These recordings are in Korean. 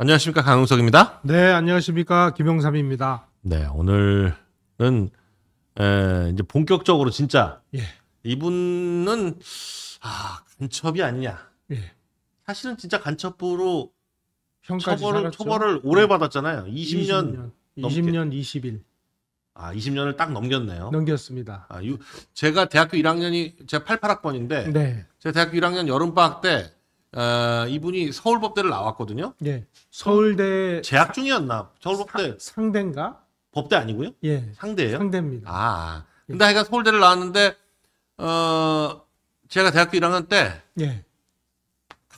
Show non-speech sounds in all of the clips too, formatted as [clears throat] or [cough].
안녕하십니까 강용석입니다. 네, 안녕하십니까 김영삼입니다. 네, 오늘은 에, 이제 본격적으로 진짜 예. 이분은 아 간첩이 아니냐. 예. 사실은 진짜 간첩으로 처벌을, 처벌을 오래 네. 받았잖아요. 20년, 20년 20년 20일. 아, 20년을 딱 넘겼네요. 넘겼습니다. 아, 유, 제가 대학교 1학년이 제가 88학번인데 네. 제가 대학교 1학년 여름 방학 때 어, 이분이 서울법대를 나왔거든요. 예. 서울대 재학 중이었나? 서울법대 상대인가? 법대 아니고요? 예. 상대예요? 상대입니다. 아. 아. 예. 근데 하여간 서울대를 나왔는데 어 제가 대학교 1학년 때 예.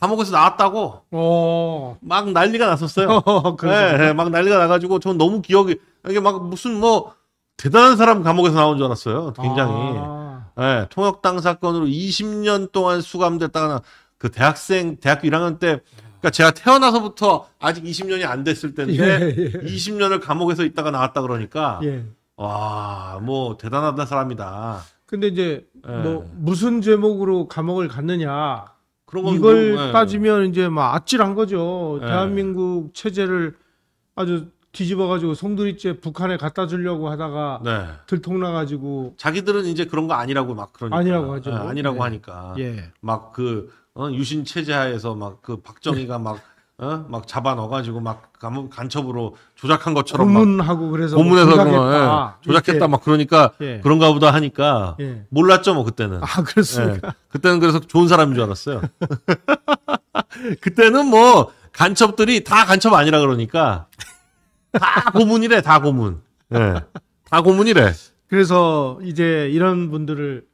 감옥에서 나왔다고 오. 어. 막 난리가 났었어요. 네, [laughs] 네, 막 난리가 나가지고 전 너무 기억이 이게 막 무슨 뭐 대단한 사람 감옥에서 나온 줄 알았어요. 굉장히 아. 네, 통역당 사건으로 20년 동안 수감됐다가 그 대학생 대학교 1학년 때 그러니까 제가 태어나서부터 아직 20년이 안 됐을 때인데 예, 예. 20년을 예. 감옥에서 있다가 나왔다 그러니까 예. 와뭐 대단하다 사람이다. 근데 이제 예. 뭐 무슨 제목으로 감옥을 갔느냐 그런 이걸 뭐, 예. 따지면 이제 막 아찔한 거죠. 대한민국 체제를 아주 뒤집어가지고 송두리째 북한에 갖다 주려고 하다가 네. 들통나가지고 자기들은 이제 그런 거 아니라고 막 그러니까 아니라고 하죠. 네, 아니라고 네. 하니까 막그 어? 유신 체제 하에서 막 그 박정희가 막 어? 막 잡아 넣어가지고 막 감, 간첩으로 조작한 것처럼 고문하고 그래서 뭐 고문해서 조작했다, 그런, 예, 조작했다 막 그러니까 예. 그런가 보다 하니까 예. 몰랐죠 뭐 그때는 아 그렇습니까 예. 그때는 그래서 좋은 사람인 줄 알았어요 [laughs] 그때는 뭐 간첩들이 다 간첩 아니라 그러니까 다 고문이래 다 고문 예. 다 고문이래 그래서 이제 이런 분들을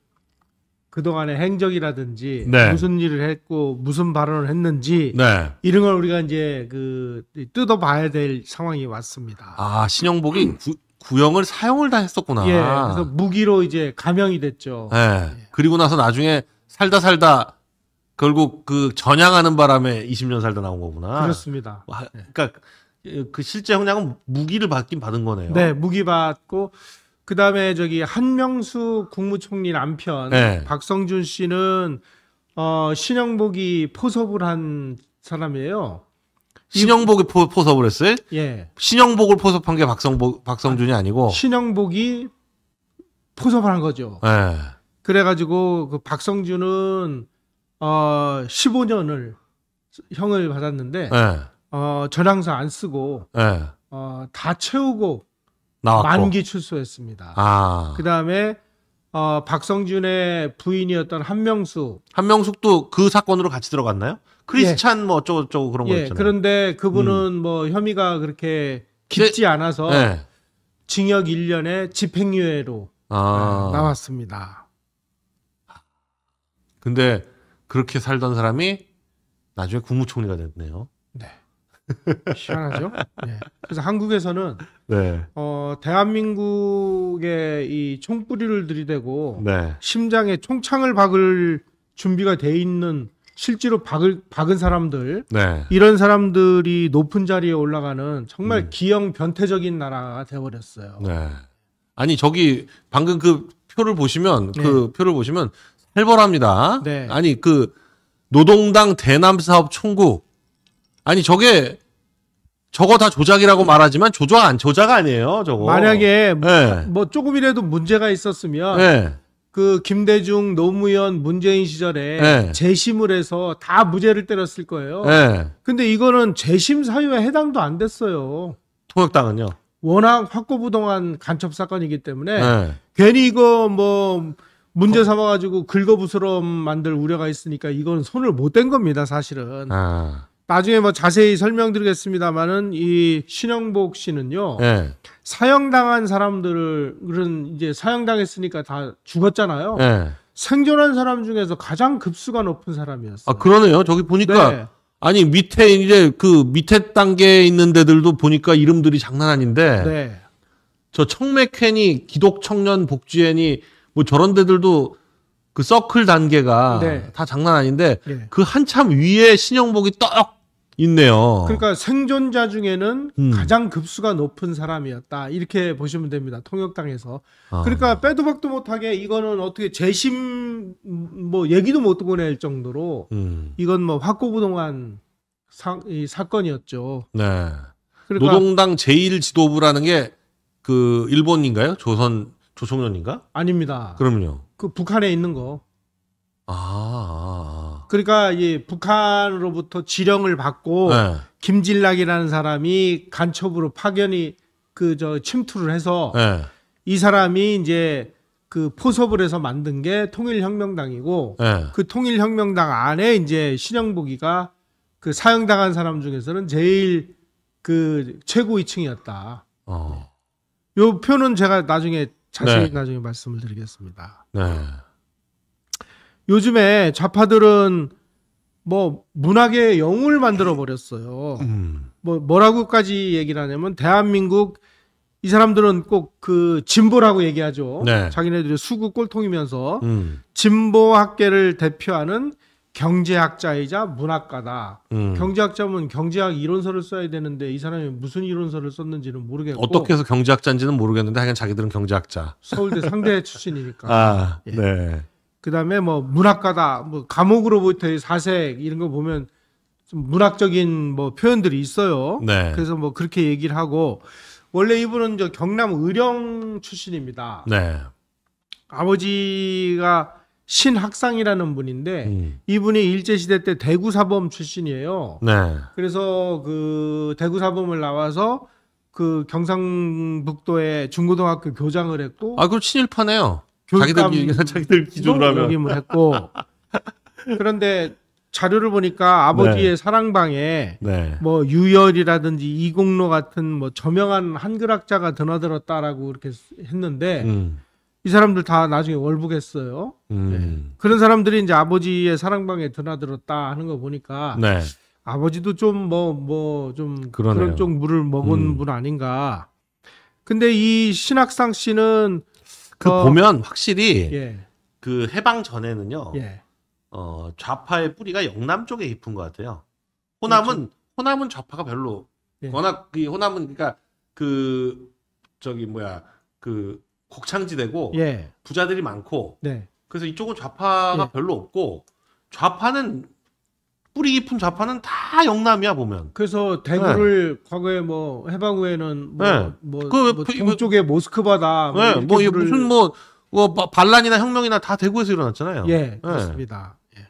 그동안의 행적이라든지 네. 무슨 일을 했고 무슨 발언을 했는지 네. 이런 걸 우리가 이제 그 뜯어봐야 될 상황이 왔습니다. 아 신영복이 구, 구형을 사형을 다 했었구나. 예, 그래서 무기로 이제 감형이 됐죠. 네. 예. 그리고 나서 나중에 살다 살다 결국 그 전향하는 바람에 20년 살다 나온 거구나. 그렇습니다. 그러니까 그 실제 형량은 무기를 받긴 받은 거네요. 네, 무기 받고 그다음에 저기 한명수 국무총리 남편 네. 박성준 씨는 어 신영복이 포섭을 한 사람이에요. 신영복이 포, 섭을 했어요? 예. 신영복을 포섭한 게 박성복 박성준이 아니고 신영복이 포섭을 한 거죠. 예. 그래가지고 그 박성준은 어 15년을 형을 받았는데 예. 어 전항서 안 쓰고 예. 어다 채우고 나왔고. 만기 출소했습니다. 아. 그다음에 어, 박성준의 부인이었던 한명숙. 한명숙도 그 사건으로 같이 들어갔나요? 크리스찬 예. 뭐 어쩌고저쩌고 그런 예. 거였잖아요. 그런데 그분은 음. 뭐 혐의가 그렇게 네. 깊지 네. 않아서 네. 징역 1년에 집행유예로 아. 네, 나왔습니다. 근데 그렇게 살던 사람이 나중에 국무총리가 됐네요. 네. 시원하죠? 네. 그래서 한국에서는 네. 어, 대한민국의 이 총뿌리를 들이대고 네. 심장에 총창을 박을 준비가 돼 있는 실제로 박을 박은 사람들 네. 이런 사람들이 높은 자리에 올라가는 정말 음. 기형 변태적인 나라가 되어버렸어요. 네. 아니 저기 방금 그 표를 보시면 네. 그 표를 보시면 살벌합니다. 네. 아니 그 노동당 대남 사업 총국 아니 저게 저거 다 조작이라고 말하지만 조작 안 조작 아니에요, 저거. 만약에 네. 뭐 조금이라도 문제가 있었으면 네. 그 김대중, 노무현, 문재인 시절에 네. 재심을 해서 다 무죄를 때렸을 거예요. 근데 이거는 재심 사유에 해당도 안 됐어요. 통역당은요. 워낙 확고부동한 간첩 사건이기 때문에 괜히 이거 뭐 문제 삼아가지고 긁어부스럼 만들 우려가 있으니까 이건 손을 못 댄 겁니다, 사실은. 아. 나중에 뭐 자세히 설명드리겠습니다만은 이 신영복 씨는요. 네. 사형당한 사람들을 그런 이제 사형당했으니까 다 죽었잖아요. 네. 생존한 사람 중에서 가장 급수가 높은 사람이었어요. 아 그러네요. 저기 보니까 네. 아니 밑에 이제 그 밑에 단계에 있는 데들도 보니까 이름들이 장난 아닌데. 네. 저 청맥회니 기독 청년 복지회니 뭐 저런 데들도 그 서클 단계가 네. 다 장난 아닌데 네. 그 한참 위에 신영복이 떡 있네요. 그러니까 생존자 중에는 음. 가장 급수가 높은 사람이었다. 이렇게 보시면 됩니다. 통역당에서. 아. 그러니까 빼도 박도 못하게 이거는 어떻게 재심 뭐 얘기도 못 보낼 정도로 음. 이건 뭐 확고부동한 사, 이 사건이었죠. 네. 그러니까 노동당 제일 지도부라는 게 그 일본인가요? 조선 조선년인가 아닙니다. 그럼요. 그 북한에 있는 거. 아. 아, 아. 그러니까 이 북한으로부터 지령을 받고 네. 김진락이라는 사람이 간첩으로 파견이 그 저 침투를 해서 네. 이 사람이 이제 그 포섭을 해서 만든 게 통일혁명당이고 네. 그 통일혁명당 안에 이제 신영복이가 그 사형당한 사람 중에서는 제일 그 최고위층이었다. 어. 요 표는 제가 나중에 자세히 네. 나중에 말씀을 드리겠습니다. 네. 요즘에 좌파들은 뭐 문학의 영웅을 만들어 버렸어요. 음. 뭐 뭐라고까지 얘기를 하냐면 대한민국 이 사람들은 꼭 그 진보라고 얘기하죠. 네. 자기네들이 수구 꼴통이면서 음. 진보 학계를 대표하는 경제학자이자 문학가다. 음. 경제학자면 경제학 이론서를 써야 되는데 이 사람이 무슨 이론서를 썼는지는 모르겠고 어떻게 해서 경제학자인지는 모르겠는데 하여간 자기들은 경제학자. 서울대 상대 출신이니까. 아, 예. 네. 그다음에 뭐 문학가다 뭐 감옥으로부터의 사색 이런 거 보면 좀 문학적인 뭐 표현들이 있어요. 네. 그래서 뭐 그렇게 얘기를 하고 원래 이분은 저 경남 의령 출신입니다. 네. 아버지가 신학상이라는 분인데 음. 이분이 일제 시대 때 대구 사범 출신이에요. 네. 그래서 그 대구 사범을 나와서 그 경상북도의 중고등학교 교장을 했고 아, 그 친일파네요. 자기들 자기들 기준으로 하면 을 했고 그런데 자료를 보니까 아버지의 네. 사랑방에 네. 뭐 유열이라든지 이공로 같은 뭐 저명한 한글학자가 드나들었다라고 이렇게 했는데 음. 이 사람들 다 나중에 월북했어요. 음. 네. 그런 사람들이 이제 아버지의 사랑방에 드나들었다 하는 거 보니까 네. 아버지도 좀 뭐 뭐좀 뭐, 뭐 그런 쪽 물을 먹은 음. 분 아닌가. 근데 이 신학상 씨는 그 어, 보면 확실히 예. 그 해방 전에는요. 예. 어, 좌파의 뿌리가 영남 쪽에 깊은 것 같아요. 호남은 그렇죠. 호남은 좌파가 별로 예. 워낙 그 호남은 그러니까 그 저기 뭐야 그 곡창지대고 예. 부자들이 많고 네. 그래서 이쪽은 좌파가 예. 별로 없고 좌파는 뿌리 깊은 좌파는 다 영남이야 보면. 그래서 대구를 네. 과거에 뭐 해방 후에는 뭐, 네. 뭐, 그, 뭐동쪽에 그, 모스크바다. 뭐, 네. 뭐 부를... 무슨 뭐, 뭐 반란이나 혁명이나 다 대구에서 일어났잖아요. 예, 네. 그렇습니다. 예.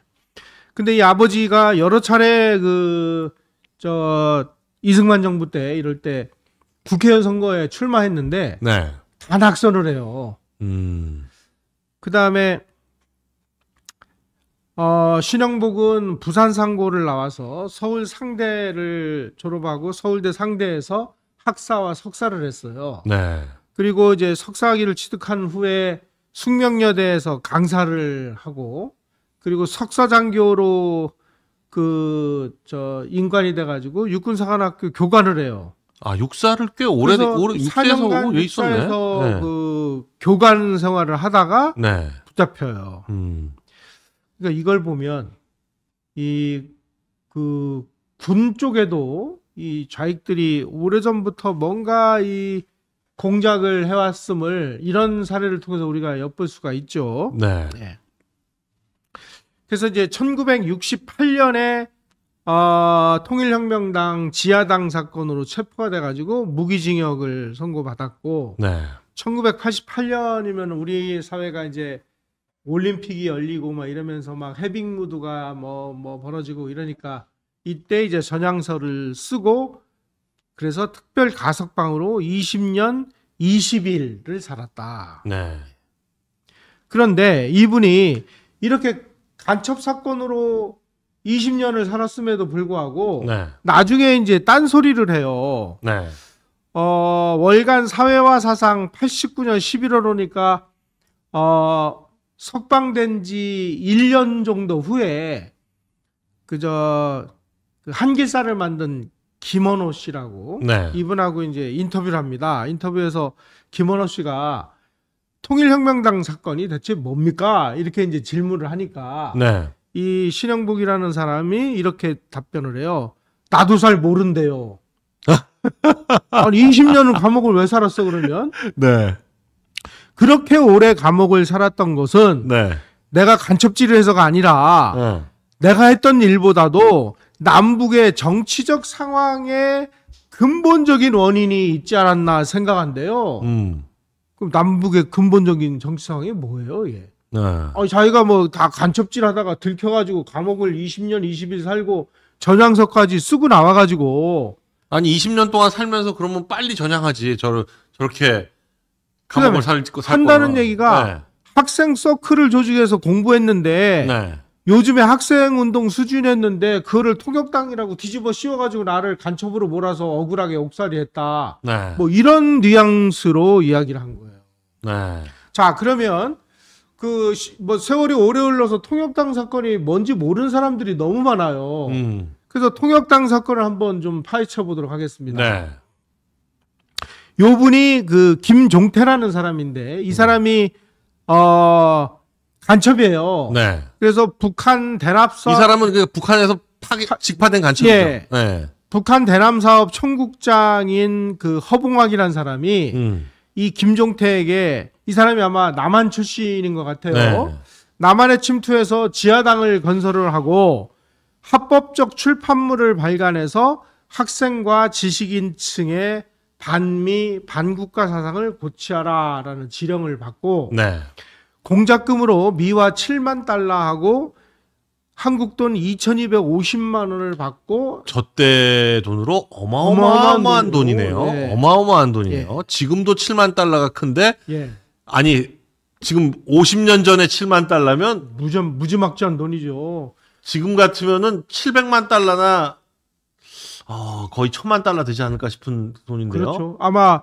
근데 이 아버지가 여러 차례 그 저 이승만 정부 때 이럴 때 국회의원 선거에 출마했는데 네. 다 낙선을 해요. 음. 그 다음에 어, 신영복은 부산 상고를 나와서 서울 상대를 졸업하고 서울대 상대에서 학사와 석사를 했어요. 네. 그리고 이제 석사학위를 취득한 후에 숙명여대에서 강사를 하고 그리고 석사장교로 그 저 인관이 돼가지고 육군사관학교 교관을 해요. 아 육사를 꽤 오래 오래 육사에서 왜 있었네. 육사서 네. 그 교관 생활을 하다가 네. 붙잡혀요. 음. 그러니까 이걸 보면 이 그군 쪽에도 이 좌익들이 오래전부터 뭔가 이 공작을 해왔음을 이런 사례를 통해서 우리가 엿볼 수가 있죠. 네. 네. 그래서 이제 1968년에 어, 아, 통일혁명당 지하당 사건으로 체포가 돼가지고 무기징역을 선고받았고, 네. 1988년이면 우리 사회가 이제 올림픽이 열리고 막 이러면서 막 해빙 무드가 뭐뭐 뭐 벌어지고 이러니까 이때 이제 전향서를 쓰고 그래서 특별 가석방으로 20년 20일을 살았다. 네. 그런데 이분이 이렇게 간첩 사건으로 20년을 살았음에도 불구하고 네. 나중에 이제 딴 소리를 해요. 네. 어, 월간 사회화 사상 89년 11월 오니까 어 석방된 지 1년 정도 후에 그저 그 한길사를 만든 김원호 씨라고 네. 이분하고 이제 인터뷰를 합니다. 인터뷰에서 김원호 씨가 통일혁명당 사건이 대체 뭡니까? 이렇게 이제 질문을 하니까 네. 이 신영복이라는 사람이 이렇게 답변을 해요. 나도 잘 모른대요. 어? [laughs] 아니 20년을 감옥을 왜 살았어 그러면? 네. 그렇게 오래 감옥을 살았던 것은 네. 내가 간첩질을 해서가 아니라 네. 내가 했던 일보다도 남북의 정치적 상황에 근본적인 원인이 있지 않았나 생각한데요. 음. 그럼 남북의 근본적인 정치 상황이 뭐예요? 예. 네. 아, 자기가 뭐 다 간첩질하다가 들켜가지고 감옥을 20년, 20일 살고 전향서까지 쓰고 나와가지고 아니 20년 동안 살면서 그러면 빨리 전향하지 저를 저렇게 감옥을 살, 살 한다는 거는. 얘기가 네. 학생 서클을 조직해서 공부했는데 네. 요즘에 학생 운동 수준했는데 그거를 통역당이라고 뒤집어 씌워가지고 나를 간첩으로 몰아서 억울하게 옥살이했다. 네. 뭐 이런 뉘앙스로 이야기를 한 거예요. 네. 자 그러면 그 뭐 세월이 오래 흘러서 통역당 사건이 뭔지 모르는 사람들이 너무 많아요. 음. 그래서 통역당 사건을 한번 좀 파헤쳐 보도록 하겠습니다. 네. 요 분이 그 김종태라는 사람인데 이 사람이 어 간첩이에요. 네. 그래서 북한 대납사 이 사람은 그 북한에서 파기, 직파된 간첩이죠. 예. 네. 북한 대남 사업 총국장인그 허봉학이라는 사람이 음. 이 김종태에게 이 사람이 아마 남한 출신인 것 같아요. 네. 남한에 침투해서 지하당을 건설을 하고 합법적 출판물을 발간해서 학생과 지식인층의 반미 반국가 사상을 고치하라라는 지령을 받고 네. 공작금으로 미화 7만 달러하고 한국 돈 2,250만 원을 받고 저 때 돈으로 어마어마한, 어마어마한 돈이네요. 예. 어마어마한 돈이에요. 예. 지금도 7만 달러가 큰데 예. 아니 지금 50년 전에 7만 달러면 무전 무지막지한 돈이죠. 지금 같으면은 700만 달러나 어, 거의 천만 달러 되지 않을까 싶은 돈인데요. 그렇죠. 아마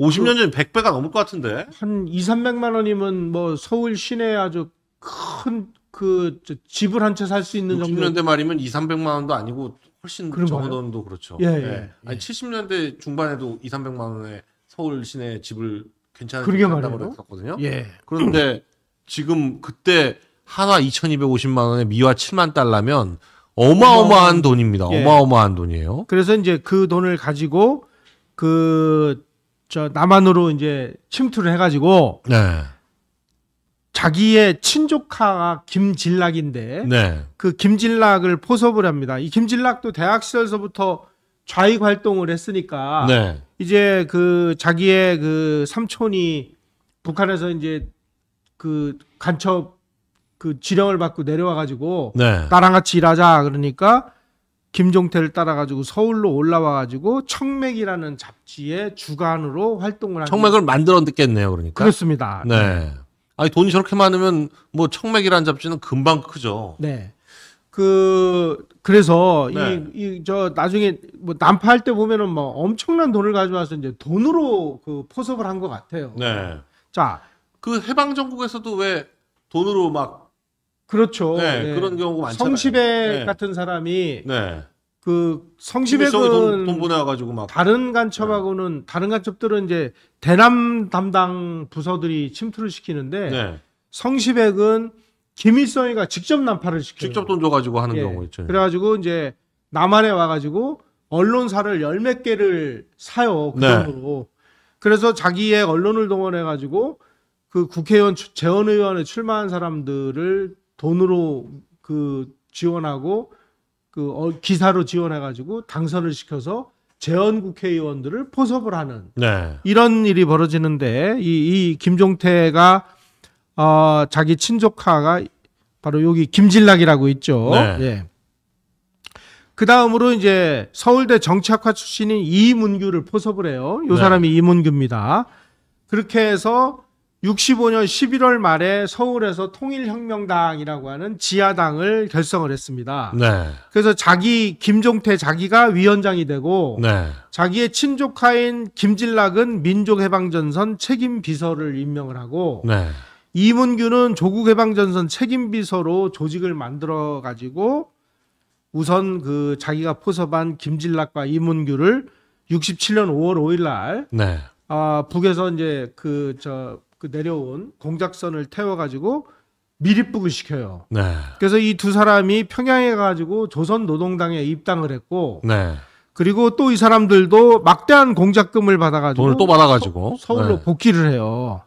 50년 그 전에 100배가 넘을 것 같은데. 한 2, 300만 원이면 뭐 서울 시내 아주 큰 그 집을 한 채 살 수 있는 60년대 정도. 60년대 말이면 2, 300만 원도 아니고 훨씬 적은 돈도 그렇죠. 예, 예. 예. 아니 70년대 예. 중반에도 2, 300만 원에 서울 시내 집을 괜찮은 게 한다고 했었거든요. 예. 그런데 지금 그때 하나 2,250만 원에 미화 7만 달러면 어마어마한 음. 돈입니다. 예. 어마어마한 돈이에요. 그래서 이제 그 돈을 가지고 그 저 남한으로 이제 침투를 해가지고 네. 자기의 친족하가 김진락인데 네. 그 김진락을 포섭을 합니다. 이 김진락도 대학 시절서부터 좌익 활동을 했으니까 네. 이제 그 자기의 그 삼촌이 북한에서 이제 그 간첩 그 지령을 받고 내려와 가지고 네. 나랑 같이 일하자 그러니까 김종태를 따라 가지고 서울로 올라와 가지고 청맥이라는 잡지의 주간으로 활동을 한는 청맥을 만들어냈겠네요 그러니까 그렇습니다. 네. 네. 아니 돈이 저렇게 많으면 뭐 청맥이라는 잡지는 금방 크죠. 네. 그 그래서 네. 이저 나중에 뭐 난파할 때 보면은 뭐 엄청난 돈을 가져와서 이제 돈으로 그 포섭을 한 것 같아요. 네. 자, 그 해방 전국에서도 왜 돈으로 막 그렇죠. 네, 네. 그런 경우가 많잖아요. 성시백 네. 같은 사람이 네. 그 성시백은 돈, 돈 보내가지고 막 다른 간첩하고는 네. 다른 간첩들은 이제 대남 담당 부서들이 침투를 시키는데 네. 성시백은 김일성이가 직접 난파를 시키고 직접 돈 줘가지고 하는 예. 경우 있죠. 그래가지고 이제 남한에 와가지고 언론사를 열 몇 개를 사요 그돈 네. 그래서 자기의 언론을 동원해가지고 그 국회의원 재원의원에 출마한 사람들을 돈으로 그 지원하고 그 어, 기사로 지원해가지고 당선을 시켜서 재원 국회의원들을 포섭을 하는 네. 이런 일이 벌어지는데 이, 이 김종태가 어, 자기 친족화가 바로 여기 김진락이라고 있죠. 네. 예. 그 다음으로 이제 서울대 정치학과 출신인 이문규를 포섭을 해요. 요 네. 사람이 네. 이문규입니다. 그렇게 해서 65년 11월 말에 서울에서 통일혁명당이라고 하는 지하당을 결성을 했습니다. 네. 그래서 자기 김종태 자기가 위원장이 되고 네. 자기의 친족하인 김진락은 민족해방전선 책임 비서를 임명을 하고 네. 이문규는 조국해방전선 책임 비서로 조직을 만들어 가지고 우선 그 자기가 포섭한 김진락과 이문규를 67년 5월 5일 날 네. 아, 북에서 이제 그저 그 내려온 공작선을 태워가지고 미리북을 시켜요. 네. 그래서 이 두 사람이 평양에 가지고 조선 노동당에 입당을 했고, 네. 그리고 또 이 사람들도 막대한 공작금을 받아가지고 돈을 또 받아가지고 서, 울로 네. 복귀를 해요.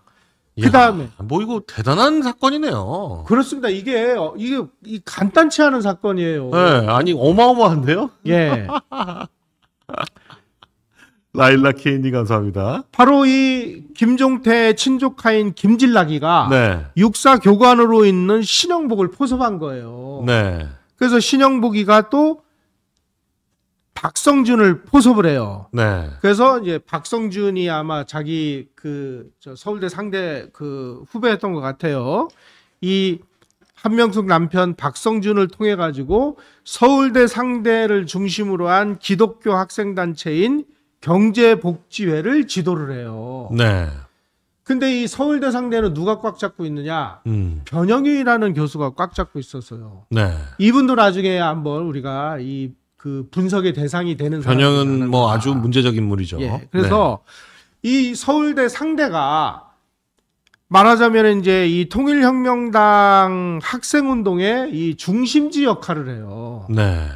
그 다음에 뭐 이거 대단한 사건이네요. 그렇습니다. 이게 이게 이 간단치 않은 사건이에요. 네, 아니 어마어마한데요? 예. [laughs] 라일라 케인님 감사합니다. 바로 이 김종태 친족하인 김진락이가 네. 육사 교관으로 있는 신영복을 포섭한 거예요. 네. 그래서 신영복이가 또 박성준을 포섭을 해요. 네. 그래서 이제 박성준이 아마 자기 그 저 서울대 상대 그 후배였던 것 같아요. 이 한명숙 남편 박성준을 통해 가지고 서울대 상대를 중심으로 한 기독교 학생 단체인 경제복지회를 지도를 해요. 네. 근데 이 서울대 상대는 누가 꽉 잡고 있느냐? 음. 변영유라는 교수가 꽉 잡고 있었어요 네. 이분도 나중에 한번 우리가 이 그 분석의 대상이 되는 변영은 뭐 아주 문제적 인물이죠. 예. 그래서 네. 이 서울대 상대가 말하자면 이제 이 통일혁명당 학생운동의 이 중심지 역할을 해요. 네.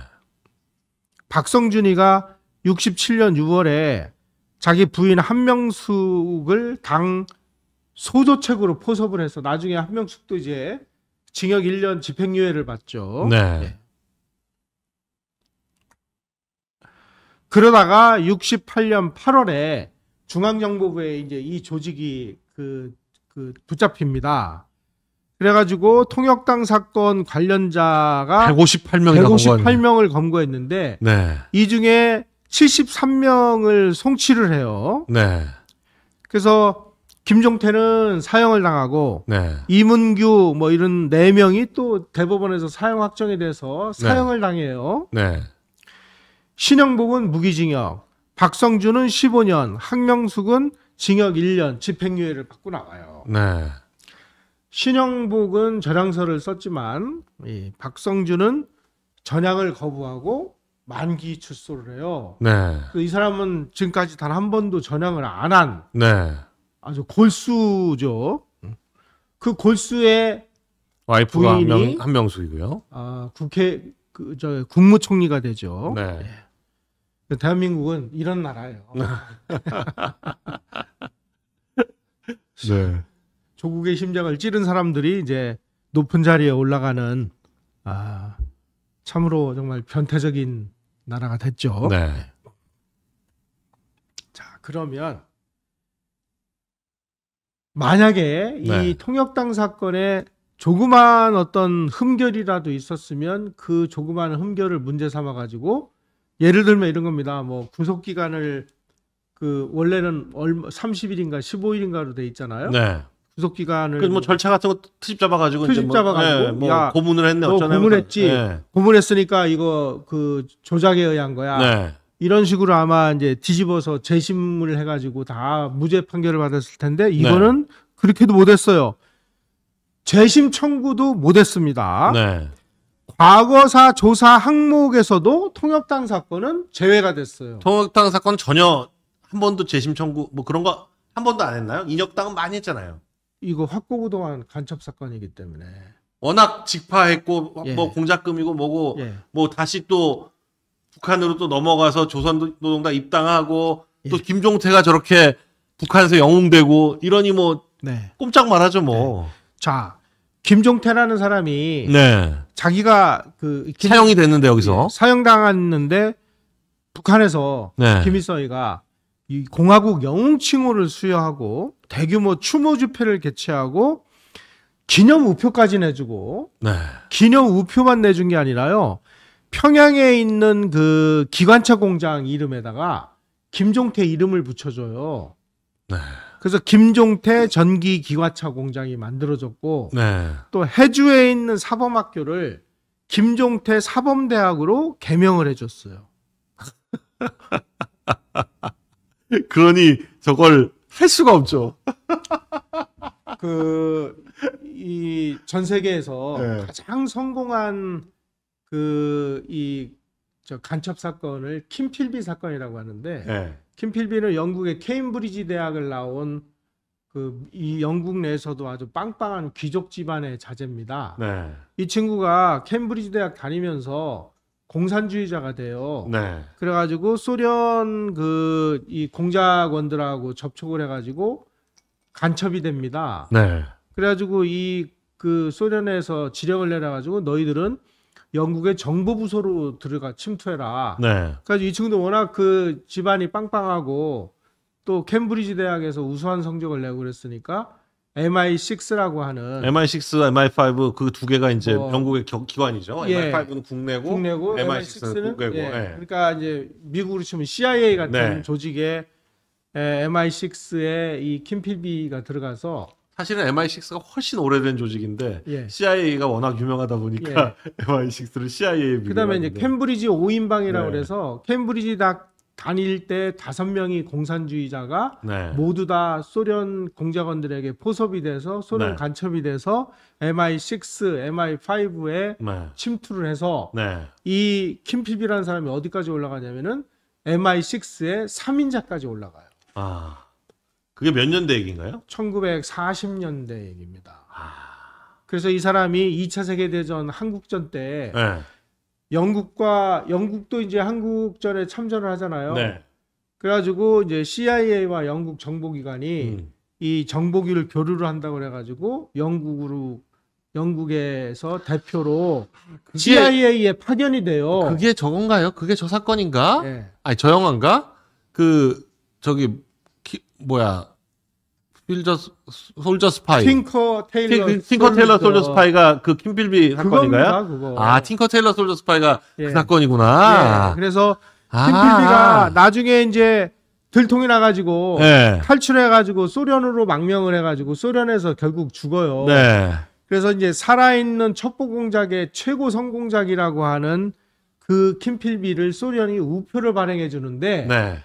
박성준이가 67년 6월에 자기 부인 한명숙을 당 소조책으로 포섭을 해서 나중에 한명숙도 이제 징역 1년 집행유예를 받죠. 네. 네. 그러다가 68년 8월에 중앙정보부에 이제 이 조직이 그, 그 붙잡힙니다. 그래가지고 통역당 사건 관련자가 158명이 158명을 검거했는데 네. 이 중에 73명을 송치를 해요. 네. 그래서 김종태는 사형을 당하고 네. 이문규 뭐 이런 네 명이 또 대법원에서 사형 확정에 대해서 네. 사형을 네. 당해요. 네. 신영복은 무기징역, 박성준은 15년, 항명숙은 징역 1년 집행유예를 받고 나와요. 네. 신영복은 전향서를 썼지만 이 박성준은 전향을 거부하고 만기 출소를 해요. 네. 그 이 사람은 지금까지 단 한 번도 전향을 안한 네. 아주 골수죠. 그 골수의 와이프가 부인 한, 명, 숙이고요 아, 국회 그 저 국무총리가 되죠. 네. 네. 대한민국은 이런 나라예요. [laughs] 네. 조국의 심장을 찌른 사람들이 이제 높은 자리에 올라가는 아 참으로 정말 변태적인 나라가 됐죠. 네. 자, 그러면 만약에 네. 이 통역당 사건에 조그만 어떤 흠결이라도 있었으면 그 조그만 흠결을 문제 삼아 가지고 예를 들면 이런 겁니다. 뭐 구속 기간을 그 원래는 얼마 30일인가 15일인가로 돼 있잖아요. 네. 구속 기간을 그뭐 절차 같은 거 트집 잡아가지고 트집 뭐, 잡아가지고 예, 뭐 야, 고문을 했네 어쩌네 고문했지 예. 고문했으니까 이거 그 조작에 의한 거야 네. 이런 식으로 아마 이제 뒤집어서 재심을 해가지고 다 무죄 판결을 받았을 텐데 이거는 네. 그렇게도 못했어요 재심 청구도 못했습니다 네. 과거사 조사 항목에서도 통역당 사건은 제외가 됐어요 통역당 사건 전혀 한 번도 재심 청구 뭐 그런 거 한 번도 안 했나요? 인혁당은 많이 했잖아요. 이거 확고부동한 간첩 사건이기 때문에 워낙 직파했고 뭐 예. 뭐 공작금이고 뭐고 예. 뭐 다시 또 북한으로 또 넘어가서 조선 노동당 입당하고 예. 또 김종태가 저렇게 북한에서 영웅되고 이러니 뭐 네. 꼼짝 말하죠 뭐. 네. 자 김종태라는 사람이 네. 자기가 그 김, 사형이 됐는데 여기서 예, 사형 당했는데 북한에서 네. 김일성이가 이 공화국 영웅 칭호를 수여하고 대규모 추모 집회를 개최하고 기념 우표까지 내주고 네. 기념 우표만 내준 게 아니라요. 평양에 있는 그 기관차 공장 이름에다가 김종태 이름을 붙여줘요. 네. 그래서 김종태 전기 기관차 공장이 만들어졌고 네. 또 해주에 있는 사범학교를 김종태 사범대학으로 개명을 해줬어요. [laughs] 그러니 저걸 할 수가 없죠. [laughs] 그 이 전 세계에서 네. 가장 성공한 그이저 간첩 사건을 킴필비 사건이라고 하는데 네. 예. 킴필비는 영국의 케임브리지 대학을 나온 그 이 영국 내에서도 아주 빵빵한 귀족 집안의 자제입니다. 네. 이 친구가 케임브리지 대학 다니면서 공산주의자가 돼요. 네. 그래가지고 소련 그 이 공작원들하고 접촉을 해가지고 간첩이 됩니다. 네. 그래가지고 이 그 소련에서 지령을 내려가지고 너희들은 영국의 정보 부서로 들어가 침투해라. 네. 그래가지고 이 친구도 워낙 그 집안이 빵빵하고 또 캠브리지 대학에서 우수한 성적을 내고 그랬으니까 MI6라고 하는 MI6, MI5 그 두 개가 이제 어, 영국의 겨, 기관이죠. 예. MI5는 국내고, 국내고 MI6는 국내고. 예. 예. 그러니까 이제 미국으로 치면 CIA 같은 네. 조직에 예, 에, MI6에 이 킴필비가 들어가서 사실은 MI6가 훨씬 오래된 조직인데 예. CIA가 워낙 유명하다 보니까 예. [laughs] MI6를 CIA 그다음에 이제 캠브리지 오인방이라고 네. 그래서 캠브리지 닥 단일 때 다섯 명이 공산주의자가 네. 모두 다 소련 공작원들에게 포섭이 돼서 소련 네. 간첩이 돼서 MI6, MI5에 네. 침투를 해서 네. 이킴피비라는 사람이 어디까지 올라가냐면은 m i 6의 3인자까지 올라가요. 아. 그게 몇 년대 얘기인가요? 1940년대 얘기입니다. 아... 그래서 이 사람이 2차 세계대전 한국전 때 네. 영국과 영국도 이제 한국전에 참전을 하잖아요. 네. 그래가지고 이제 CIA와 영국 정보기관이 음. 이 정보기를 교류를 한다고 그래가지고 영국으로 영국에서 대표로 그게, CIA에 파견이 돼요. 그게 저건가요? 그게 저 사건인가? 네. 아니 저 영화인가? 그 저기 기, 뭐야 필저 솔저 스파이. 팅커 테일러. 팅, 팅커 솔저. 테일러 솔저 스파이가 그 킴필비 사건인가요? 그거. 아 팅커 테일러 솔저 스파이가 그 예. 그 사건이구나. 예. 그래서 아. 킴필비가 나중에 이제 들통이 나가지고 네. 탈출해가지고 소련으로 망명을 해가지고 소련에서 결국 죽어요. 네. 그래서 이제 살아있는 첩보공작의 최고 성공작이라고 하는 그 킴필비를 소련이 우표를 발행해 주는데 네.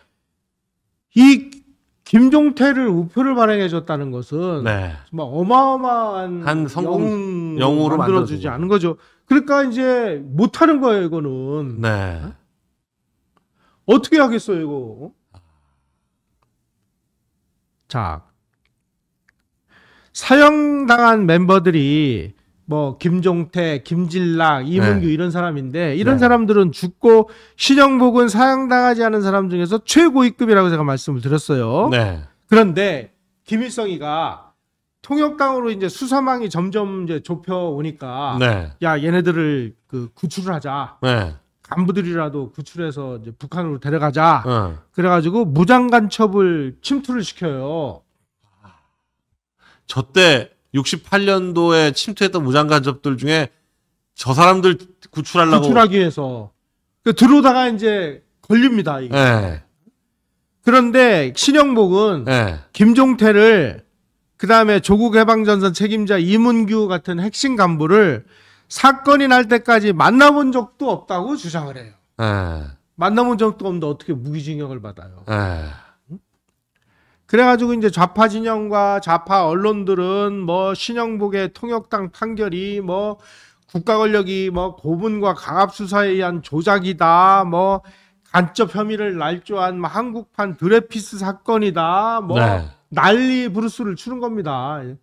이 김종태를 우표를 발행해 줬다는 것은 네. 정말 어마어마한 한 성공 영웅, 으로 만들어주지 않은 거죠. 그러니까 이제 못하는 거예요 이거는. 네. 어떻게 하겠어요 이거? 자 사형당한 멤버들이 뭐 김종태, 김진락, 이문규 네. 이런 사람인데 이런 네. 사람들은 죽고 신형복은 사형당하지 않은 사람 중에서 최고위급이라고 제가 말씀을 드렸어요. 네. 그런데 김일성이가 통역당으로 이제 수사망이 점점 이제 좁혀 오니까 네. 야 얘네들을 그 구출을 하자. 네. 간부들이라도 구출해서 이제 북한으로 데려가자. 네. 그래가지고 무장간첩을 침투를 시켜요. 저때 68년도에 침투했던 무장간접들 중에 저 사람들 구출하려고 구출하기 위해서 그 들어오다가 이제 걸립니다. 이게. 네. 그런데 신영복은 네. 김종태를 그 다음에 조국 해방전선 책임자 이문규 같은 핵심 간부를 사건이 날 때까지 만나본 적도 없다고 주장을 해요. 네. 만나본 적도 없는데 어떻게 무기징역을 받아요? 그래가지고 이제 좌파 진영과 좌파 언론들은 뭐 신영복의 통역당 판결이 뭐 국가 권력이 뭐 고문과 강압 수사에 의한 조작이다 뭐 간접 혐의를 날조한 뭐 한국판 드레피스 사건이다 뭐 네. 난리 브루스를 추는 겁니다. 예.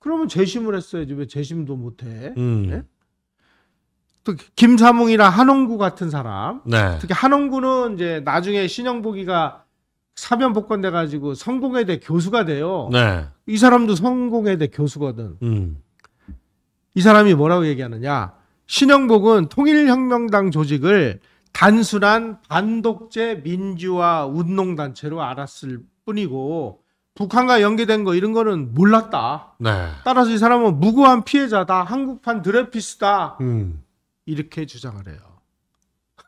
그러면 재심을 했어야지 왜 재심도 못해? 음. 네? 또 김사몽이나 한홍구 같은 사람, 네. 특히 한홍구는 이제 나중에 신영복이가 사면 복권돼 가지고 성공회대 교수가 돼요. 네. 이 사람도 성공회대 교수거든. 음. 이 사람이 뭐라고 얘기하느냐? 신영복은 통일혁명당 조직을 단순한 반독재 민주화 운동단체로 알았을 뿐이고 북한과 연계된 거 이런 거는 몰랐다. 네. 따라서 이 사람은 무고한 피해자다. 한국판 드레피스다. 음. 이렇게 주장을 해요.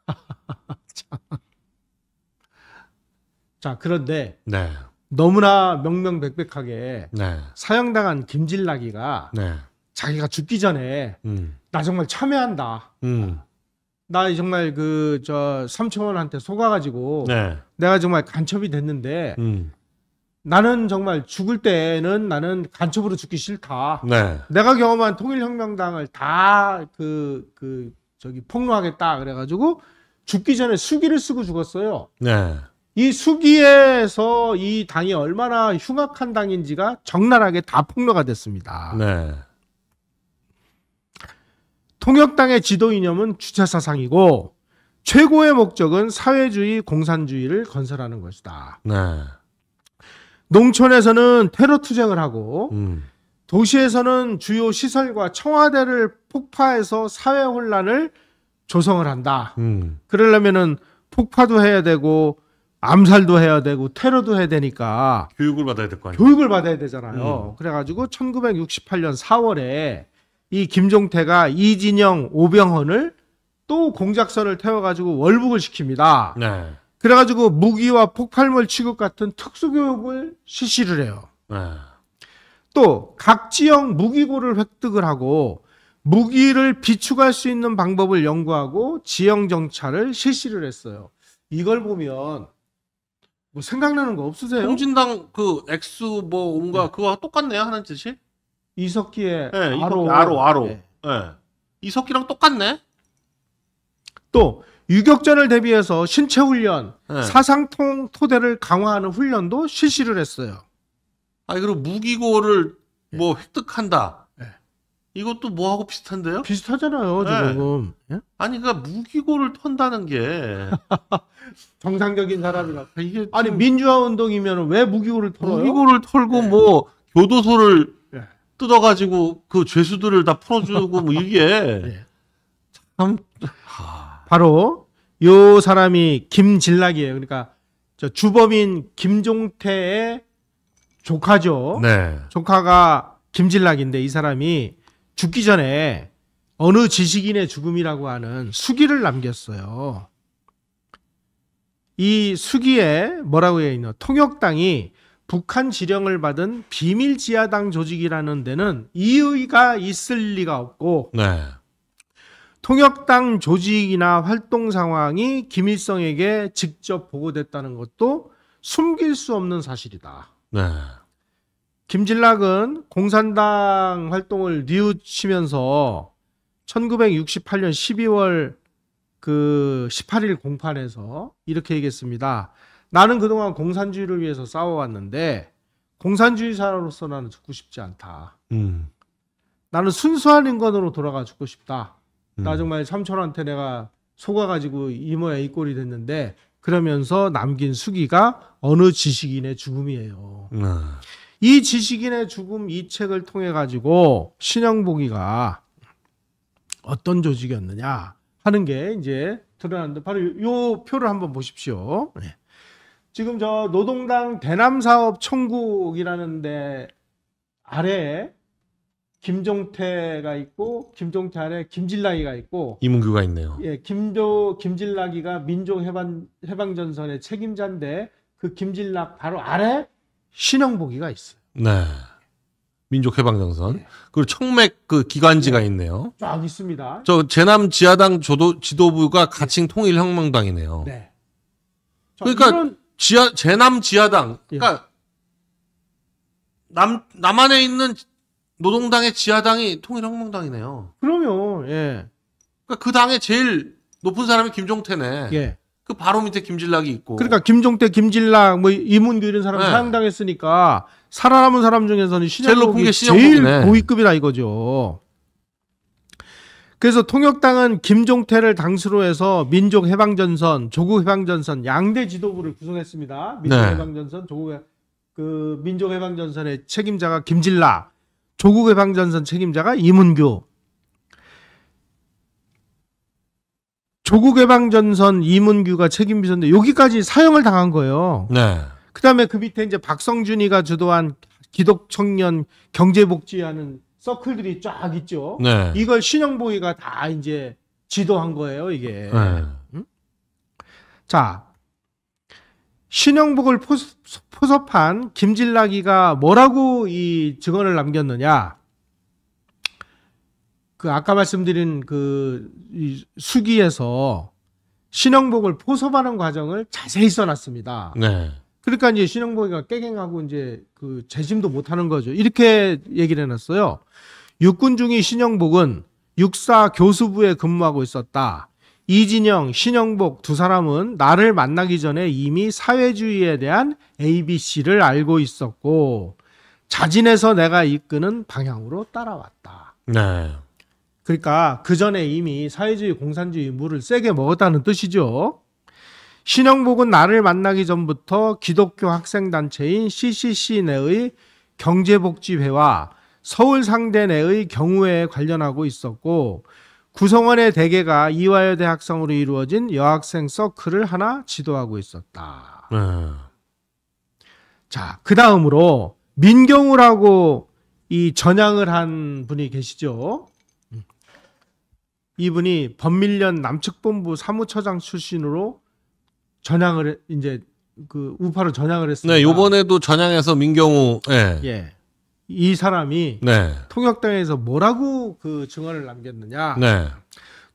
[laughs] 자 그런데 네. 너무나 명명백백하게 네. 사형당한 김진락이가 네. 자기가 죽기 전에 음. 나 정말 참여한다. 음. 나 정말 그 저 삼촌한테 속아가지고 네. 내가 정말 간첩이 됐는데 음. 나는 정말 죽을 때는 나는 간첩으로 죽기 싫다. 네. 내가 경험한 통일혁명당을 다그그 그 저기 폭로하겠다 그래가지고 죽기 전에 수기를 쓰고 죽었어요. 네. 이 수기에서 이 당이 얼마나 흉악한 당인지가 적나라하게 다 폭로가 됐습니다. 네. 통역당의 지도 이념은 주체 사상이고 최고의 목적은 사회주의 공산주의를 건설하는 것이다. 네. 농촌에서는 테러 투쟁을 하고 음. 도시에서는 주요 시설과 청와대를 폭파해서 사회 혼란을 조성을 한다. 음. 그러려면은 폭파도 해야 되고 암살도 해야 되고 테러도 해야 되니까 교육을 받아야 될 거 아니에요. 교육을 받아야 되잖아요. 음. 그래가지고 1968년 4월에 이 김종태가 이진영 오병헌을 또 공작선을 태워가지고 월북을 시킵니다. 네. 그래가지고 무기와 폭발물 취급 같은 특수교육을 실시를 해요. 네. 또각 지역 무기고를 획득을 하고 무기를 비축할 수 있는 방법을 연구하고 지형 정찰을 실시를 했어요. 이걸 보면 뭐 생각나는 거 없으세요? 통진당 그액뭐 뭔가 네. 그거 똑같네요 하는 짓이. 이석기의 네, 아로 아로 아로. 예. 네. 네. 이석기랑 똑같네. 또 유격전을 대비해서 신체 훈련, 예. 사상통 토대를 강화하는 훈련도 실시를 했어요. 아 그리고 무기고를 예. 뭐 획득한다. 이것도 뭐하고 비슷한데요? 비슷하잖아요, 네. 지금. 예? 아니, 그러니까 무기고를 턴다는 게 [laughs] 정상적인 사람이라. 아, 이게 아니, 민주화 운동이면 왜 무기고를 털어요? 무기고를 털고 네. 뭐 교도소를 네. 뜯어가지고 그 죄수들을 다 풀어주고 뭐 이게 [laughs] 네. 참 아. 바로 요 사람이 김진락이에요. 그러니까 저 주범인 김종태의 조카죠. 네. 조카가 김진락인데 이 사람이 죽기 전에 어느 지식인의 죽음이라고 하는 수기를 남겼어요. 이 수기에 뭐라고 해야되나 통역당이 북한 지령을 받은 비밀 지하당 조직이라는 데는 이의가 있을 리가 없고 네. 통역당 조직이나 활동 상황이 김일성에게 직접 보고됐다는 것도 숨길 수 없는 사실이다. 네. 김진락은 공산당 활동을 뉘우치면서 1968년 12월 그 18일 공판에서 이렇게 얘기했습니다. 나는 그동안 공산주의를 위해서 싸워왔는데 공산주의사로서 나는 죽고 싶지 않다. 음. 나는 순수한 인간으로 돌아가 죽고 싶다. 음. 나 정말 삼촌한테 내가 속아가지고 이모야 이 꼴이 됐는데 그러면서 남긴 수기가 어느 지식인의 죽음이에요. 음. 이 지식인의 죽음 이 책을 통해 가지고 신영복이가 어떤 조직이었느냐 하는 게 이제 드러났는데 바로 요 표를 한번 보십시오. 네. 지금 저 노동당 대남사업 천국이라는 데 아래에 김종태가 있고 김종태 아래 김질라기가 있고 이문규가 있네요. 예, 김조 김질라기가 민족 해방 해방 전선의 책임자인데 그 김질락 바로 아래 신영보기가 있어요. 네. 민족해방장선. 네. 그리고 청맥 그 기관지가 네. 있네요. 쫙 있습니다. 저 제남 지하당 조도, 지도부가 가칭 네. 통일혁명당이네요. 네. 그러니까 이런... 지하, 제남 지하당. 예. 그러니까 남, 남한에 있는 노동당의 지하당이 통일혁명당이네요. 그러면, 예. 그러니까 그 당의 제일 높은 사람이 김종태네. 예. 그 바로 밑에 김진락이 있고. 그러니까 김종태, 김진락, 뭐 이문규 이런 사람 네. 사형당했으니까 살아남은 사람 중에서는 신영국이 제일, 제일 네. 고위급이라 이거죠. 그래서 통역당은 김종태를 당수로 해서 민족해방전선, 조국해방전선 양대 지도부를 구성했습니다. 민족해방전선, 네. 조국 그 민족해방전선의 책임자가 김진락, 조국해방전선 책임자가 이문규. 조국개방전선 이문규가 책임비서인데 여기까지 사형을 당한 거예요. 네. 그다음에 그 밑에 이제 박성준이가 주도한 기독 청년 경제복지하는 서클들이 쫙 있죠. 네. 이걸 신영보이가 다 이제 지도한 거예요, 이게. 네. 음? 자, 신영복을 포섭, 포섭한 김진락이가 뭐라고 이 증언을 남겼느냐? 그 아까 말씀드린 그 수기에서 신영복을 포섭하는 과정을 자세히 써놨습니다. 네. 그러니까 이제 신영복이가 깨갱하고 이제 그 재심도 못하는 거죠. 이렇게 얘기를 해놨어요. 육군 중위 신영복은 육사 교수부에 근무하고 있었다. 이진영, 신영복 두 사람은 나를 만나기 전에 이미 사회주의에 대한 ABC를 알고 있었고 자진해서 내가 이끄는 방향으로 따라왔다. 네. 그러니까 그 전에 이미 사회주의 공산주의 물을 세게 먹었다는 뜻이죠. 신영복은 나를 만나기 전부터 기독교 학생단체인 CCC 내의 경제복지회와 서울상대 내의 경우에 관련하고 있었고 구성원의 대개가 이화여대 학생으로 이루어진 여학생 서클을 하나 지도하고 있었다. 음. 자, 그 다음으로 민경우라고 이 전향을 한 분이 계시죠. 이분이 범밀련 남측본부 사무처장 출신으로 전향을 이제 그 우파로 전향을 했습니다. 네, 요번에도 전향해서 민경우 네. 예. 이 사람이 네. 통역당에서 뭐라고 그 증언을 남겼느냐? 네.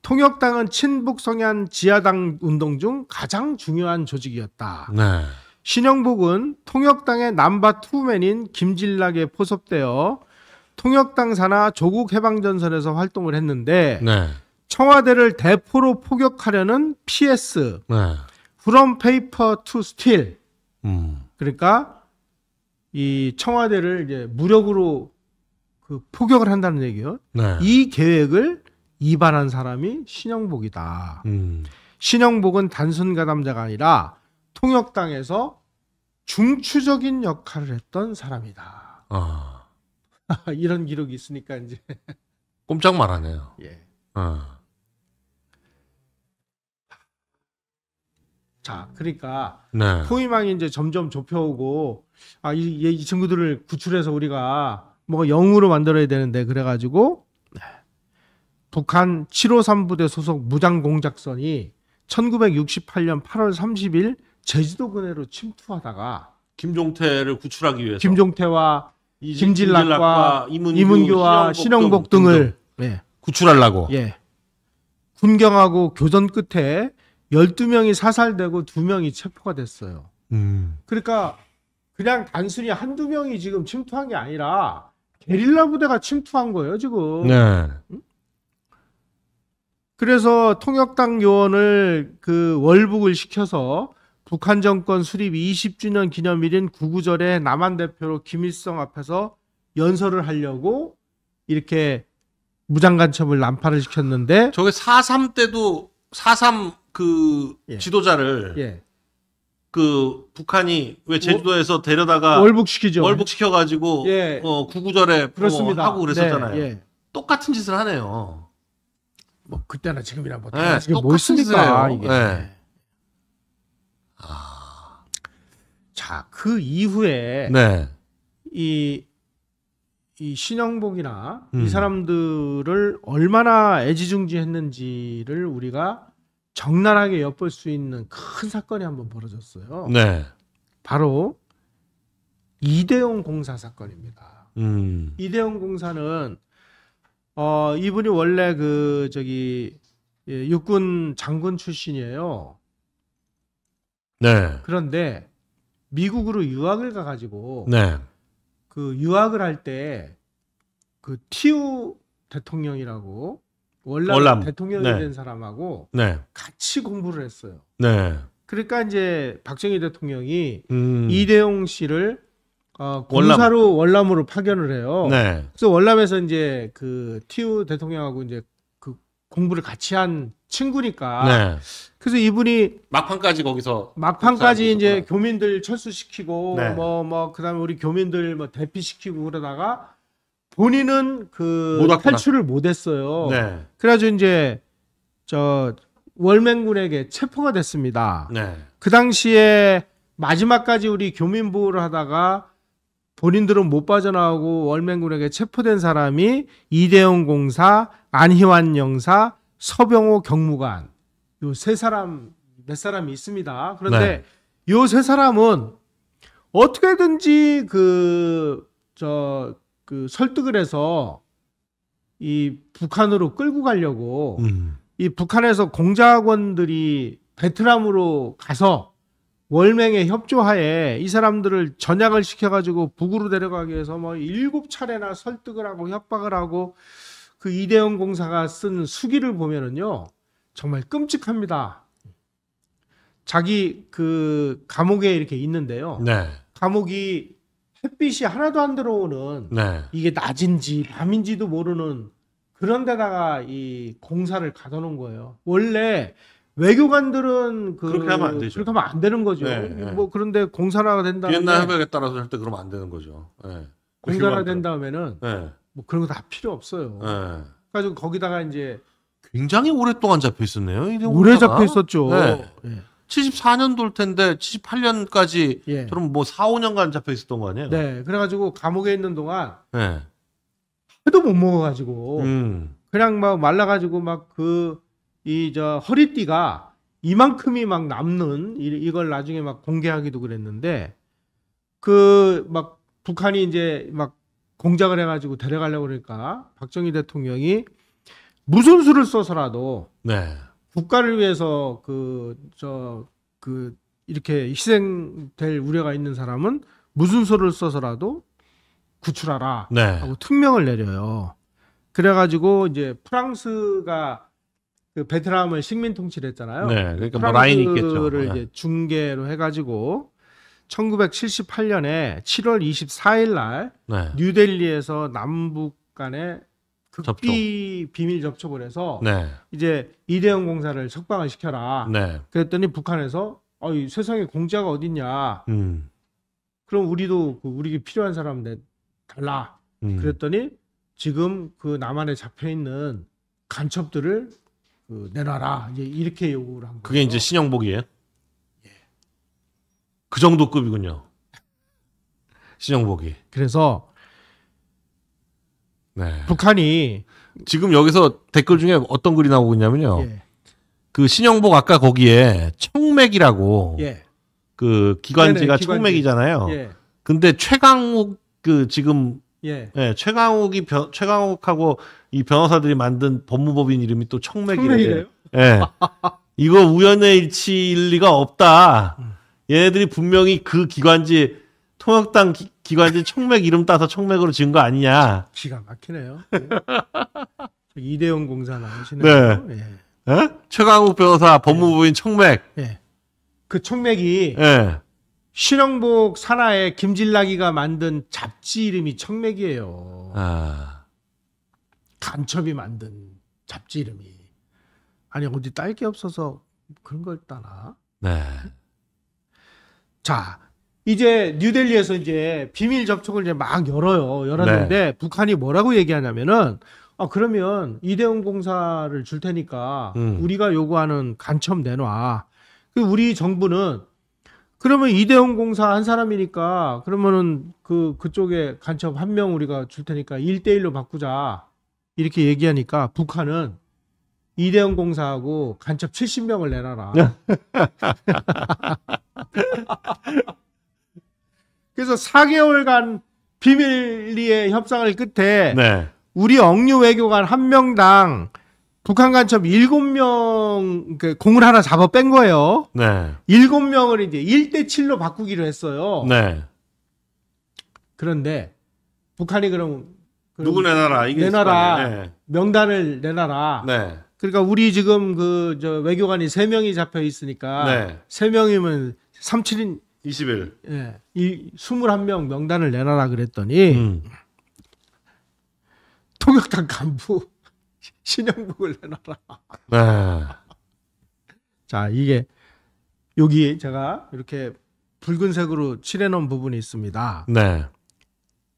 통역당은 친북 성향 지하당 운동 중 가장 중요한 조직이었다. 네. 신영복은 통역당의 남바 투맨인 김진락에 포섭되어 통역당 사나 조국 해방전선에서 활동을 했는데 네. 청와대를 대포로 포격하려는 PS 네. From Paper to Steel 음. 그러니까 이 청와대를 이제 무력으로 그 포격을 한다는 얘기요. 네. 이 계획을 이반한 사람이 신영복이다. 음. 신영복은 단순 가담자가 아니라 통역당에서 중추적인 역할을 했던 사람이다. 아. [laughs] 이런 기록이 있으니까 이제 꼼짝 말하네요. 예. 어. 자, 그러니까 네. 소위망이 이제 점점 좁혀오고 아, 이, 이 친구들을 구출해서 우리가 뭐 영웅으로 만들어야 되는데 그래가지고 북한 753 부대 소속 무장 공작선이 1968년 8월 30일 제주도 근해로 침투하다가 김종태를 구출하기 위해서 김종태와 김진락과 이문규와 신영복, 신영복 등을 네. 구출하려고 예. 군경하고 교전 끝에 12명이 사살되고 2명이 체포가 됐어요. 음. 그러니까 그냥 단순히 한두 명이 지금 침투한 게 아니라 게릴라 부대가 침투한 거예요, 지금. 네. 그래서 통역당 요원을 그 월북을 시켜서 북한 정권 수립 20주년 기념일인 9 9절에 남한 대표로 김일성 앞에서 연설을 하려고 이렇게 무장간첩을 난파를 시켰는데 저게 4.3 때도 4.3그 예. 지도자를 예. 그 북한이 왜 뭐 제주도에서 데려다가 월북시키죠. 월북시켜 가지고 예. 어 구구절에 뭐 그렇습니 하고 그랬었잖아요. 네, 예. 똑같은 짓을 하네요. 뭐 그때나 지금이나 뭐 네, 이게 똑같은 짓을 뭡니까 해요. 이게. 네. 아. 자, 그 이후에 네. 이, 이 신영복이나 음. 이 사람들을 얼마나 애지중지했는지를 우리가 적나라하게 엿볼 수 있는 큰 사건이 한번 벌어졌어요. 네. 바로 이대용 공사 사건입니다. 음. 이대용 공사는 어 이분이 원래 그 저기 예, 육군 장군 출신이에요. 네. 그런데 미국으로 유학을 가가지고 네. 그 유학을 할 때그 티우 대통령이라고 월남, 월남. 대통령이 네. 된 사람하고 네. 같이 공부를 했어요. 네. 그러니까 이제 박정희 대통령이 음. 이대용 씨를 어, 공사로 월남. 으로 파견을 해요. 네. 그래서 월남에서 이제 그 티우 대통령하고 이제 그 공부를 같이 한 친구니까. 네. 그래서 이분이 막판까지 거기서 막판까지 이제 교민들 철수시키고 뭐뭐 네. 뭐 그다음에 우리 교민들 뭐 대피시키고 그러다가 본인은 그못 탈출을 못했어요. 네. 그래가지 이제 저 월맹군에게 체포가 됐습니다. 네. 그 당시에 마지막까지 우리 교민 보호를 하다가 본인들은 못 빠져나오고 월맹군에게 체포된 사람이 이대영 공사, 안희환 영사, 서병호 경무관 요 세 사람 몇 사람이 있습니다. 그런데 네. 요세 사람은 어떻게든지 그저 그 설득을 해서 이 북한으로 끌고 가려고 음. 이 북한에서 공작원들이 베트남으로 가서 월맹의 협조하에 이 사람들을 전향을 시켜가지고 북으로 데려가기 위해서 뭐 일곱 차례나 설득을 하고 협박을 하고 그 이대영 공사가 쓴 수기를 보면은요 정말 끔찍합니다. 자기 그 감옥에 이렇게 있는데요. 네. 감옥이 햇빛이 하나도 안 들어오는 네. 이게 낮인지 밤인지도 모르는 그런 데다가 이 공사를 가둬놓은 거예요. 원래 외교관들은 그 그렇게 하면 안 되죠. 그렇게 하면 안 되는 거죠. 네, 네. 뭐 그런데 공사가 된다. 비엔 협약에 따라서 절대 그러면 안 되는 거죠. 네. 그 공사가 된 다음에는 네. 뭐 그런 거 다 필요 없어요. 네. 그래가지고 그러니까 거기다가 이제 굉장히 오랫동안 잡혀 있었네요. 오래 잡혀 있었죠. 네. 74년도일 텐데 78년까지 예. 그럼 뭐 4, 5년간 잡혀 있었던 거 아니에요? 네. 그래가지고 감옥에 있는 동안 네. 해도 못 먹어가지고 음. 그냥 막 말라가지고 막 그 이 저 허리띠가 이만큼이 막 남는 이걸 나중에 막 공개하기도 그랬는데 그 막 북한이 이제 막 공작을 해가지고 데려가려고 그러니까 박정희 대통령이 무슨 수를 써서라도 네. 국가를 위해서 그 저그 그 이렇게 희생될 우려가 있는 사람은 무슨 소를 써서라도 구출하라 네. 하고 특명을 내려요. 그래가지고 이제 프랑스가 그 베트남을 식민 통치를 했잖아요. 네, 그러니까 뭐라인 있겠죠. 를 네. 이제 중계로 해가지고 1978년에 7월 24일 날 네. 뉴델리에서 남북 간의 극비 접촉. 비밀 접촉을 해서 네. 이제 이대형 공사를 석방을 시켜라. 네. 그랬더니 북한에서 어이 세상에 공자가 어딨냐. 음. 그럼 우리도 그 우리 에게 필요한 사람 내 달라. 음. 그랬더니 지금 그 남한에 잡혀 있는 간첩들을 그 내놔라. 이제 이렇게 요구를 한 거예요. 그게 이제 신영복이에요. 예. 그 정도 급이군요. [laughs] 신영복이. 그래서 네. 북한이 지금 여기서 댓글 중에 어떤 글이 나오고 있냐면요. 예. 그 신영복 아까 거기에 청맥이라고 예. 그 기관지가 네네, 청맥이잖아요. 예. 근데 최강욱 그 지금 예. 예, 최강욱이 변, 최강욱하고 이 변호사들이 만든 법무법인 이름이 또 청맥이래요. 예. [laughs] 이거 우연의 일치일 리가 없다. 얘네들이 분명히 그 기관지 통역당 기, 기관지 청맥 이름 따서 청맥으로 지은 거 아니냐. 기가 막히네요. 예. [laughs] 이대용 공사 나오시네요. 네. 예. 에? 예? 최강욱 변호사 법무부인 청맥. 예. 예. 그 청맥이 예. 신영복 산하의 김질나기가 만든 잡지 이름이 청맥이에요. 아. 간첩이 만든 잡지 이름이. 아니 어디 딸 게 없어서 그런 걸 따나? 네. 자, 이제 뉴델리에서 이제 비밀 접촉을 이제 막 열어요. 열었는데 네. 북한이 뭐라고 얘기하냐면은 아 그러면 이대원 공사를 줄 테니까 음. 우리가 요구하는 간첩 내놔. 그 우리 정부는 그러면 이대원 공사 한 사람이니까 그러면은 그 그쪽에 간첩 한 명 우리가 줄 테니까 1대1로 바꾸자. 이렇게 얘기하니까 북한은 이대원 공사하고 간첩 70명을 내놔라. [laughs] [laughs] 그래서 4개월간 비밀리에 협상을 끝에 네. 우리 억류 외교관 한 명당 북한 간첩 7명 그 공을 하나 잡아 뺀 거예요. 네. 7명을 이제 1대 7로 바꾸기로 했어요. 네. 그런데 북한이 그럼, 그럼 누구 내놔라 이게 내놔라 네. 명단을 내놔라. 네. 그러니까 우리 지금 그저 외교관이 3명이 잡혀 있으니까 네. 3명이면 37인 2 1 예. 이 21명 명단을 내놔라 그랬더니 음. 통역당 간부 [laughs] 신영국을 내놔라. 네. [laughs] 자, 이게 여기 제가 이렇게 붉은색으로 칠해놓은 부분이 있습니다. 네.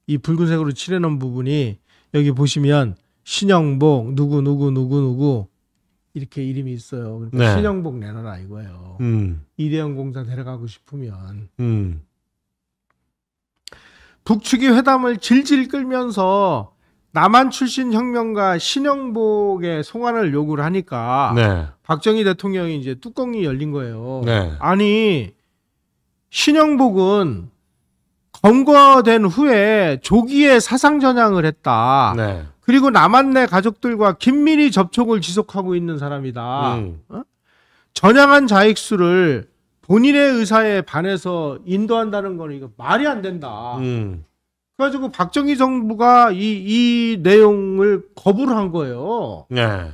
이 붉은색으로 칠해놓은 부분이 여기 보시면 신영복 누구 누구 누구 누구 이렇게 이름이 있어요. 그러니까 네. 신영복내놔아이거요 음. 이대형 공장 데려가고 싶으면 음. 북측이 회담을 질질 끌면서 남한 출신 혁명가 신영복의 송환을 요구를 하니까 네. 박정희 대통령이 이제 뚜껑이 열린 거예요. 네. 아니 신영복은 검거된 후에 조기에 사상 전향을 했다. 네. 그리고 남한내 가족들과 긴밀히 접촉을 지속하고 있는 사람이다. 음. 어? 전향한 자익수를 본인의 의사에 반해서 인도한다는 거 이거 말이 안 된다. 음. 그래가지고 박정희 정부가 이, 이 내용을 거부를 한 거예요. 네.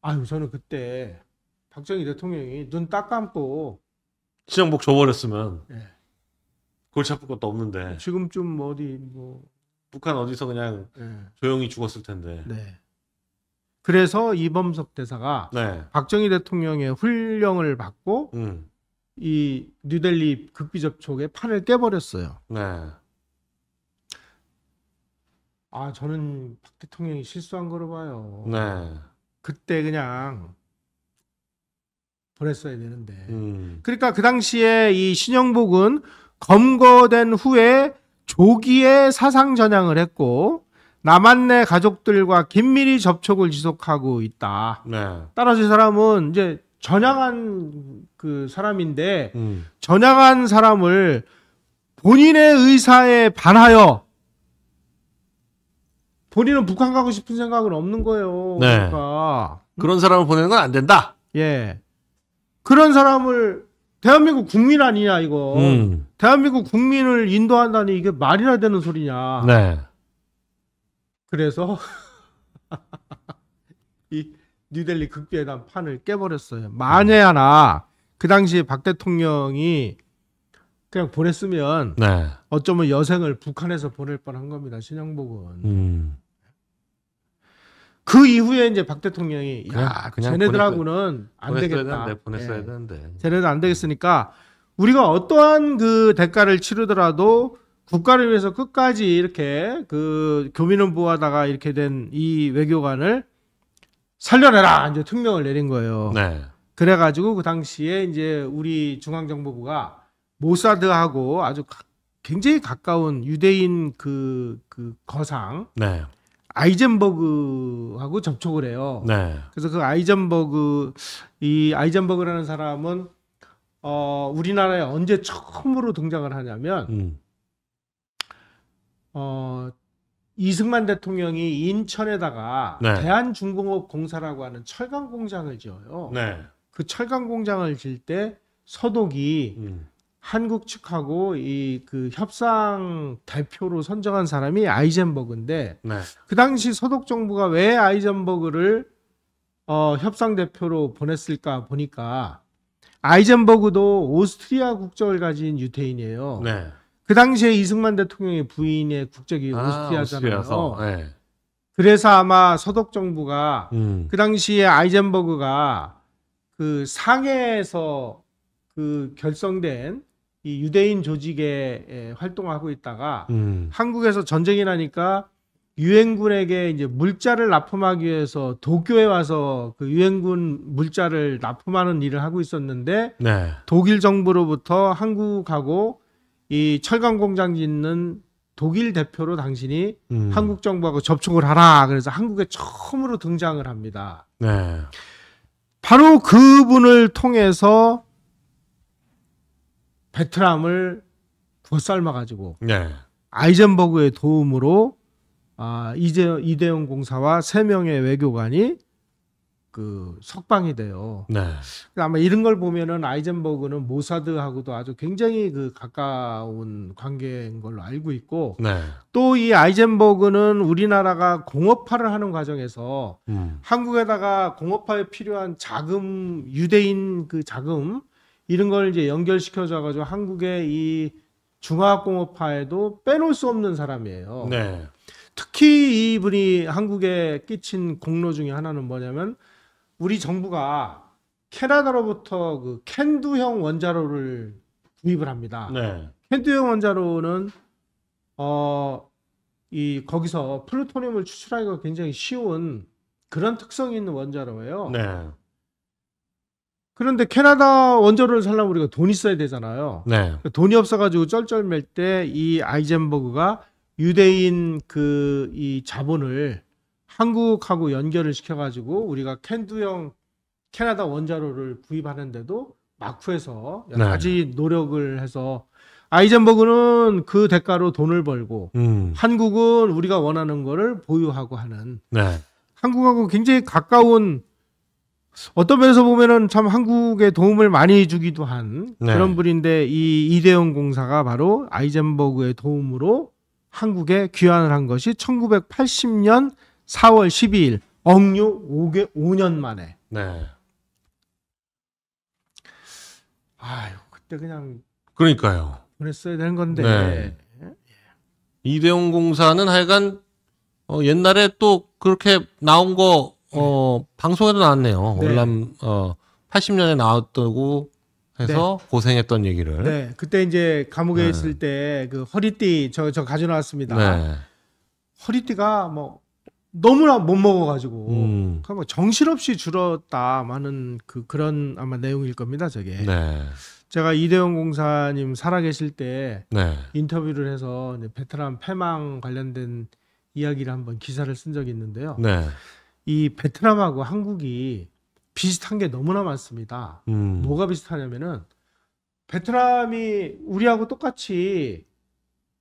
아유, 저는 그때 박정희 대통령이 눈 딱 감고 시정복 줘버렸으면 네. 골치 아플 것도 없는데 지금쯤 어디 뭐 북한 어디서 그냥 네. 조용히 죽었을 텐데. 네. 그래서 이범석 대사가 네. 박정희 대통령의 훈령을 받고 음. 이 뉴델리 극비 접촉의 판을 깨버렸어요. 네. 아 저는 박 대통령이 실수한 거로 봐요. 네. 그때 그냥 보냈어야 되는데. 음. 그러니까 그 당시에 이 신영복은 검거된 후에 조기에 사상 전향을 했고 남한 내 가족들과 긴밀히 접촉을 지속하고 있다. 네. 따라서 이 사람은 이제 전향한 그 사람인데 음. 전향한 사람을 본인의 의사에 반하여 본인은 북한 가고 싶은 생각은 없는 거예요. 네. 그러니까 그런 사람을 보내는 건 안 된다. 예. 그런 사람을 대한민국 국민 아니냐 이거. 음. 대한민국 국민을 인도한다니 이게 말이나 되는 소리냐. 네. 그래서 [laughs] 이 뉴델리 극비에 대한 판을 깨버렸어요. 만에 하나 그 당시 박 대통령이 그냥 보냈으면 네. 어쩌면 여생을 북한에서 보낼 뻔한 겁니다. 신영복은. 음. 그 이후에 이제 박 대통령이 그 야, 그냥 쟤네들하고는 보냈어야, 안 보냈어야 되겠다. 되는데, 보냈어야 예. 되는데. 쟤네들 안 되겠으니까 우리가 어떠한 그 대가를 치르더라도 국가를 위해서 끝까지 이렇게 그 교민을 보호하다가 이렇게 된 이 외교관을 살려내라 이제 특명을 내린 거예요. 네. 그래가지고 그 당시에 이제 우리 중앙정보부가 모사드하고 아주 가, 굉장히 가까운 유대인 그, 그 거상 네. 아이젠버그하고 접촉을 해요. 네. 그래서 그 아이젠버그 이 아이젠버그라는 사람은 어 우리나라에 언제 처음으로 등장을 하냐면 음. 어 이승만 대통령이 인천에다가 네. 대한중공업 공사라고 하는 철강 공장을 지어요. 네. 그 철강 공장을 질때 서독이 음. 한국 측하고 이 그 협상 대표로 선정한 사람이 아이젠버그인데 네. 그 당시 서독 정부가 왜 아이젠버그를 어, 협상 대표로 보냈을까 보니까 아이젠버그도 오스트리아 국적을 가진 유태인이에요. 네. 그 당시에 이승만 대통령의 부인의 국적이 아, 오스트리아잖아요. 서 네. 그래서 아마 서독 정부가 음. 그 당시에 아이젠버그가 그 상해에서 그 결성된 이 유대인 조직에 활동하고 있다가 음. 한국에서 전쟁이 나니까 유엔군에게 이제 물자를 납품하기 위해서 도쿄에 와서 그 유엔군 물자를 납품하는 일을 하고 있었는데 네. 독일 정부로부터 한국하고 이 철강 공장 짓는 독일 대표로 당신이 음. 한국 정부하고 접촉을 하라. 그래서 한국에 처음으로 등장을 합니다. 네. 바로 그분을 통해서 베트남을 부어 삶아가지고 네. 아이젠버그의 도움으로 아, 이재, 이대용 공사와 세명의 외교관이 그 석방이 돼요. 네. 그러니까 아마 이런 걸 보면은 아이젠버그는 모사드하고도 아주 굉장히 그 가까운 관계인 걸로 알고 있고 네. 또이 아이젠버그는 우리나라가 공업화를 하는 과정에서 음. 한국에다가 공업화에 필요한 자금 유대인 그 자금 이런 걸 이제 연결시켜줘 가지고 한국의 이 중화공업화에도 빼놓을 수 없는 사람이에요. 네. 특히 이분이 한국에 끼친 공로 중에 하나는 뭐냐면 우리 정부가 캐나다로부터 그 캔두형 원자로를 구입을 합니다. 네. 캔두형 원자로는 어 이 거기서 플루토늄을 추출하기가 굉장히 쉬운 그런 특성이 있는 원자로예요. 네. 그런데 캐나다 원자로를 살려면 우리가 돈이 있어야 되잖아요. 네. 그러니까 돈이 없어가지고 쩔쩔맬 때 이 아이젠버그가 유대인 그 이 자본을 한국하고 연결을 시켜가지고 우리가 캔두형 캐나다 원자로를 구입하는데도 마쿠에서 여러 가지 노력을 해서 아이젠버그는 그 대가로 돈을 벌고 음. 한국은 우리가 원하는 거를 보유하고 하는 네. 한국하고 굉장히 가까운 어떤 면에서 보면은 참 한국에 도움을 많이 주기도 한 네. 그런 분인데 이 이대용 공사가 바로 아이젠버그의 도움으로 한국에 귀환을 한 것이 1980년 4월 12일 억류 5개 5년 만에. 네. 아유 그때 그냥 그러니까요. 보냈어야 되는 건데. 네. 이대용 공사는 하여간 어, 옛날에 또 그렇게 나온 거어 방송에도 나왔네요. 네. 월남 어 80년에 나왔다고 해서 네. 고생했던 얘기를. 네, 그때 이제 감옥에 네. 있을 때 그 허리띠 저 저 가져 나왔습니다. 네. 허리띠가 뭐 너무나 못 먹어가지고 음. 뭐 정신없이 줄었다 많은 그 그런 아마 내용일 겁니다. 저게. 네. 제가 이대용 공사님 살아계실 때 네. 인터뷰를 해서 베트남 패망 관련된 이야기를 한번 기사를 쓴 적이 있는데요. 이 베트남하고 한국이 비슷한 게 너무나 많습니다. 음. 뭐가 비슷하냐면은 베트남이 우리하고 똑같이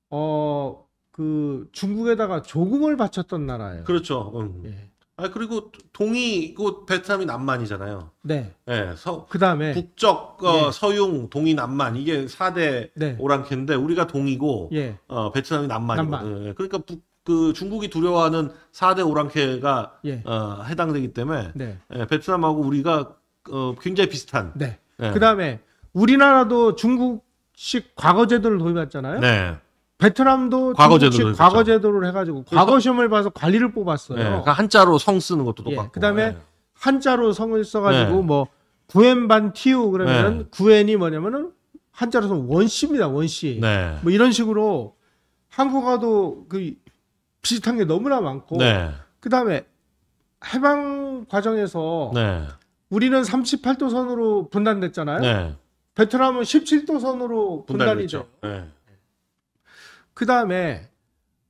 어 그 중국에다가 조공을 바쳤던 나라예요. 그렇죠. 음. 예. 아 그리고 동이 그 베트남이 남만이잖아요. 네. 예. 서 그다음에 북적 어, 예. 서융 동이 남만 이게 4대 네. 오랑캐인데 우리가 동이고 예. 어 베트남이 남만이거든. 남만. 예. 그러니까 북그 중국이 두려워하는 4대 오랑캐가 예. 어, 해당되기 때문에 네. 예, 베트남하고 우리가 어, 굉장히 비슷한. 네. 예. 그다음에 우리나라도 중국식 과거제도를 도입했잖아요. 네. 베트남도 과거제도를 과거제도를 해가지고 과거시험을 봐서 관리를 뽑았어요. 네, 그러니까 한자로 성 쓰는 것도 예, 똑같고. 그다음에 네. 한자로 성을 써가지고 네. 뭐 구엔반 티우 그러면은 구엔이 뭐냐면은 한자로 서 원씨입니다. 원씨. 뭐 이런 식으로 한국어도 그 비슷한 게 너무나 많고 네. 그다음에 해방 과정에서 네. 우리는 38도 선으로 분단됐잖아요. 네. 베트남은 17도 선으로 분단이죠. 네. 그다음에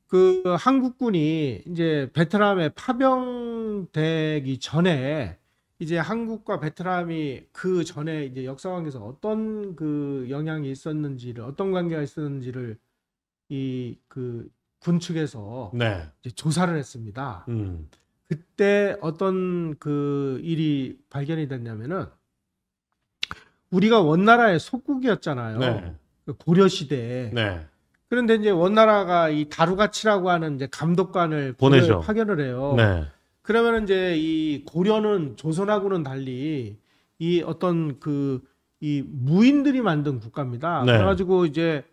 그 한국군이 이제 베트남에 파병되기 전에 이제 한국과 베트남이 그 전에 이제 역사 관계에서 어떤 그 영향이 있었는지를 어떤 관계가 있었는지를 이그 군 측에서 네. 조사를 했습니다. 음. 그때 어떤 그 일이 발견이 됐냐면은 우리가 원나라의 속국이었잖아요. 네. 그 고려 시대에. 네. 그런데 이제 원나라가 이 다루가치라고 하는 이제 감독관을 그 보내죠. 파견을 해요. 네. 그러면 이제 이 고려는 조선하고는 달리 이 어떤 그 이 무인들이 만든 국가입니다. 네. 그래가지고 이제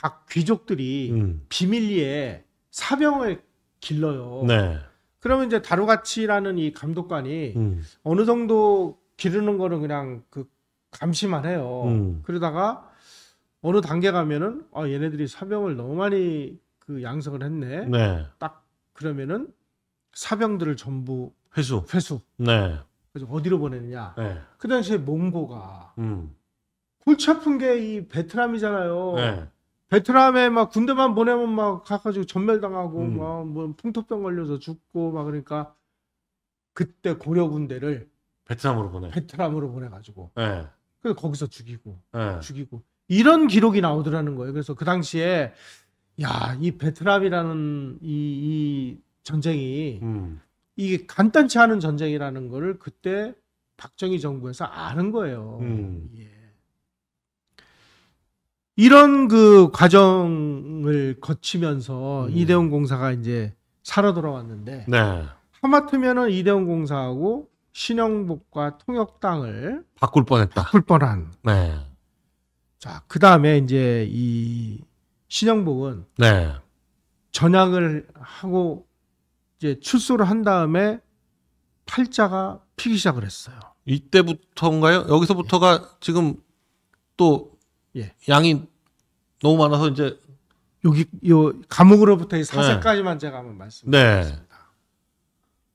각 귀족들이 음. 비밀리에 사병을 길러요. 네. 그러면 이제 다루가치라는 이 감독관이 음. 어느 정도 기르는 거는 그냥 그 감시만 해요. 음. 그러다가 어느 단계 가면은 아 얘네들이 사병을 너무 많이 그 양성을 했네. 네. 딱 그러면은 사병들을 전부 회수. 회수. 네. 그래서 어디로 보내느냐. 네. 그 당시에 몽고가 음. 골치 아픈 게 이 베트남이잖아요. 네. 베트남에 막 군대만 보내면 막 가가지고 전멸당하고 음. 막뭐 풍토병 걸려서 죽고 막 그러니까 그때 고려 군대를 베트남으로 보내. 베트남으로 보내가지고. 네. 그 거기서 죽이고 네. 죽이고 이런 기록이 나오더라는 거예요. 그래서 그 당시에 야 이 베트남이라는 이, 이 전쟁이 음. 이게 간단치 않은 전쟁이라는 거를 그때 박정희 정부에서 아는 거예요. 음. 예. 이런 그 과정을 거치면서 음. 이대훈 공사가 이제 살아 돌아왔는데 네. 하마터면은 이대훈 공사하고 신영복과 통역당을 바꿀 뻔했다. 바꿀 뻔한. 네. 자, 그 다음에 이제 이 신영복은 네. 전향을 하고 이제 출소를 한 다음에 팔자가 피기 시작을 했어요. 이때부터인가요? 여기서부터가 네. 지금 또 예. 양이 너무 많아서 이제 여기 요 감옥으로부터 이 사세까지만 네. 제가 한번 말씀드리겠습니다. 네.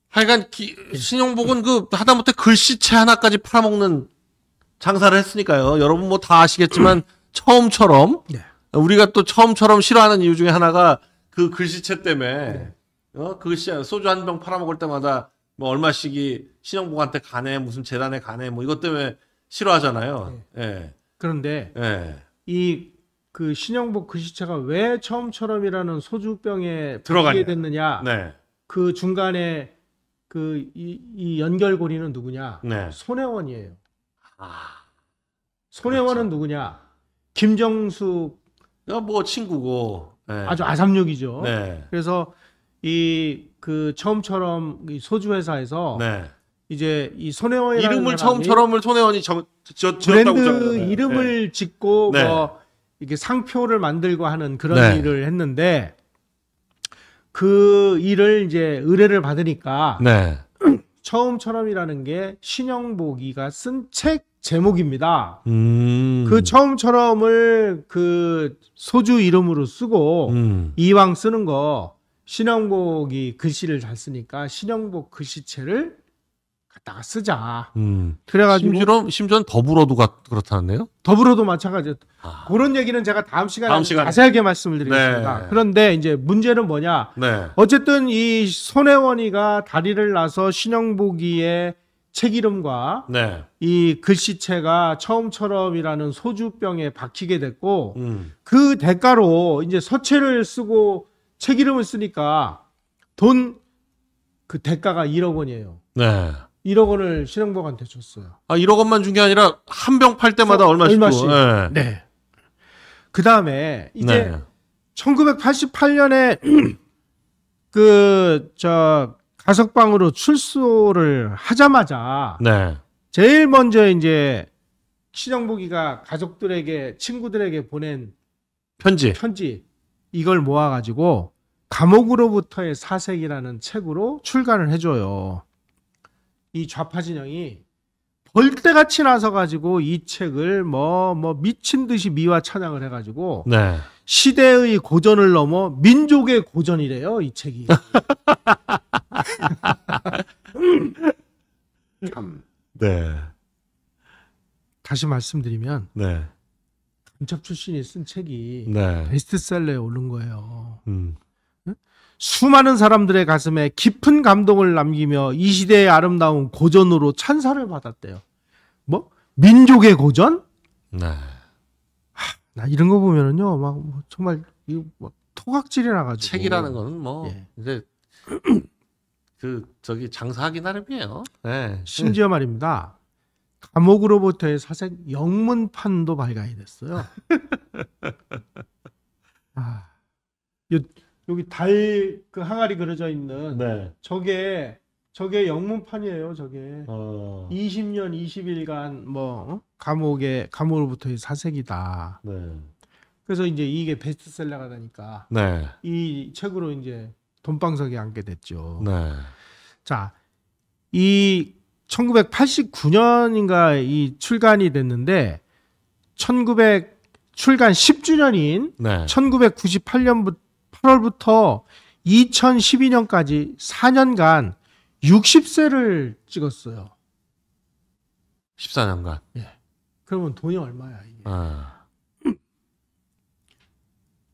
하여간 기, 신용복은 그 하다못해 글씨체 하나까지 팔아먹는 장사를 했으니까요. 여러분 뭐 다 아시겠지만 [clears throat] 처음처럼 네. 우리가 또 처음처럼 싫어하는 이유 중에 하나가 그 글씨체 때문에 네. 어? 글씨 소주 한 병 팔아먹을 때마다 뭐 얼마씩이 신용복한테 가네 무슨 재단에 가네 뭐 이것 때문에 싫어하잖아요. 네. 예. 네. 그런데 예. 이그 신영복 그 시체가 왜 처음처럼이라는 소주병에 들어가게 됐느냐? 네. 그 중간에 그이이 연결고리는 누구냐? 네. 손혜원이에요. 아. 손혜원은 그렇죠. 누구냐? 김정숙 어, 뭐 친구고. 예. 아주 아삼육이죠. 네. 그래서 이 그 처음처럼 이 소주 회사에서 네. 이제 이 손혜원 이름을 처음처럼을 손혜원이 정, 저, 지었다고 브랜드 네. 이름을 네. 짓고 네. 뭐 이렇게 상표를 만들고 하는 그런 네. 일을 했는데 그 일을 이제 의뢰를 받으니까 네. [clears throat] 처음처럼이라는 게 신영복이가 쓴 책 제목입니다. 음. 그 처음처럼을 그 소주 이름으로 쓰고 음. 이왕 쓰는 거 신영복이 글씨를 잘 쓰니까 신영복 글씨체를 갖다가 쓰자. 음. 그래가지고 심지어 심지어 더불어도 그렇다는데요? 더불어도 마찬가지예요. 아. 그런 얘기는 제가 다음 시간에 다음 시간에. 자세하게 말씀을 드리겠습니다. 네. 그런데 이제 문제는 뭐냐? 네. 어쨌든 이 손혜원이가 다리를 나서 신영보기에 책 이름과 네. 이 글씨체가 처음처럼이라는 소주병에 박히게 됐고 음. 그 대가로 이제 서체를 쓰고 책 이름을 쓰니까 돈 그 대가가 1억 원이에요. 네. 1억 원을 신영복한테 줬어요. 아, 1억 원만 준 게 아니라 한 병 팔 때마다 얼마씩. 얼마씩. 예. 네. 네. 그 다음에 이제 네. 1988년에 [clears throat] 그, 저, 가석방으로 출소를 하자마자 네. 제일 먼저 이제 신영복이가 가족들에게 친구들에게 보낸 편지 편지 이걸 모아가지고 감옥으로부터의 사색이라는 책으로 출간을 해줘요. 이 좌파 진영이 벌떼같이 나서가지고 이 책을 뭐, 뭐 미친 듯이 미화 찬양을 해가지고 네. 시대의 고전을 넘어 민족의 고전이래요, 이 책이. [laughs] 참. 네. 다시 말씀드리면 네. 간첩 출신이 쓴 책이 네. 베스트셀러에 오른 거예요. 음. 수많은 사람들의 가슴에 깊은 감동을 남기며 이 시대의 아름다운 고전으로 찬사를 받았대요. 뭐 민족의 고전? 네. 하, 나 이런 거 보면은요, 막 뭐 정말 이뭐 토각질이 나가지고 책이라는 거는 뭐 예. 이제 [clears throat] 그 저기 장사하기 나름이에요. 네. 심지어 말입니다. 감옥으로부터의 사생 영문판도 발간이 됐어요. [laughs] 아, 이 여기 달 그 항아리 그려져 있는 네. 저게 저게 영문판이에요. 저게 어. 20년 20일간 뭐 어? 감옥에 감옥으로부터의 사색이다. 네. 그래서 이제 이게 베스트셀러가 되니까 네. 이 책으로 이제 돈방석에 앉게 됐죠. 네. 자, 이 1989년인가 이 출간이 됐는데 1900 출간 10주년인 네. 1998년부터 8월부터 2012년까지 4년간 60세를 찍었어요. 14년간. 예. 그러면 돈이 얼마야 이게. 아.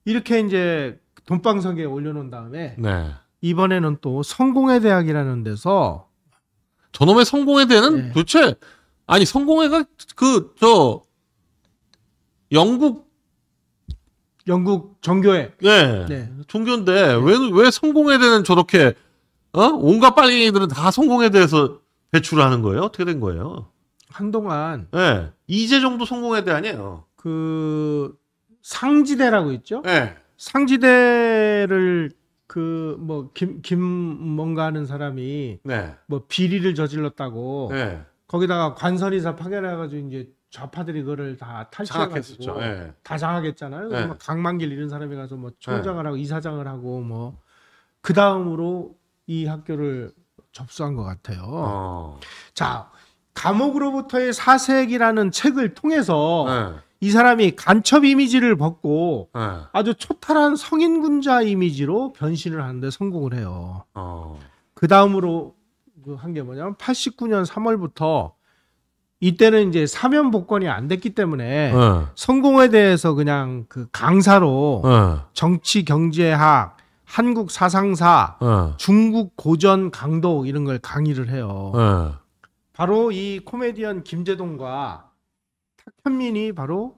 이렇게 이제 돈방석에 올려놓은 다음에 네. 이번에는 또 성공회 대학이라는 데서 저놈의 성공회 대는 네. 도대체 아니 성공회가 그 저 영국 영국 정교회. 네. 네. 종교인데 왜 왜 성공에 대한 저렇게 어? 온갖 빨갱이들은 다 성공에 대해서 배출을 하는 거예요? 어떻게 된 거예요? 한동안 네. 이재정도 성공에 대한니에요그 상지대라고 있죠? 네. 상지대를 그 뭐김김 뭔가 하는 사람이 네. 뭐 비리를 저질렀다고 네. 거기다가 관설이사 파견해가지고 이제 좌파들이 그거를 다 탈취해가지고 예. 다 장악했잖아요. 예. 강만길 이런 사람이 가서 뭐 예. 총장을 하고 이사장을 하고 뭐 그 다음으로 이 학교를 접수한 것 같아요. 어. 자 감옥으로부터의 사색이라는 책을 통해서 네. 이 사람이 간첩 이미지를 벗고 네. 아주 초탈한 성인군자 이미지로 변신을 하는데 성공을 해요. 어. 그 다음으로 그 한 게 뭐냐면 89년 3월부터 이때는 이제 사면 복권이 안 됐기 때문에 어. 성공에 대해서 그냥 그 강사로 어. 정치 경제학 한국 사상사 어. 중국 고전 강도 이런 걸 강의를 해요 어. 바로 이 코미디언 김재동과 탁현민이 바로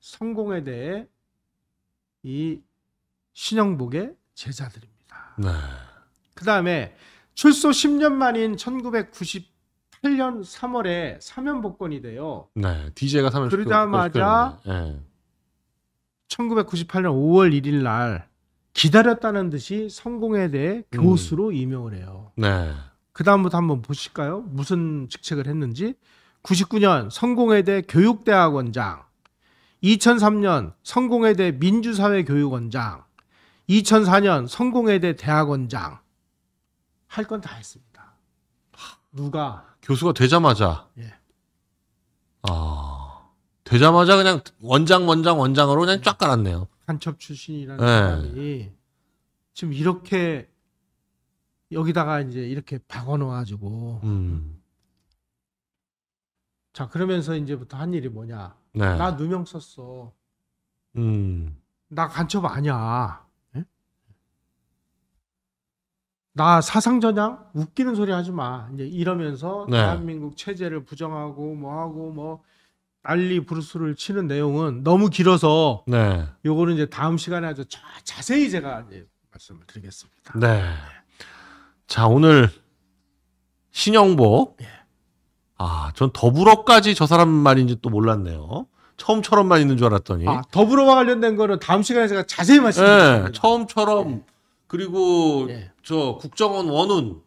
성공에 대해 이 신영복의 제자들입니다 네. 그 다음에 출소 10년 만인 1990 2008년 3월에 사면 복권이 돼요. 네, DJ가 사면 그러자마자 네. 1998년 5월 1일 날 기다렸다는 듯이 성공에 대해 음. 교수로 음. 임명을 해요. 네. 그 다음부터 한번 보실까요? 무슨 직책을 했는지. 99년 성공회대 교육대학원장, 2003년 성공회대 민주사회교육원장, 2004년 성공회대 대학원장 할 건 다 했습니다. 누가 교수가 되자마자 예. 아 되자마자 그냥 원장 원장 원장으로 그냥 예. 쫙 깔았네요. 간첩 출신이라는 예. 사람이 지금 이렇게 여기다가 이제 이렇게 박아놓아가지고 음. 자 그러면서 이제부터 한 일이 뭐냐? 네. 나 누명 썼어. 음. 나 간첩 아니야. 나 사상전향 웃기는 소리 하지 마 이제 이러면서 네. 대한민국 체제를 부정하고 뭐 하고 뭐 난리 브루스를 치는 내용은 너무 길어서 네. 요거는 이제 다음 시간에 아주 자, 자세히 제가 이제 말씀을 드리겠습니다. 네. 자 오늘 신영보 예. 아, 전 더불어까지 저 사람 말인지 또 몰랐네요. 처음처럼만 있는 줄 알았더니. 아, 더불어와 관련된 거는 다음 시간에 제가 자세히 말씀드릴게요. 네, 처음처럼 예. 그리고 예. 저 국정원 원훈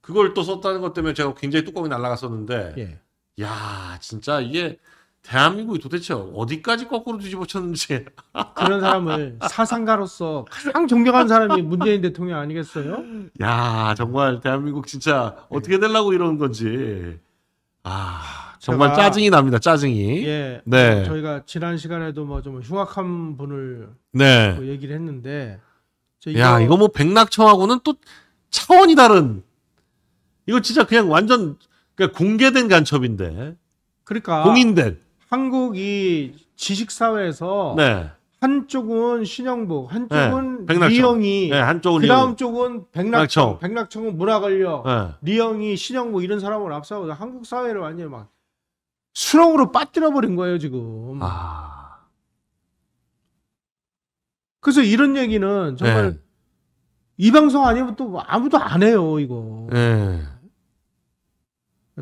그걸 또 썼다는 것 때문에 제가 굉장히 뚜껑이 날라갔었는데 예. 야 진짜 이게 대한민국이 도대체 어디까지 거꾸로 뒤집어쳤는지 [laughs] 그런 사람을 사상가로서 가장 존경하는 사람이 문재인 대통령 아니겠어요? 야 정말 대한민국 진짜 어떻게 되려고 이러는 건지 아 정말 짜증이 납니다 짜증이 예, 네 저희가 지난 시간에도 뭐좀 흉악한 분을 네. 얘기를 했는데 야, 이거 뭐 백낙청하고는 또 차원이 다른. 이거 진짜 그냥 완전 그러 그러니까 공개된 간첩인데. 그러니까 공인된. 한국이 지식 사회에서 네. 한쪽은 신영복, 한쪽은 네, 리영이, 네, 한쪽은 그다음 쪽은 백낙청, 백낙청. 은 문화관료, 네. 리영이, 신영복 이런 사람을 앞서고 한국 사회를 완전히 막 수렁으로 빠뜨려 버린 거예요 지금. 아... 그래서 이런 얘기는 정말 네. 이 방송 아니면 또 아무도 안 해요 이거. 네.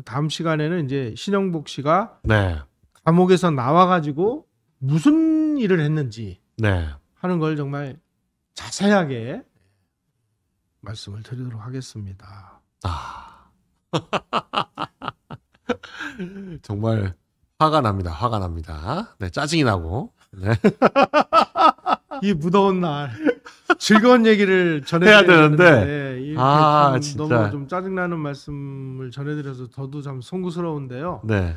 다음 시간에는 이제 신영복 씨가 네. 감옥에서 나와가지고 무슨 일을 했는지 네. 하는 걸 정말 자세하게 말씀을 드리도록 하겠습니다. 아. [laughs] 정말 화가 납니다. 화가 납니다. 네, 짜증이 나고. 네. [laughs] 이 무더운 날 [laughs] 즐거운 얘기를 전해야 되는데 예, 아 진짜 너무 좀 짜증나는 말씀을 전해드려서 저도 참 송구스러운데요. 네.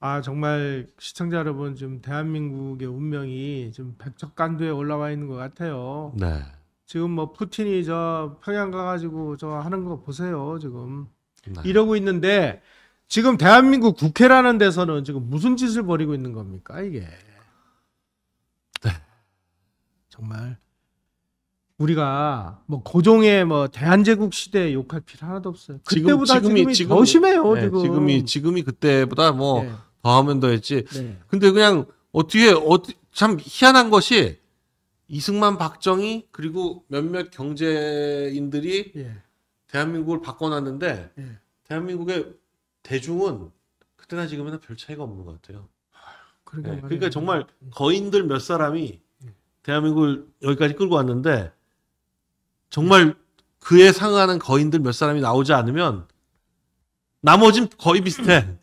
아 정말 시청자 여러분 지금 대한민국의 운명이 지금 백척간두에 올라와 있는 것 같아요. 네. 지금 뭐 푸틴이 저 평양 가가지고 저 하는 거 보세요 지금 네. 이러고 있는데 지금 대한민국 국회라는 데서는 지금 무슨 짓을 벌이고 있는 겁니까 이게? 정말 우리가 뭐 고종의 뭐 대한제국 시대에 욕할 필요 하나도 없어요. 그때보다 지금, 지금이, 지금이, 더 심해요. 네, 지금. 지금이 지금이 그때보다 뭐 네. 더하면 더했지. 네. 근데 그냥 어떻게 어떻참 희한한 것이 이승만, 박정희 그리고 몇몇 경제인들이 예. 대한민국을 바꿔놨는데 예. 대한민국의 대중은 그때나 지금이나 별 차이가 없는 것 같아요. 아유, 네. 그러니까 정말 거인들 몇 사람이 대한민국을 여기까지 끌고 왔는데 정말 그에 상응하는 거인들 몇 사람이 나오지 않으면 나머진 거의 비슷해. [clears throat]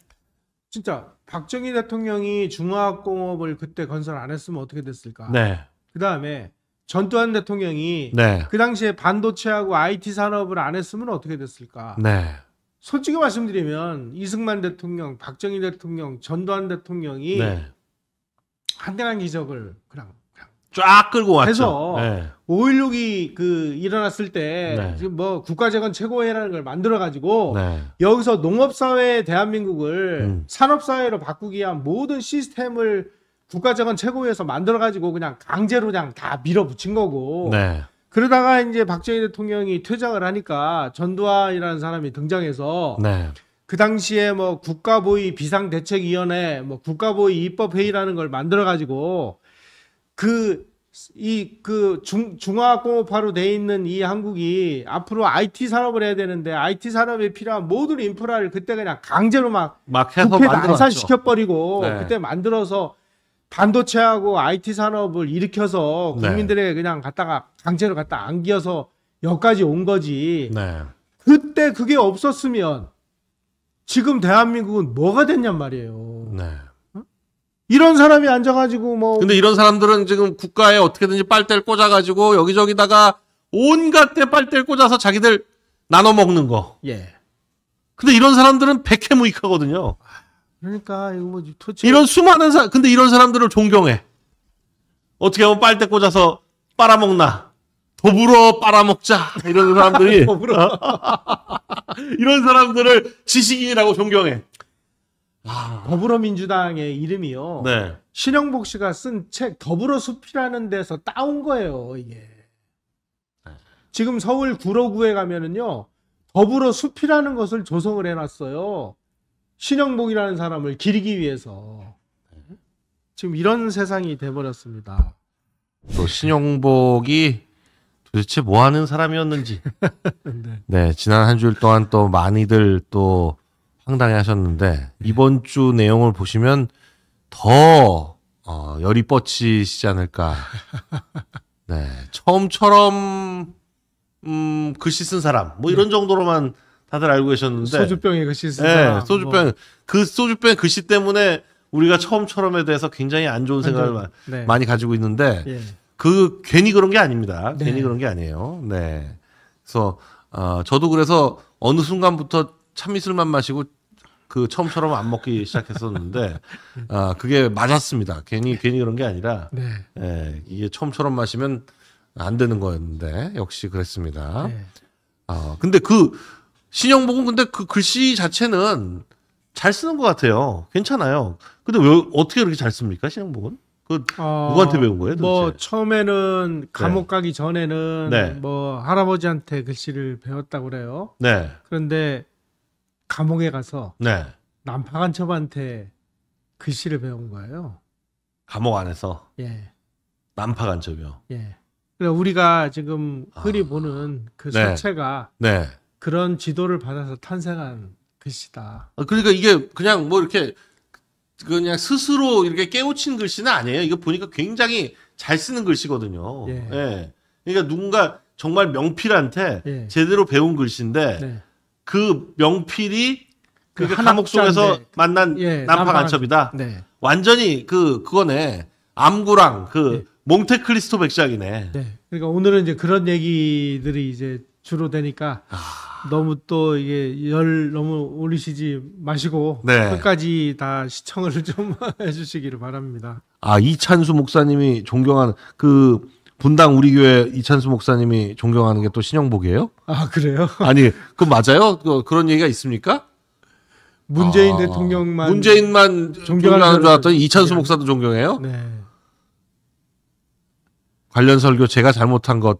진짜 박정희 대통령이 중화학공업을 그때 건설 안 했으면 어떻게 됐을까? 네. 그 다음에 전두환 대통령이 네. 그 당시에 반도체하고 IT 산업을 안 했으면 어떻게 됐을까? 네. 솔직히 말씀드리면 이승만 대통령, 박정희 대통령, 전두환 대통령이 네. 한대한 기적을 그냥 쫙 끌고 왔죠. 해서 네. 5.16이 그 일어났을 때 네. 지금 뭐 국가재건 최고회라는 걸 만들어 가지고 네. 여기서 농업사회 대한민국을 음. 산업사회로 바꾸기 위한 모든 시스템을 국가재건 최고회에서 만들어 가지고 그냥 강제로 그냥 다 밀어붙인 거고 네. 그러다가 이제 박정희 대통령이 퇴장을 하니까 전두환이라는 사람이 등장해서 네. 그 당시에 뭐 국가보위 비상대책위원회 뭐 국가보위 입법회의라는 걸 만들어 가지고 그 이그 중화공업화로 중돼 있는 이 한국이 앞으로 IT 산업을 해야 되는데 IT 산업에 필요한 모든 인프라를 그때 그냥 강제로 막, 막 해서 난산시켜 버리고 네. 그때 만들어서 반도체하고 IT 산업을 일으켜서 네. 국민들에게 그냥 갖다가 강제로 갖다 안겨서 여기까지 온 거지. 네. 그때 그게 없었으면 지금 대한민국은 뭐가 됐냔 말이에요. 네. 이런 사람이 앉아가지고 뭐. 근데 이런 사람들은 지금 국가에 어떻게든지 빨대를 꽂아가지고 여기저기다가 온갖 데 빨대를 꽂아서 자기들 나눠 먹는 거. 예. 근데 이런 사람들은 백해무익하거든요. 그러니까 이거 뭐 도대체 이런 수많은 사 근데 이런 사람들을 존경해. 어떻게 하면 빨대 꽂아서 빨아먹나. 더불어 빨아먹자 이런 사람들이 [laughs] [laughs] 이런 사람들을 지식인이라고 존경해. 아, 더불어민주당의 이름이요. 네. 신영복 씨가 쓴 책 더불어 숲이라는 데서 따온 거예요, 이게. 네. 지금 서울 구로구에 가면은요. 더불어 숲이라는 것을 조성을 해 놨어요. 신영복이라는 사람을 기리기 위해서. 지금 이런 세상이 돼 버렸습니다. 또 신영복이 도대체 뭐 하는 사람이었는지. [laughs] 네. 네, 지난 한 주일 동안 또 많이들 또 상당히 하셨는데 네. 이번 주 내용을 보시면 더 어, 열이 뻗치시지 않을까. [laughs] 네. 처음처럼 음, 글씨 쓴 사람 뭐 이런 네. 정도로만 다들 알고 계셨는데 소주병에 글씨 쓴 네, 사람. 소주병 뭐. 그 소주병 글씨 때문에 우리가 처음처럼에 대해서 굉장히 안 좋은 생각을 마, 네. 많이 가지고 있는데 예. 그 괜히 그런 게 아닙니다. 네. 괜히 그런 게 아니에요. 네. 그래서 어, 저도 그래서 어느 순간부터 참이슬만 마시고 그 처음처럼 안 먹기 시작했었는데 아 그게 맞았습니다. 괜히 괜히 그런 게 아니라 네. 예, 이게 처음처럼 마시면 안 되는 거였는데 역시 그랬습니다. 네. 아 근데 그 신영복은 근데 그 글씨 자체는 잘 쓰는 것 같아요. 괜찮아요. 근데 왜 어떻게 그렇게 잘 씁니까 신영복은? 그 어, 누구한테 배운 거예요? 뭐 도대체? 뭐 처음에는 네. 감옥 가기 전에는 네. 뭐 할아버지한테 글씨를 배웠다고 그래요. 네. 그런데 감옥에 가서 네. 남파간첩한테 글씨를 배운 거예요. 감옥 안에서 예. 남파간첩이요. 예. 그러니까 우리가 지금 아. 흔히 아. 보는 그 네. 서체가 네. 그런 지도를 받아서 탄생한 글씨다. 아, 그러니까 이게 그냥 뭐 이렇게 그냥 스스로 이렇게 깨우친 글씨는 아니에요. 이거 보니까 굉장히 잘 쓰는 글씨거든요. 예. 예. 그러니까 누군가 정말 명필한테 예. 제대로 배운 글씨인데 네. 그 명필이 그, 그 감옥 속에서 네. 만난 예, 남파간첩이다. 네. 완전히 그 그거네. 암구랑 그 예. 몽테크리스토 백작이네. 네. 그러니까 오늘은 이제 그런 얘기들이 이제 주로 되니까 아... 너무 또 이게 열 너무 올리시지 마시고 네. 끝까지 다 시청을 [laughs] 좀 해주시기를 바랍니다. 아 이찬수 목사님이 존경하는 그 분당 우리 교회 이찬수 목사님이 존경하는 게 또 신영복이에요? 아 그래요? 아니 그 맞아요? 그, 그런 얘기가 있습니까? 문재인 아, 대통령만 문재인만 존경하는 줄 알았더니 이찬수 네. 목사도 존경해요? 네. 관련 설교 제가 잘못한 것.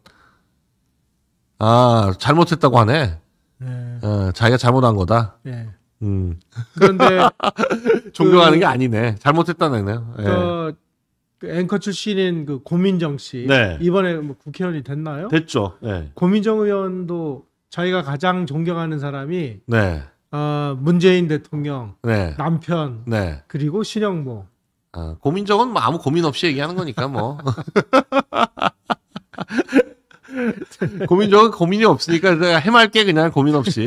아 잘못했다고 하네. 네. 어, 자기가 잘못한 거다. 네. 음. 그런데 [laughs] 존경하는 그, 게 아니네. 잘못했다네요. 그, 예. 그 앵커 출신인 그 고민정 씨 네. 이번에 뭐 국회의원이 됐나요? 됐죠. 네. 고민정 의원도 자기가 가장 존경하는 사람이 네. 어, 문재인 대통령 네. 남편 네. 그리고 신영모. 아, 고민정은 뭐 아무 고민 없이 얘기하는 거니까 뭐. [laughs] 고민적은 고민이 없으니까 내가 해맑게 그냥 고민 없이.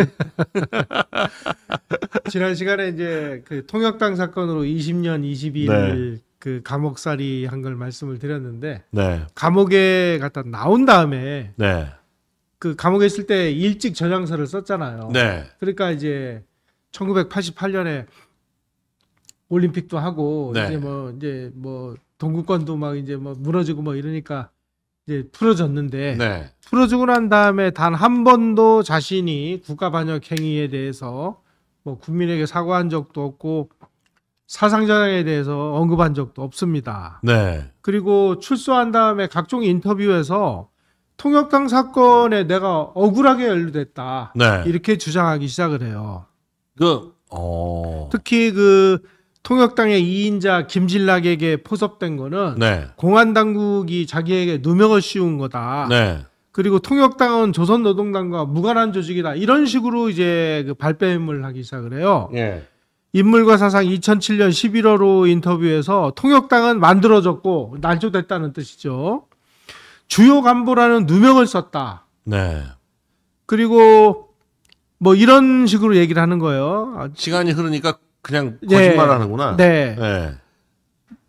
[laughs] 지난 시간에 이제 그 통역당 사건으로 20년 22일 네. 그 감옥살이 한 걸 말씀을 드렸는데 네. 감옥에 갔다 나온 다음에 네. 그 감옥에 있을 때 일찍 저장서를 썼잖아요. 네. 그러니까 이제 1988년에 올림픽도 하고 네. 이제 뭐 이제 뭐 동구권도 막 이제 뭐 무너지고 뭐 이러니까 이제 풀어졌는데 네. 풀어주고 난 다음에 단 한 번도 자신이 국가 반역 행위에 대해서 뭐 국민에게 사과한 적도 없고 사상자에 대해서 언급한 적도 없습니다. 네. 그리고 출소한 다음에 각종 인터뷰에서 통역당 사건에 내가 억울하게 연루됐다. 네. 이렇게 주장하기 시작을 해요. 그, 어. 특히 그 통역당의 2인자 김진락에게 포섭된 거는 네. 공안 당국이 자기에게 누명을 씌운 거다. 네. 그리고 통역당은 조선노동당과 무관한 조직이다. 이런 식으로 이제 그 발뺌을 하기 시작을 해요. 네. 인물과 사상 2007년 11월호 인터뷰에서 통역당은 만들어졌고 난조됐다는 뜻이죠. 주요 간부라는 누명을 썼다. 네. 그리고 뭐 이런 식으로 얘기를 하는 거예요. 시간이 흐르니까 그냥 예. 거짓말하는구나. 네. 네.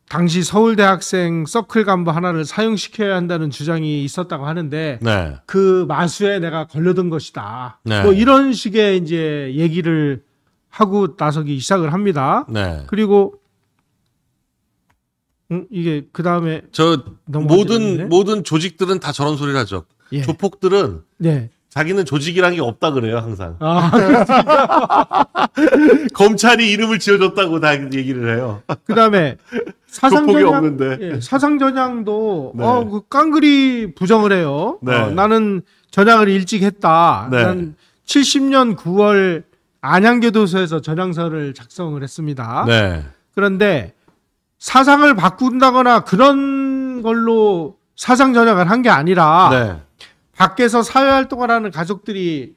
당시 서울대 학생 서클 간부 하나를 사용시켜야 한다는 주장이 있었다고 하는데 네. 그 마수에 내가 걸려든 것이다. 네. 뭐 이런 식의 이제 얘기를 하고 나서기 시작을 합니다. 네. 그리고 음, 이게 그 다음에 저 모든 모든 조직들은 다 저런 소리를 하죠. 예. 조폭들은 네. 자기는 조직이란 게 없다 그래요 항상. 아, [laughs] 검찰이 이름을 지어줬다고 다 얘기를 해요. 그다음에 [laughs] 사상전향 예, 사상전향도 네. 어그 깡그리 부정을 해요. 네. 어, 나는 전향을 일찍 했다. 네. 난 70년 9월 안양교도소에서 전향서를 작성을 했습니다. 네. 그런데 사상을 바꾼다거나 그런 걸로 사상 전향을 한 게 아니라 네. 밖에서 사회 활동을 하는 가족들이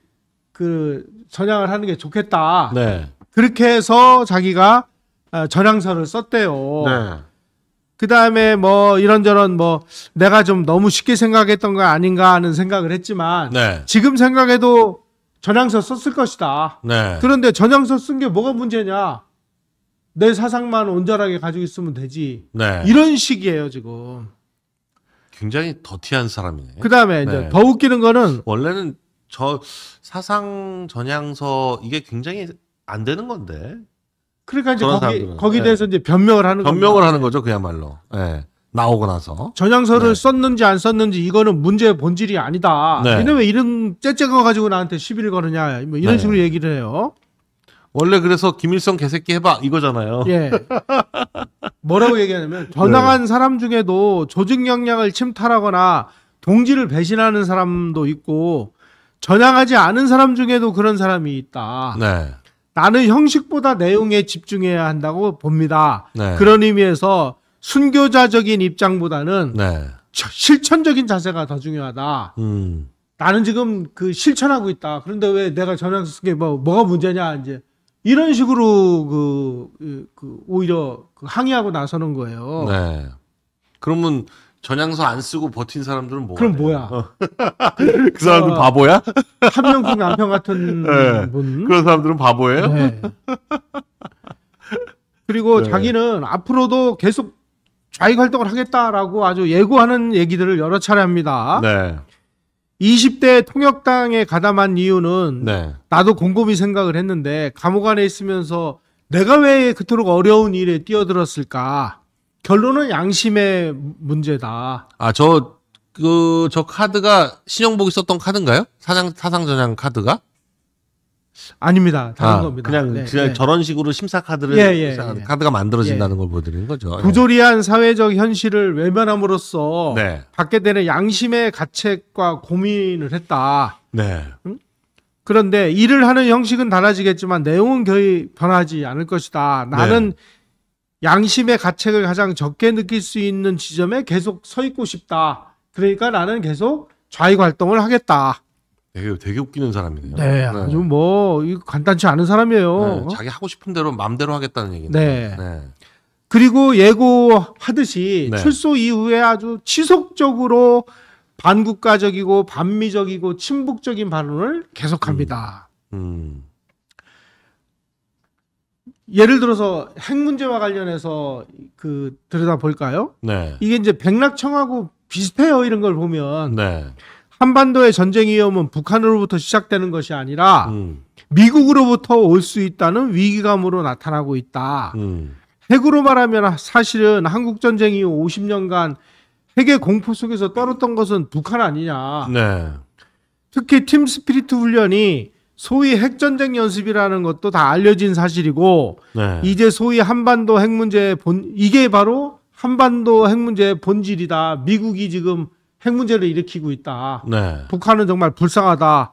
그 전향을 하는 게 좋겠다. 네. 그렇게 해서 자기가 어, 전향서를 썼대요. 네. 그 다음에 뭐 이런저런 뭐 내가 좀 너무 쉽게 생각했던 거 아닌가 하는 생각을 했지만 네. 지금 생각해도 전향서 썼을 것이다. 네. 그런데 전향서 쓴 게 뭐가 문제냐? 내 사상만 온전하게 가지고 있으면 되지. 네. 이런 식이에요 지금. 굉장히 더티한 사람이네. 그다음에 이제 네. 더 웃기는 거는 원래는 저 사상 전향서 이게 굉장히 안 되는 건데. 그러니까 이제 거기, 거기에 네. 대해서 이제 변명을 하는 변명을 겁니다. 하는 거죠 그야말로. 네. 나오고 나서 전향서를 네. 썼는지 안 썼는지 이거는 문제의 본질이 아니다. 왜냐면 네. 왜 이런 째째거 가지고 나한테 시비를 거느냐 뭐 이런 네. 식으로 얘기를 해요. 원래 그래서 김일성 개새끼 해봐 이거잖아요. 예. [laughs] 뭐라고 얘기하냐면 전향한 네. 사람 중에도 조직 역량을 침탈하거나 동지를 배신하는 사람도 있고 전향하지 않은 사람 중에도 그런 사람이 있다. 네. 나는 형식보다 내용에 집중해야 한다고 봅니다. 네. 그런 의미에서 순교자적인 입장보다는 네. 실천적인 자세가 더 중요하다. 음. 나는 지금 그 실천하고 있다. 그런데 왜 내가 전학 쓴게 뭐, 뭐가 문제냐, 이제. 이런 식으로 그, 그 오히려 그 항의하고 나서는 거예요. 네. 그러면 전향서 안 쓰고 버틴 사람들은 뭐가 그럼 뭐야? [laughs] 그 사람들 어, 바보야? 한명국 남편 같은 [laughs] 네. 분. 그런 사람들은 바보예요? 네. [laughs] 그리고 네. 자기는 앞으로도 계속 자익 활동을 하겠다라고 아주 예고하는 얘기들을 여러 차례 합니다. 네. 20대 통역당에 가담한 이유는 네. 나도 곰곰이 생각을 했는데 감옥 안에 있으면서 내가 왜 그토록 어려운 일에 뛰어들었을까? 결론은 양심의 문제다. 아, 저, 그, 저 카드가 신영복이 썼던 카드인가요? 사상 사상전향 카드가? 아닙니다. 다른 아, 겁니다. 그냥, 네, 그냥 네. 저런 식으로 심사 카드를 예, 예, 예. 카드가 만들어진다는 예. 걸 보여드리는 거죠. 예. 부조리한 사회적 현실을 외면함으로써 네. 받게 되는 양심의 가책과 고민을 했다. 네. 응? 그런데 일을 하는 형식은 달라지겠지만 내용은 거의 변하지 않을 것이다. 나는 네. 양심의 가책을 가장 적게 느낄 수 있는 지점에 계속 서 있고 싶다. 그러니까 나는 계속 좌익 활동을 하겠다. 되게 되게 웃기는 사람이네요. 네, 네, 아주 뭐 이거 간단치 않은 사람이에요. 네, 자기 하고 싶은 대로 마음대로 하겠다는 얘기네. 네. 네. 그리고 예고하듯이 네. 출소 이후에 아주 지속적으로 반국가적이고 반미적이고 친북적인 발언을 계속합니다. 음. 음. 예를 들어서 핵 문제와 관련해서 그 들여다 볼까요? 네. 이게 이제 백락청하고 비슷해요. 이런 걸 보면. 네. 한반도의 전쟁 위험은 북한으로부터 시작되는 것이 아니라 음. 미국으로부터 올 수 있다는 위기감으로 나타나고 있다. 음. 핵으로 말하면 사실은 한국 전쟁 이후 50년간 핵의 공포 속에서 떨었던 것은 북한 아니냐. 네. 특히 팀스피릿 훈련이 소위 핵전쟁 연습이라는 것도 다 알려진 사실이고 네. 이제 소위 한반도 핵 문제의 본 이게 바로 한반도 핵 문제의 본질이다. 미국이 지금 핵 문제를 일으키고 있다. 네. 북한은 정말 불쌍하다.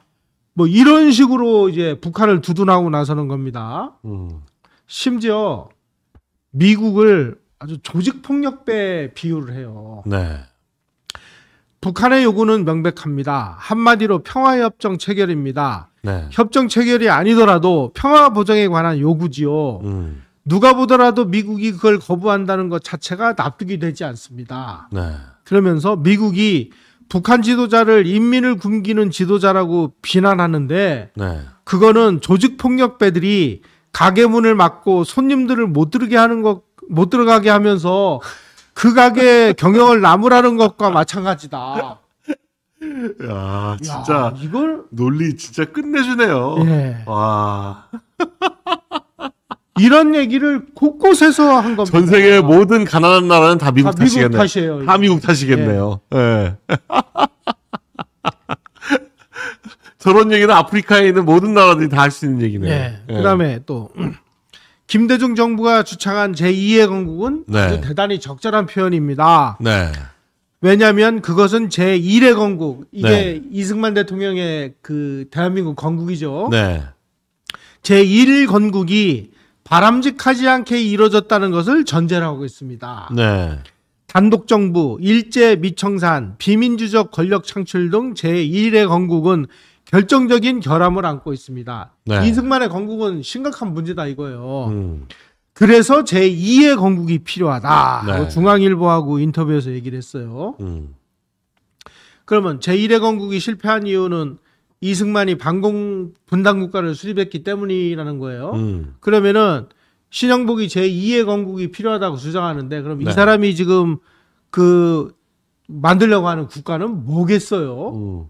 뭐 이런 식으로 이제 북한을 두둔하고 나서는 겁니다. 음. 심지어 미국을 아주 조직 폭력배 비유를 해요. 네. 북한의 요구는 명백합니다. 한마디로 평화협정 체결입니다. 네. 협정 체결이 아니더라도 평화 보장에 관한 요구지요. 음. 누가 보더라도 미국이 그걸 거부한다는 것 자체가 납득이 되지 않습니다. 네. 그러면서 미국이 북한 지도자를 인민을 굶기는 지도자라고 비난하는데 네. 그거는 조직 폭력배들이 가게 문을 막고 손님들을 못 들게 하는 것, 못 들어가게 하면서 그 가게 [laughs] 경영을 나무라는 것과 마찬가지다. 야, 진짜 야, 이걸 논리 진짜 끝내주네요. 예. 와. 이런 얘기를 곳곳에서 한 겁니다. 전 세계 모든 가난한 나라는 다 미국, 다 미국 탓이겠네요. 다 미국 탓이겠네요. 네. [laughs] 저런 얘기는 아프리카에 있는 모든 나라들이 다 할 수 있는 얘기네요. 네. 네. 그다음에 또 음, 김대중 정부가 주창한 제2의 건국은 네. 대단히 적절한 표현입니다. 네. 왜냐하면 그것은 제1의 건국 이게 네. 이승만 대통령의 그 대한민국 건국이죠. 제1 건국이 바람직하지 않게 이루어졌다는 것을 전제로 하고 있습니다. 네. 단독 정부, 일제 미청산, 비민주적 권력 창출 등 제1의 건국은 결정적인 결함을 안고 있습니다. 네. 이승만의 건국은 심각한 문제다 이거예요. 음. 그래서 제2의 건국이 필요하다. 네. 뭐 중앙일보하고 인터뷰에서 얘기를 했어요. 음. 그러면 제1의 건국이 실패한 이유는 이승만이 반공 분당 국가를 수립했기 때문이라는 거예요. 음. 그러면은 신영복이 제2의 건국이 필요하다고 주장하는데 그럼 네. 이 사람이 지금 그 만들려고 하는 국가는 뭐겠어요? 음.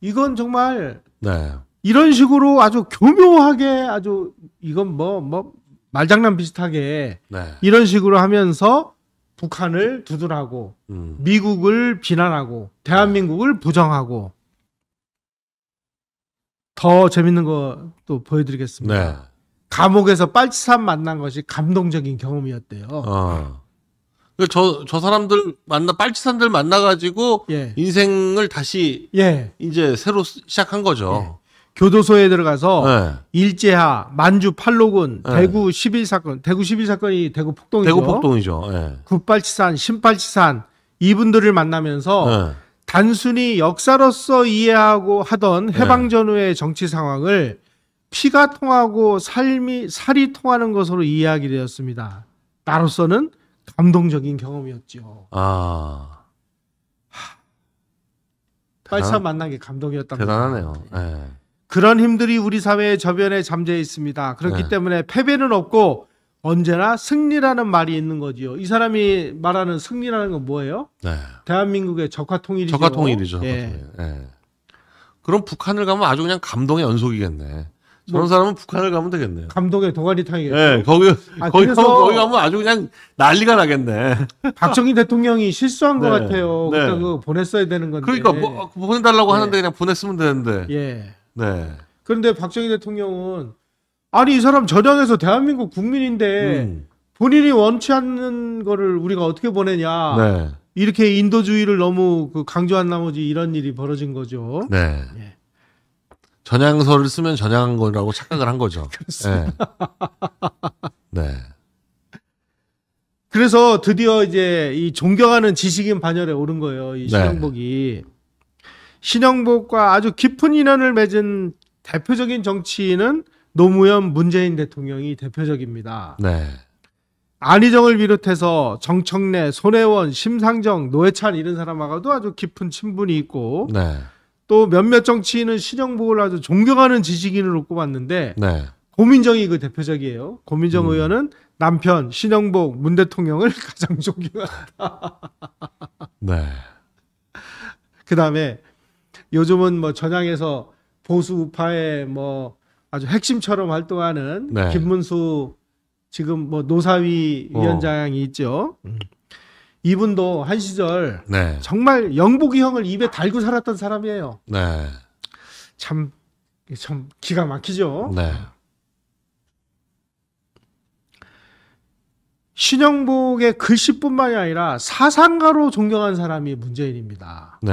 이건 정말 네. 이런 식으로 아주 교묘하게 아주 이건 뭐뭐 뭐 말장난 비슷하게 네. 이런 식으로 하면서 북한을 두둔하고 음. 미국을 비난하고 대한민국을 부정하고 네. 더 재밌는 거 또 보여드리겠습니다. 네. 감옥에서 빨치산 만난 것이 감동적인 경험이었대요. 어. 저저 그 사람들 만나 빨치산들 만나가지고 예. 인생을 다시 예. 이제 새로 시작한 거죠. 예. 교도소에 들어가서 네. 일제하 만주 팔로군 네. 대구 11 사건 대구 11 사건이 대구 폭동이죠. 대구 폭동이죠. 예. 굿발치산 신빨치산 이분들을 만나면서 네. 단순히 역사로서 이해하고 하던 네. 해방 전후의 정치 상황을 피가 통하고 삶이 살이 통하는 것으로 이해하게 되었습니다. 나로서는 감동적인 경험이었죠. 아. 빨사 만난 게 감동이었다. 대단하네요. 네. 네. 그런 힘들이 우리 사회의 저변에 잠재 있습니다. 그렇기 네. 때문에 패배는 없고 언제나 승리라는 말이 있는 거지요. 이 사람이 말하는 승리라는 건 뭐예요? 네. 대한민국의 적화통일이죠. 적화통일이죠. 예. 예. 그럼 북한을 가면 아주 그냥 감동의 연속이겠네. 저런 뭐, 사람은 북한을 가면 되겠네요. 감동의 동아리탕이겠죠. 예, 거기, 아, 거기, 가면, 거기 가면 아주 그냥 난리가 나겠네. [laughs] 박정희 대통령이 실수한 네, 같아요. 네. 그러 그러니까 그거 보냈어야 되는 건데. 그러니까 뭐, 아, 보내달라고 네. 하는데 그냥 보냈으면 되는데. 예. 네. 그런데 박정희 대통령은 아니 이 사람 전장해서 대한민국 국민인데 음. 본인이 원치 않는 거를 우리가 어떻게 보내냐. 네. 이렇게 인도주의를 너무 그 강조한 나머지 이런 일이 벌어진 거죠. 네. 예. 전향서를 쓰면 전향한 거라고 착각을 한 거죠. [laughs] 네. 네. 그래서 드디어 이제 이 존경하는 지식인 반열에 오른 거예요. 이 네. 신영복이. 네. 신영복과 아주 깊은 인연을 맺은 대표적인 정치인은 노무현 문재인 대통령이 대표적입니다. 네. 안희정을 비롯해서 정청래, 손혜원, 심상정, 노회찬 이런 사람하고도 아주 깊은 친분이 있고 네. 또 몇몇 정치인은 신영복을 아주 존경하는 지식인으로 꼽았는데 네. 고민정이 그 대표적이에요. 고민정 음. 의원은 남편 신영복 문 대통령을 [laughs] 가장 존경한다. [laughs] 네. 그다음에 요즘은 뭐 전향에서 보수 우파의 뭐 아주 핵심처럼 활동하는 네. 김문수 지금 뭐 노사위 어. 위원장이 있죠. 음. 이분도 한 시절 네. 정말 영복이 형을 입에 달고 살았던 사람이에요. 네. 참, 참 기가 막히죠. 네. 신영복의 글씨뿐만이 아니라 사상가로 존경한 사람이 문재인입니다. 네.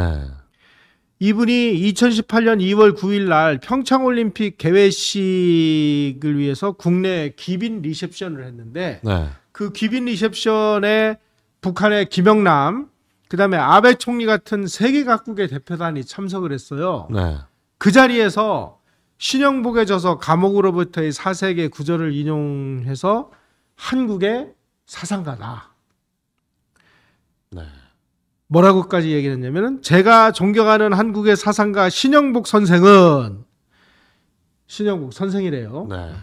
이분이 2018년 2월 9일 날 평창올림픽 개회식을 위해서 국내 기빈 리셉션을 했는데 네. 그 기빈 리셉션에 북한의 김영남 그다음에 아베 총리 같은 세계 각국의 대표단이 참석을 했어요. 네. 그 자리에서 신영복에 져서 감옥으로부터의 사색의 구절을 인용해서 한국의 사상가다. 뭐라고까지 얘기 했냐면은 제가 존경하는 한국의 사상가 신영복 선생은 신영복 선생이래요. 네.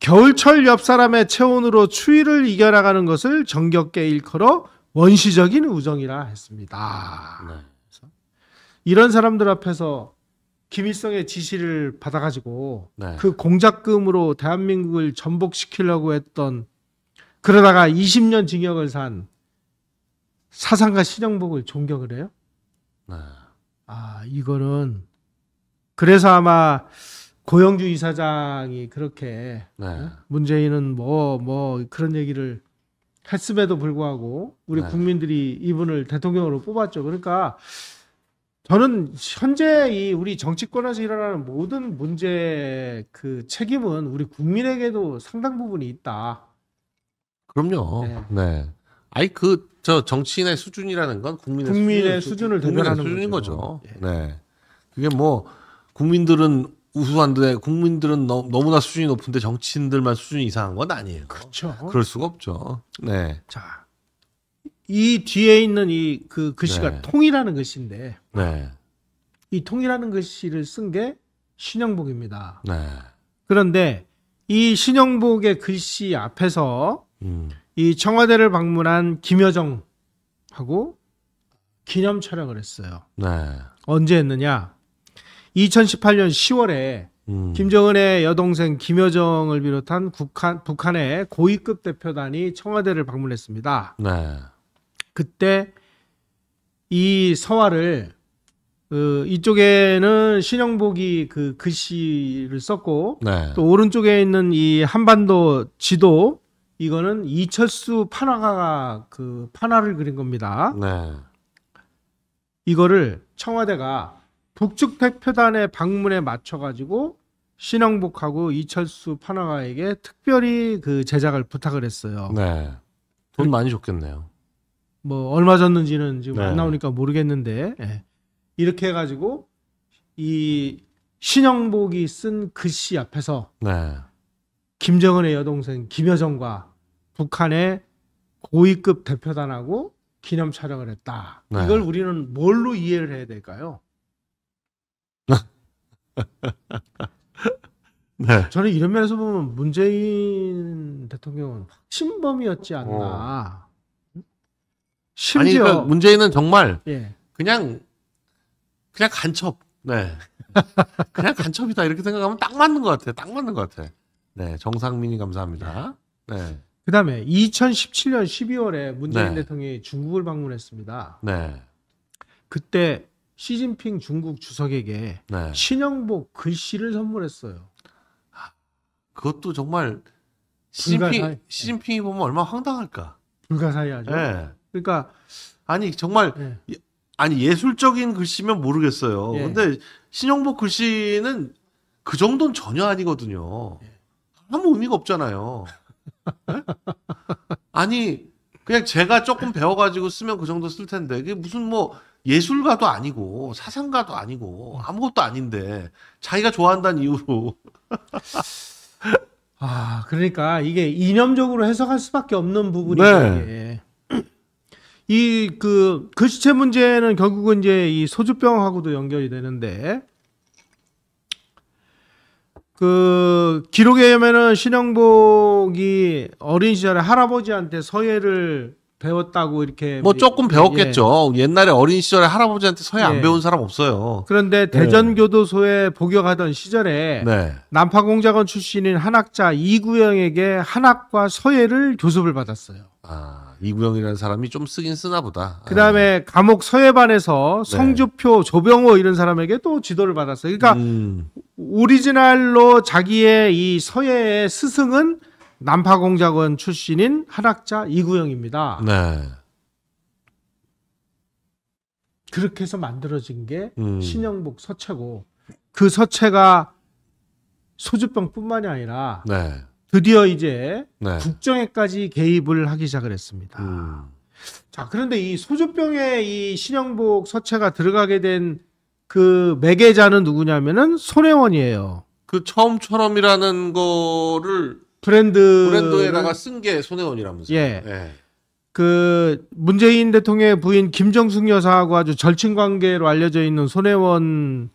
겨울철 옆 사람의 체온으로 추위를 이겨나가는 것을 정겹게 일컬어 원시적인 우정이라 했습니다. 네. 이런 사람들 앞에서 김일성의 지시를 받아가지고 네. 그 공작금으로 대한민국을 전복시키려고 했던 그러다가 20년 징역을 산 사상가 신영복을 존경을 해요? 네. 아, 이거는 그래서 아마 고영주 이사장이 그렇게 네. 어? 문재인은 뭐뭐 뭐 그런 얘기를 했음에도 불구하고 우리 네. 국민들이 이분을 대통령으로 뽑았죠. 그러니까 저는 현재 이 우리 정치권에서 일어나는 모든 문제 그 책임은 우리 국민에게도 상당 부분이 있다. 그럼요. 네. 네. 아니 그저 정치인의 수준이라는 건 국민의, 국민의 수준을, 수준을 대변하는 수준인 거죠. 거죠. 예. 네. 그게 뭐 국민들은 우수한데 국민들은 너, 무나 수준이 높은데 정치인들만 수준이 이상한 건 아니에요. 그렇죠. 그럴 수가 없죠. 네. 자. 이 뒤에 있는 이 그 글씨가 네. 통이라는 글씨인데. 네. 이 통이라는 글씨를 쓴 게 신영복입니다. 네. 그런데 이 신영복의 글씨 앞에서 음. 이 청와대를 방문한 김여정하고 기념 촬영을 했어요. 네. 언제 했느냐? 2018년 10월에 음. 김정은의 여동생 김여정을 비롯한 북한, 북한의 고위급 대표단이 청와대를 방문했습니다. 네. 그때 이 서화를 그 이쪽에는 신영복이 그 글씨를 썼고 네. 또 오른쪽에 있는 이 한반도 지도 이거는 이철수 판화가 그 판화를 그린 겁니다. 네. 이거를 청와대가 북측 대표단의 방문에 맞춰가지고 신영복하고 이철수 판화가에게 특별히 그 제작을 부탁을 했어요. 네. 돈 많이 줬겠네요. 뭐 얼마 줬는지는 지금 네. 안 나오니까 모르겠는데 네. 이렇게 해가지고 이 신영복이 쓴 글씨 앞에서 네. 김정은의 여동생 김여정과 북한의 고위급 대표단하고 기념 촬영을 했다. 네. 이걸 우리는 뭘로 이해를 해야 될까요? [laughs] 네. 저는 이런 면에서 보면 문재인 대통령은 신범이었지 않나. 어. 심지어 아니, 그러니까 문재인은 정말 예. 그냥 그냥 간첩. 네. [laughs] 그냥 간첩이다 이렇게 생각하면 딱 맞는 것 같아요. 딱 맞는 것 같아요. 네, 정상민이 감사합니다. 예. 네. 그다음에 2017년 12월에 문재인 네. 대통령이 중국을 방문했습니다. 네. 그때 시진핑 중국 주석에게 네. 신형복 글씨를 선물했어요. 아, 그것도 정말 시진핑, 네. 시진핑이 보면 얼마나 황당할까. 불가사의하죠. 네. 그러니까 아니 정말 네. 예, 아니 예술적인 글씨면 모르겠어요. 예. 근데 신영복 글씨는 그 정도는 전혀 아니거든요. 예. 아무 의미가 없잖아요. 네? 아니 그냥 제가 조금 배워가지고 쓰면 그 정도 쓸 텐데 이게 무슨 뭐 예술가도 아니고 사상가도 아니고 아무것도 아닌데 자기가 좋아한다는 이유로 아 그러니까 이게 이념적으로 해석할 수밖에 없는 부분이죠 네. 이그 글씨체 문제는 결국은 이제 이 소주병하고도 연결이 되는데 그 기록에 의하면은 신영복이 어린 시절에 할아버지한테 서예를 배웠다고 이렇게 뭐 조금 예, 배웠겠죠. 예. 옛날에 어린 시절에 할아버지한테 서예 안 예. 배운 사람 없어요. 그런데 예. 대전 교도소에 복역하던 시절에 네. 남파공작원 출신인 한학자 이구영에게 한학과 서예를 교습을 받았어요. 아 이구영이라는 사람이 좀 쓰긴 쓰나 보다. 그다음에 아. 감옥 서예반에서 네. 성주표, 조병호 이런 사람에게 또 지도를 받았어요. 그러니까 음. 오리지널로 자기의 이 서예의 스승은 남파공작원 출신인 한학자 이구영입니다. 네. 그렇게 해서 만들어진 게 음. 신영복 서체고 그 서체가 소주병뿐만이 아니라 네. 드디어 이제 네. 국정에까지 개입을 하기 시작을 했습니다. 음. 자 그런데 이 소주병에 이 신영복 서체가 들어가게 된 그 매개자는 누구냐면은 손혜원이에요. 그 처음처럼이라는 거를 브랜드 브랜드에다가 쓴 게 손혜원이라면서요. 예. 예. 그 문재인 대통령의 부인 김정숙 여사하고 아주 절친 관계로 알려져 있는 손혜원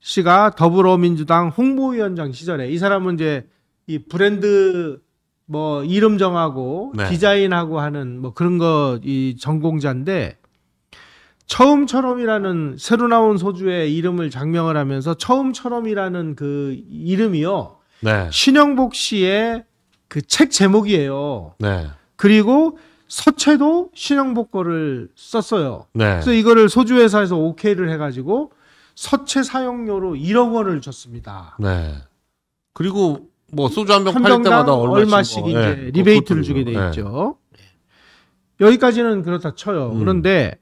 씨가 더불어민주당 홍보위원장 시절에 이 사람은 이제 이 브랜드 뭐 이름 정하고 네. 디자인하고 하는 뭐 그런 거 이 전공자인데 처음처럼이라는 새로 나온 소주의 이름을 작명을 하면서 처음처럼이라는 그 이름이요 네. 신영복 씨의 그 책 제목이에요. 네. 그리고 서체도 신영복 거를 썼어요. 네. 그래서 이거를 소주 회사에서 오케이를 해가지고 서체 사용료로 1억 원을 줬습니다. 네. 그리고 뭐 소주 한 병 팔 때마다 얼마씩, 뭐, 이제 네. 그 리베이트를 주게 돼 네. 있죠. 예. 여기까지는 그렇다 쳐요. 음. 그런데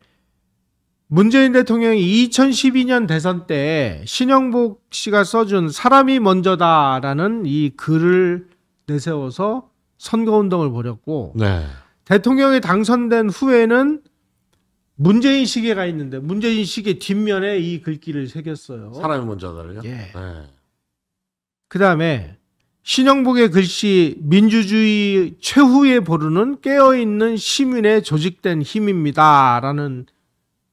문재인 대통령이 2012년 대선 때 신영복 씨가 써준 사람이 먼저다라는 이 글을 내세워서 선거운동을 벌였고 네. 대통령이 당선된 후에는 문재인 시계가 있는데 문재인 시계 뒷면에 이 글귀를 새겼어요. 사람이 먼저다를요? 예. 네. 그 다음에 신영복의 글씨 민주주의 최후의 보루는 깨어있는 시민의 조직된 힘입니다라는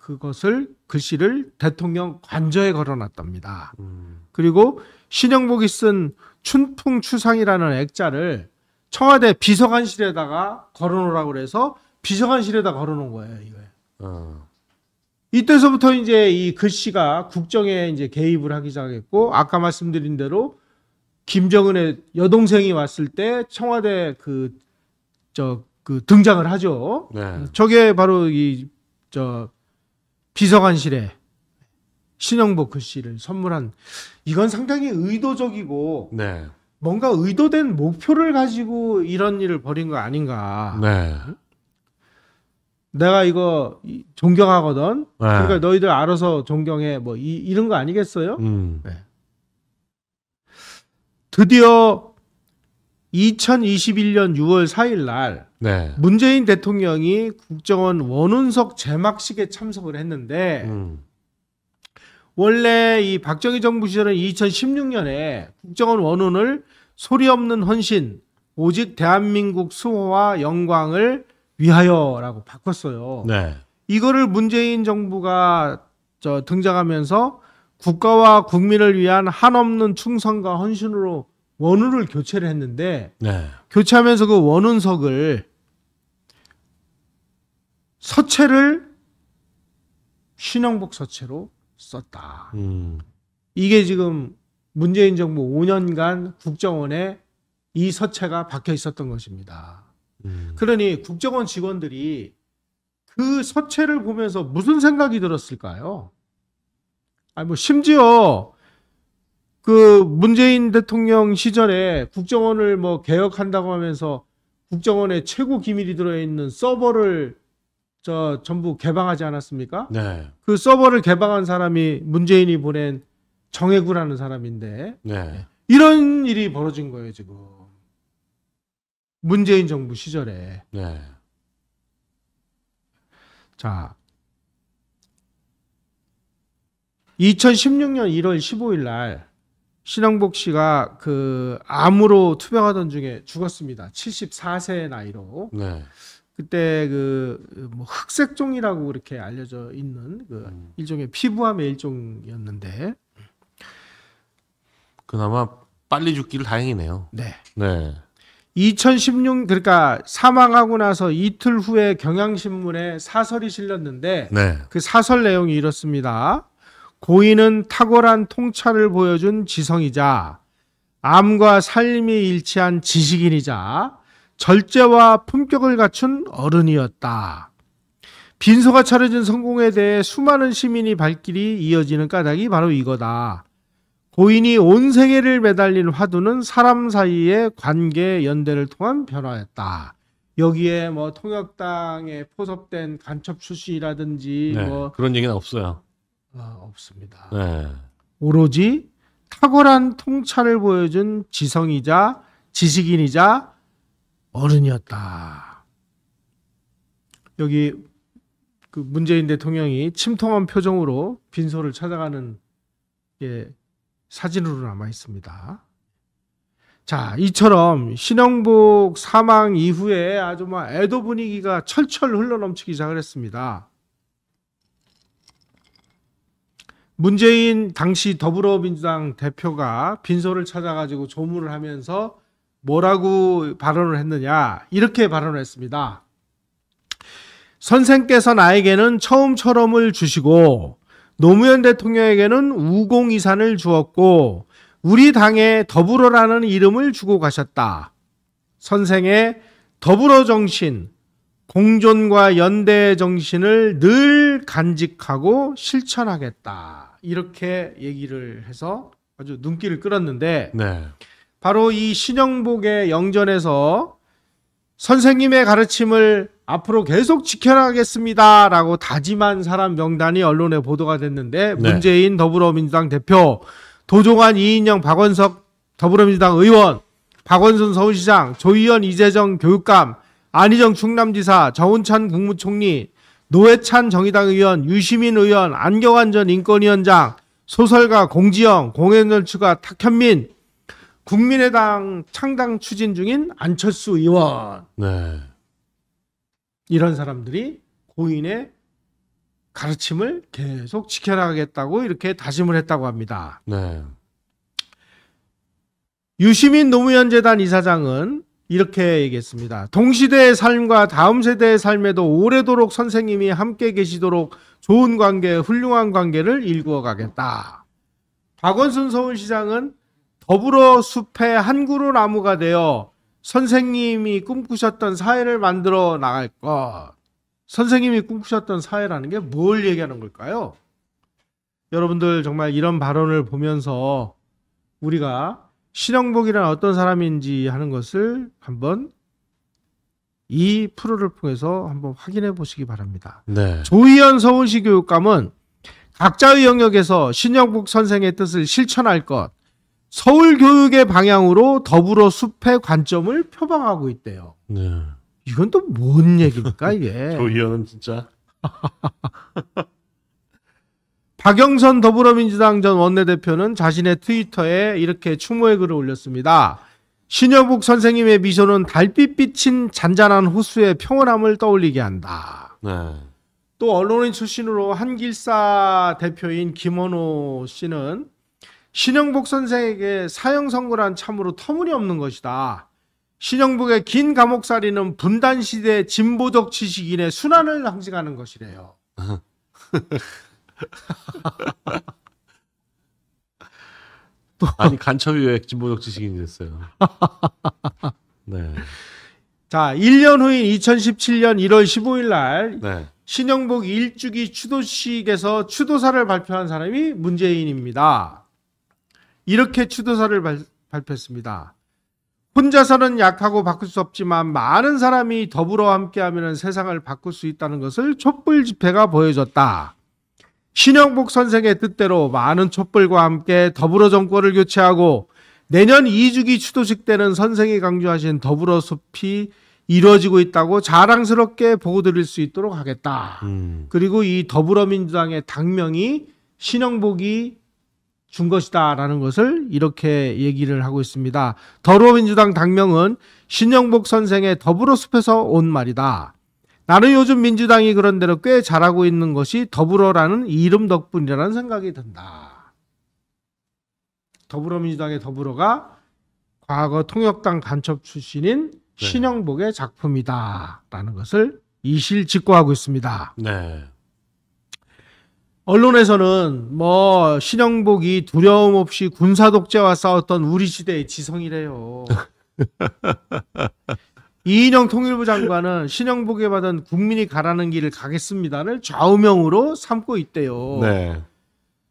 그것을 글씨를 대통령 관저에 걸어놨답니다. 음. 그리고 신영복이 쓴 춘풍 추상이라는 액자를 청와대 비서관실에다가 걸어놓으라고 그래서 비서관실에다 걸어놓은 거예요. 이거. 어. 이때서부터 이제 이 글씨가 국정에 이제 개입을 하기 시작했고 아까 말씀드린 대로 김정은의 여동생이 왔을 때 청와대 그 저그 그 등장을 하죠. 네. 저게 바로 이저 비서관실에 신영복 글씨를 그 선물한 이건 상당히 의도적이고 네. 뭔가 의도된 목표를 가지고 이런 일을 벌인 거 아닌가. 네. 내가 이거 존경하거든. 네. 그러니까 너희들 알아서 존경해. 뭐 이, 런거 아니겠어요? 음. 네. 드디어 2021년 6월 4일 날 네. 문재인 대통령이 국정원 원운석 제막식에 참석을 했는데 음. 원래 이 박정희 정부 시절은 2016년에 국정원 원운을 소리 없는 헌신 오직 대한민국 수호와 영광을 위하여라고 바꿨어요. 네. 이거를 문재인 정부가 저 등장하면서 국가와 국민을 위한 한없는 충성과 헌신으로 원우를 교체를 했는데 네. 교체하면서 그 원운석을 서체를 신영복 서체로 썼다. 음. 이게 지금 문재인 정부 5년간 국정원에 이 서체가 박혀 있었던 것입니다. 음. 그러니 국정원 직원들이 그 서체를 보면서 무슨 생각이 들었을까요? 아니 뭐 심지어 그 문재인 대통령 시절에 국정원을 뭐 개혁한다고 하면서 국정원의 최고 기밀이 들어있는 서버를 저 전부 개방하지 않았습니까? 네. 그 서버를 개방한 사람이 문재인이 보낸 정해구라는 사람인데 네. 이런 일이 벌어진 거예요 지금 문재인 정부 시절에. 네. 자, 2016년 1월 15일 날 신영복 씨가 그 암으로 투병하던 중에 죽었습니다. 74세 나이로. 네. 그때 그 뭐 흑색종이라고 그렇게 알려져 있는 그 음. 일종의 피부암의 일종이었는데 그나마 빨리 죽기를 다행이네요. 네. 네. 2016 그러니까 사망하고 나서 이틀 후에 경향신문에 사설이 실렸는데 네. 그 사설 내용이 이렇습니다. 고인은 탁월한 통찰을 보여준 지성이자 암과 삶이 일치한 지식인이자 절제와 품격을 갖춘 어른이었다. 빈소가 차려진 성공에 대해 수많은 시민이 발길이 이어지는 까닭이 바로 이거다. 고인이 온 세계를 매달린 화두는 사람 사이의 관계 연대를 통한 변화였다. 여기에 뭐 통역당에 포섭된 간첩 출신이라든지 네, 뭐 그런 얘기는 없어요. 아, 없습니다. 네. 오로지 탁월한 통찰을 보여준 지성이자 지식인이자 어른이었다. 여기 그 문재인 대통령이 침통한 표정으로 빈소를 찾아가는 예, 사진으로 남아 있습니다. 자, 이처럼 신영복 사망 이후에 아주 막 애도 분위기가 철철 흘러넘치기 시작을 했습니다. 문재인 당시 더불어민주당 대표가 빈소를 찾아가지고 조문을 하면서 뭐라고 발언을 했느냐 이렇게 발언을 했습니다. 선생께서 나에게는 처음처럼을 주시고 노무현 대통령에게는 우공이산을 주었고 우리 당에 더불어라는 이름을 주고 가셨다. 선생의 더불어 정신, 공존과 연대 정신을 늘 간직하고 실천하겠다. 이렇게 얘기를 해서 아주 눈길을 끌었는데 네. 바로 이 신영복의 영전에서 선생님의 가르침을 앞으로 계속 지켜나가겠습니다라고 다짐한 사람 명단이 언론에 보도가 됐는데 네. 문재인 더불어민주당 대표, 도종환 이인영 박원석 더불어민주당 의원, 박원순 서울시장, 조희연 이재정 교육감, 안희정 충남지사, 정운찬 국무총리, 노회찬 정의당 의원, 유시민 의원, 안경환 전 인권위원장, 소설가 공지영, 공연연추가 탁현민, 국민의당 창당 추진 중인 안철수 의원. 네. 이런 사람들이 고인의 가르침을 계속 지켜나가겠다고 이렇게 다짐을 했다고 합니다. 네. 유시민 노무현 재단 이사장은 이렇게 얘기했습니다. 동시대의 삶과 다음 세대의 삶에도 오래도록 선생님이 함께 계시도록 좋은 관계, 훌륭한 관계를 일구어 가겠다. 박원순 서울시장은 더불어 숲의 한 그루 나무가 되어 선생님이 꿈꾸셨던 사회를 만들어 나갈 것. 선생님이 꿈꾸셨던 사회라는 게 뭘 얘기하는 걸까요? 여러분들 정말 이런 발언을 보면서 우리가 신영복이란 어떤 사람인지 하는 것을 한번 이 프로를 통해서 한번 확인해 보시기 바랍니다. 네. 조희연 서울시 교육감은 각자의 영역에서 신영복 선생의 뜻을 실천할 것, 서울 교육의 방향으로 더불어 숲의 관점을 표방하고 있대요. 네. 이건 또 뭔얘기일까 이게? [laughs] 조희연은 진짜. [laughs] 박영선 더불어민주당 전 원내대표는 자신의 트위터에 이렇게 추모의 글을 올렸습니다. 신여국 선생님의 미소는 달빛 비친 잔잔한 호수의 평온함을 떠올리게 한다. 네. 또 언론인 출신으로 한길사 대표인 김원호 씨는 신영복 선생에게 사형 선고란 참으로 터무니없는 것이다. 신영복의 긴 감옥살이는 분단 시대 진보적 지식인의 순환을 상징하는 것이래요. [laughs] 또 [laughs] 아니 간첩이왜 진보적 지식인이 됐어요. [laughs] 네. 자, 1년 후인 2017년 1월 15일 날 네. 신영복 1주기 추도식에서 추도사를 발표한 사람이 문재인입니다. 이렇게 추도사를 발, 발표했습니다. 혼자서는 약하고 바꿀 수 없지만 많은 사람이 더불어 함께하면 세상을 바꿀 수 있다는 것을 촛불 집회가 보여줬다. 신영복 선생의 뜻대로 많은 촛불과 함께 더불어 정권을 교체하고 내년 2주기 추도식 때는 선생이 강조하신 더불어 숲이 이루어지고 있다고 자랑스럽게 보고 드릴 수 있도록 하겠다. 음. 그리고 이 더불어민주당의 당명이 신영복이 준 것이다라는 것을 이렇게 얘기를 하고 있습니다. 더불어민주당 당명은 신영복 선생의 더불어 숲에서 온 말이다. 나는 요즘 민주당이 그런대로 꽤 잘하고 있는 것이 더불어라는 이름 덕분이라는 생각이 든다. 더불어민주당의 더불어가 과거 통역당 간첩 출신인 네. 신영복의 작품이다라는 것을 이실직고하고 있습니다. 네. 언론에서는 뭐 신영복이 두려움 없이 군사 독재와 싸웠던 우리 시대의 지성이래요. [laughs] 이인영 통일부 장관은 신영복에 받은 국민이 가라는 길을 가겠습니다를 좌우명으로 삼고 있대요. 네.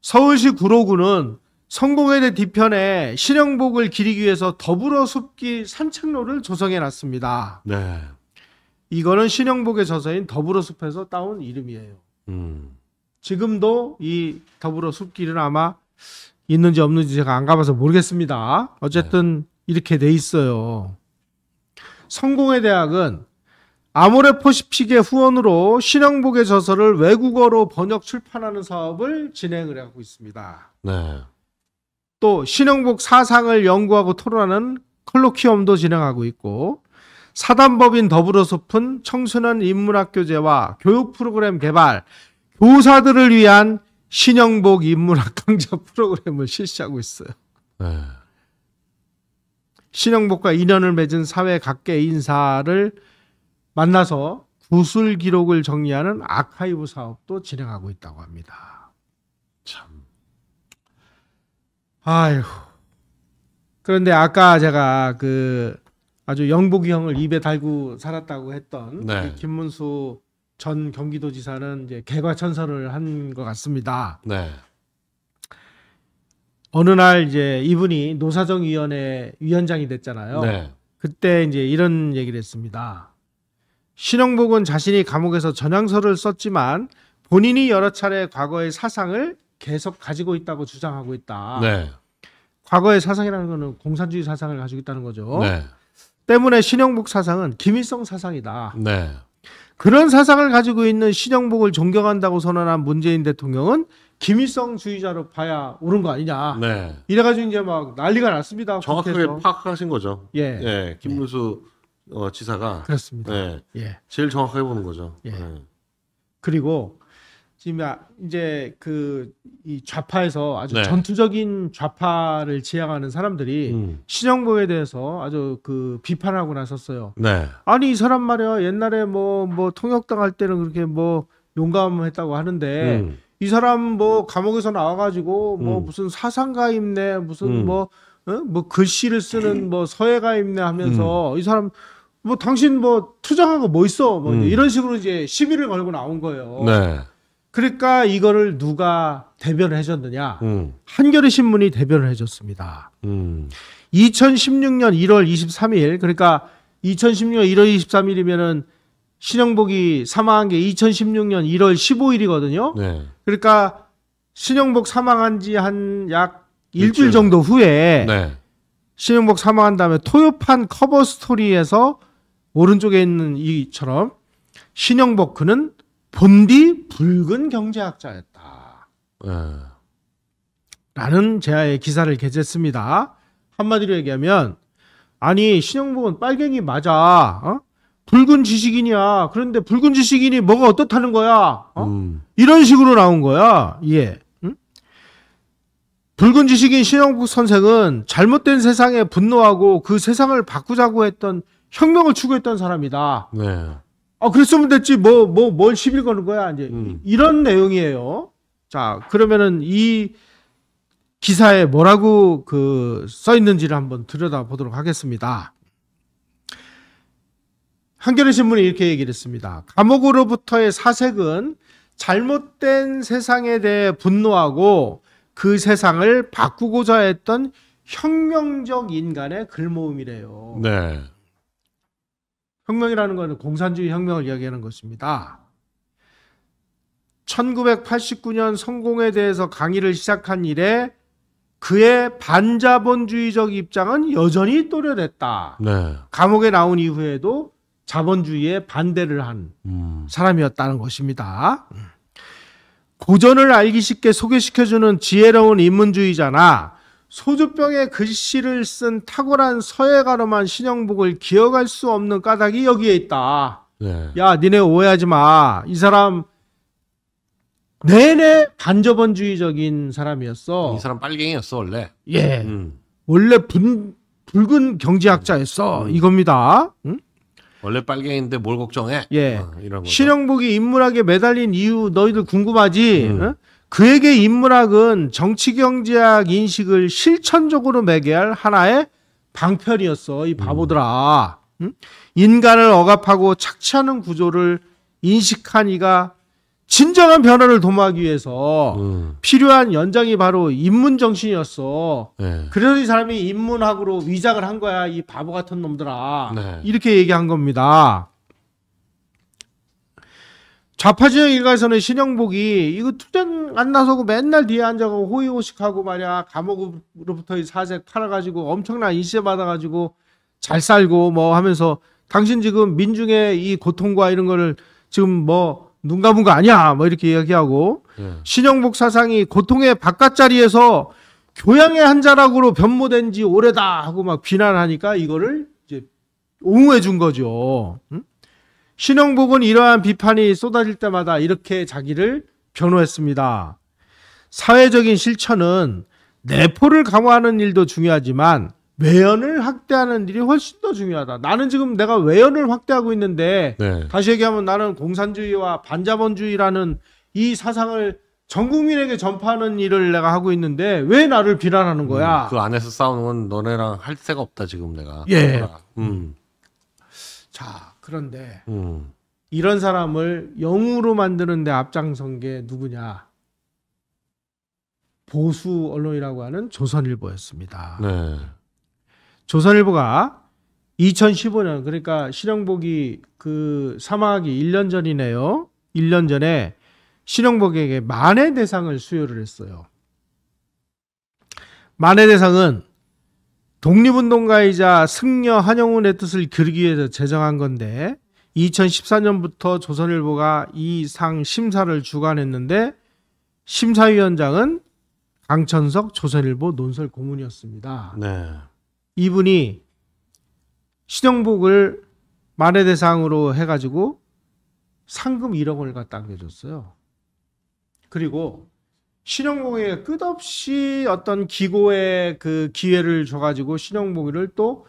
서울시 구로구는 성공회대 뒤편에 신영복을 기리기 위해서 더불어 숲길 산책로를 조성해 놨습니다. 네. 이거는 신영복의 저서인 더불어 숲에서 따온 이름이에요. 음. 지금도 이 더불어 숲길은 아마 있는지 없는지 제가 안 가봐서 모르겠습니다. 어쨌든 네. 이렇게 돼 있어요. 성공의 대학은 아모레퍼시픽의 후원으로 신영복의 저서를 외국어로 번역 출판하는 사업을 진행을 하고 있습니다. 네. 또 신영복 사상을 연구하고 토론하는 컬로키엄도 진행하고 있고 사단법인 더불어소픈 청소년 인문학교재와 교육 프로그램 개발, 교사들을 위한 신영복 인문학 강좌 프로그램을 실시하고 있어요. 네. 신영복과 인연을 맺은 사회 각계 인사를 만나서 구술 기록을 정리하는 아카이브 사업도 진행하고 있다고 합니다. 참. 아휴. 그런데 아까 제가 그 아주 영복이 형을 입에 달고 살았다고 했던 네. 김문수 전 경기도지사는 이제 개과천선을 한 것 같습니다. 네. 어느 날 이제 이분이 노사정위원회 위원장이 됐잖아요. 네. 그때 이제 이런 얘기를 했습니다. 신영복은 자신이 감옥에서 전향서를 썼지만 본인이 여러 차례 과거의 사상을 계속 가지고 있다고 주장하고 있다. 네. 과거의 사상이라는 거는 공산주의 사상을 가지고 있다는 거죠. 네. 때문에 신영복 사상은 김일성 사상이다. 네. 그런 사상을 가지고 있는 신영복을 존경한다고 선언한 문재인 대통령은 김일성 주의자로 봐야 옳은 거 아니냐. 네. 이래가지고 이제 막 난리가 났습니다. 정확하게 국회에서. 파악하신 거죠. 예. 예. 예. 김문수 어, 지사가 그렇습니다. 예. 예. 제일 정확하게 보는 거죠. 예. 예. 그리고 지금 아, 이제 그이 좌파에서 아주 네. 전투적인 좌파를 지향하는 사람들이 음. 신영보에 대해서 아주 그 비판하고 나섰어요. 네. 아니 이 사람 말이야 옛날에 뭐뭐 뭐 통역당할 때는 그렇게 뭐 용감했다고 하는데 음. 이 사람 뭐 음. 감옥에서 나와가지고 뭐 음. 무슨 사상가입네 무슨 음. 뭐, 어? 뭐 글씨를 쓰는 음. 뭐 서예가입네 하면서 음. 이 사람 뭐 당신 뭐투정한거 뭐 있어 뭐 음. 이런 식으로 이제 시비를 걸고 나온 거예요. 네. 그러니까 이거를 누가 대변을 해줬느냐? 한겨레 신문이 대변을 해줬습니다. 2016년 1월 23일 그러니까 2016년 1월 23일이면은 신영복이 사망한 게 2016년 1월 15일이거든요. 네. 그러니까 신영복 사망한 지 한 약 일주일 정도 후에 네. 신영복 사망한 다음에 토요판 커버 스토리에서 오른쪽에 있는 이처럼 신영복 그는 본디 붉은 경제학자였다. 네. 라는 제아의 기사를 게재했습니다. 한마디로 얘기하면 아니 신영복은 빨갱이 맞아. 어? 붉은 지식인이야. 그런데 붉은 지식인이 뭐가 어떻다는 거야? 어? 음. 이런 식으로 나온 거야. 예. 붉은 지식인 신영국 선생은 잘못된 세상에 분노하고 그 세상을 바꾸자고 했던 혁명을 추구했던 사람이다. 네. 아, 그랬으면 됐지. 뭐, 뭐, 뭘 시비 거는 거야. 이제 음. 이런 내용이에요. 자, 그러면은 이 기사에 뭐라고 그 써 있는지를 한번 들여다 보도록 하겠습니다. 한겨레신문이 이렇게 얘기를 했습니다. 감옥으로부터의 사색은 잘못된 세상에 대해 분노하고 그 세상을 바꾸고자 했던 혁명적 인간의 글모음이래요. 네. 혁명이라는 것은 공산주의 혁명을 이야기하는 것입니다. 1989년 성공에 대해서 강의를 시작한 이래 그의 반자본주의적 입장은 여전히 또려냈다. 네. 감옥에 나온 이후에도 자본주의에 반대를 한 음. 사람이었다는 것입니다. 고전을 알기 쉽게 소개시켜주는 지혜로운 인문주의자나 소주병에 글씨를 쓴 탁월한 서예가로만 신영복을 기억할 수 없는 까닭이 여기에 있다. 네. 야, 니네 오해하지 마. 이 사람 내내 반저번주의적인 사람이었어. 이 사람 빨갱이였어 원래. 예, 음. 원래 분, 붉은 경제학자였어. 음. 이겁니다. 응? 원래 빨갱인데 뭘 걱정해? 예. 어, 이런 거. 신영복이 인문학에 매달린 이유 너희들 궁금하지? 음. 어? 그에게 인문학은 정치경제학 인식을 실천적으로 매개할 하나의 방편이었어. 이 음. 바보들아. 음. 응? 인간을 억압하고 착취하는 구조를 인식한 이가 진정한 변화를 도모하기 위해서 음. 필요한 연장이 바로 인문 정신이었어. 네. 그래서 이 사람이 인문학으로 위작을한 거야. 이 바보 같은 놈들아. 네. 이렇게 얘기한 겁니다. 좌파 진영 일가에서는 신영복이 이거 투쟁 안 나서고 맨날 뒤에 앉아가고 호의호식하고 말이야 감옥으로부터의 사색 팔아가지고 엄청난 인세 받아가지고 잘 살고 뭐 하면서 당신 지금 민중의 이 고통과 이런 거를 지금 뭐눈 감은 거 아니야. 뭐 이렇게 이야기하고 예. 신영복 사상이 고통의 바깥자리에서 교양의 한 자락으로 변모된 지 오래다 하고 막 비난하니까 이거를 이제 옹호해 준 거죠. 응? 신영복은 이러한 비판이 쏟아질 때마다 이렇게 자기를 변호했습니다. 사회적인 실천은 내포를 강화하는 일도 중요하지만 외연을 확대하는 일이 훨씬 더 중요하다. 나는 지금 내가 외연을 확대하고 있는데 네. 다시 얘기하면 나는 공산주의와 반자본주의라는 이 사상을 전 국민에게 전파하는 일을 내가 하고 있는데 왜 나를 비난하는 거야? 음, 그 안에서 싸우는 건 너네랑 할 새가 없다 지금 내가. 예. 음. 자 그런데 음. 이런 사람을 영웅으로 만드는데 앞장선 게 누구냐? 보수 언론이라고 하는 조선일보였습니다. 네. 조선일보가 2015년 그러니까 신영복이 그 사망하기 1년 전이네요. 1년 전에 신영복에게 만회 대상을 수여를 했어요. 만회 대상은 독립운동가이자 승려 한영훈의 뜻을 기르기 위해서 제정한 건데 2014년부터 조선일보가 이 상 심사를 주관했는데 심사위원장은 강천석 조선일보 논설 고문이었습니다. 네. 이분이 신정복을 만회 대상으로 해가지고 상금 1억 원을 갖다 안겨줬어요. 그리고 신영복에 끝없이 어떤 기고의 그 기회를 줘가지고 신영복을또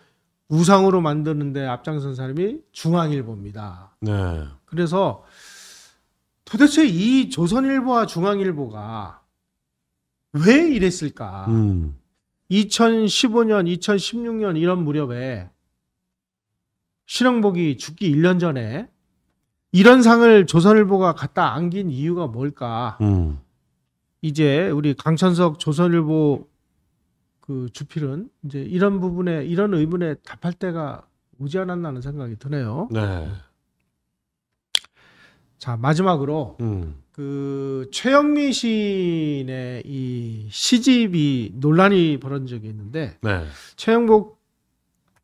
우상으로 만드는데 앞장선 사람이 중앙일보입니다. 네. 그래서 도대체 이 조선일보와 중앙일보가 왜 이랬을까? 음. 2015년, 2016년 이런 무렵에 신흥복이 죽기 1년 전에 이런 상을 조선일보가 갖다 안긴 이유가 뭘까? 음. 이제 우리 강천석 조선일보 그 주필은 이제 이런 부분에 이런 의문에 답할 때가 오지 않았나는 생각이 드네요. 네. 자 마지막으로 음. 그 최영미 시인의 이 시집이 논란이 벌어진 적이 있는데 네. 최영복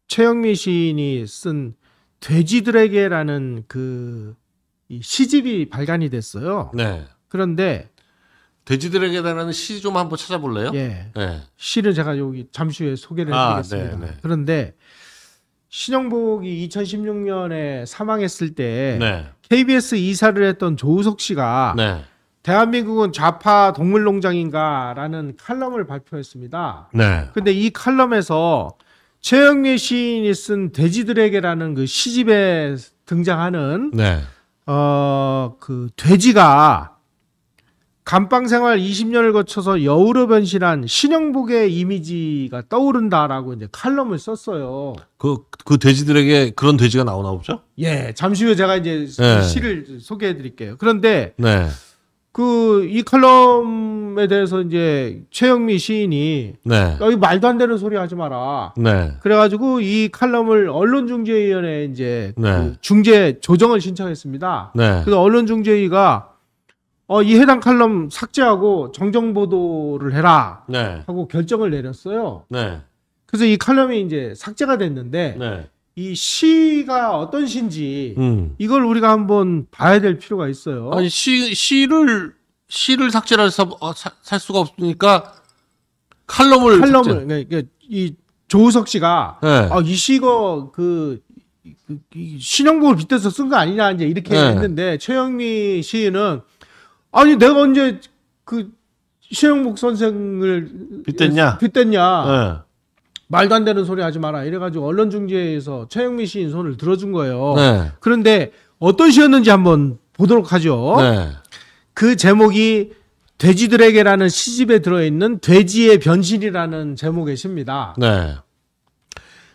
최영미 시인이 쓴 돼지들에게라는 그이 시집이 발간이 됐어요. 네. 그런데 돼지들에게라는 시 좀 한번 찾아볼래요? 예. 네. 시를 제가 여기 잠시 후에 소개를 아, 해드리겠습니다. 아, 그런데 신영복이 2016년에 사망했을 때 네. KBS 이사를 했던 조우석 씨가 네. 대한민국은 좌파 동물농장인가라는 칼럼을 발표했습니다. 네. 근데 이 칼럼에서 최영래 시인이 쓴 돼지들에게라는 그 시집에 등장하는 네. 어그 돼지가 감방 생활 20년을 거쳐서 여우로 변신한 신영복의 이미지가 떠오른다라고 이제 칼럼을 썼어요. 그, 그 돼지들에게 그런 돼지가 나오나 보죠? 예, 잠시 후에 제가 이제 네. 시를 소개해 드릴게요. 그런데 네. 그이 칼럼에 대해서 이제 최영미 시인이 네. 여기 말도 안 되는 소리 하지 마라. 네. 그래가지고 이 칼럼을 언론중재위원회 에 이제 네. 그 중재 조정을 신청했습니다. 네. 그래서 언론중재위가 어, 이 해당 칼럼 삭제하고 정정 보도를 해라 네. 하고 결정을 내렸어요. 네. 그래서 이 칼럼이 이제 삭제가 됐는데 네. 이 시가 어떤 시인지 음. 이걸 우리가 한번 봐야 될 필요가 있어요. 아니 시 시를 시를 삭제를 사, 어, 사, 살 수가 없으니까 칼럼을 칼럼을 네, 그러니이 조우석 씨가 네. 아, 이 시거 그 신영복을 빗대서 쓴 거 아니냐 이제 이렇게 네. 했는데 최영미 시인은 아니 내가 언제 그 최영복 선생을 빗댔냐? 빗댔냐? 네. 말도 안 되는 소리 하지 마라. 이래가지고 언론중재에서 최영민 씨인 손을 들어준 거예요. 네. 그런데 어떤 시였는지 한번 보도록 하죠. 네. 그 제목이 돼지들에게라는 시집에 들어있는 돼지의 변신이라는 제목의 시입니다. 네.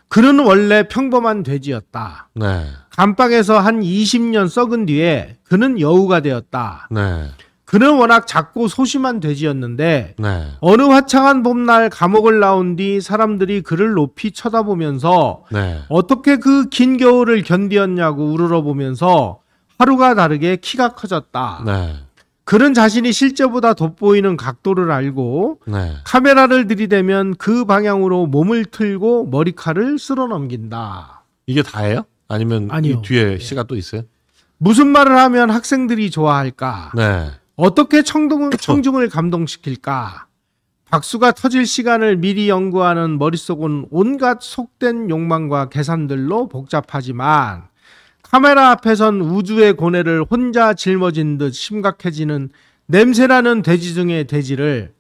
그는 원래 평범한 돼지였다. 네. 감방에서 한 20년 썩은 뒤에 그는 여우가 되었다. 네. 그는 워낙 작고 소심한 돼지였는데 네. 어느 화창한 봄날 감옥을 나온 뒤 사람들이 그를 높이 쳐다보면서 네. 어떻게 그 긴 겨울을 견디었냐고 우르러보면서 하루가 다르게 키가 커졌다. 네. 그는 자신이 실제보다 돋보이는 각도를 알고 네. 카메라를 들이대면 그 방향으로 몸을 틀고 머리카락을 쓸어 넘긴다. 이게 다예요? 아니면 아니요. 이 뒤에 시가 네. 또 있어요? 무슨 말을 하면 학생들이 좋아할까? 네. 어떻게 청동, 청중을 감동시킬까? 박수가 터질 시간을 미리 연구하는 머릿속은 온갖 속된 욕망과 계산들로 복잡하지만 카메라 앞에선 우주의 고뇌를 혼자 짊어진 듯 심각해지는 냄새나는 돼지 중의 돼지를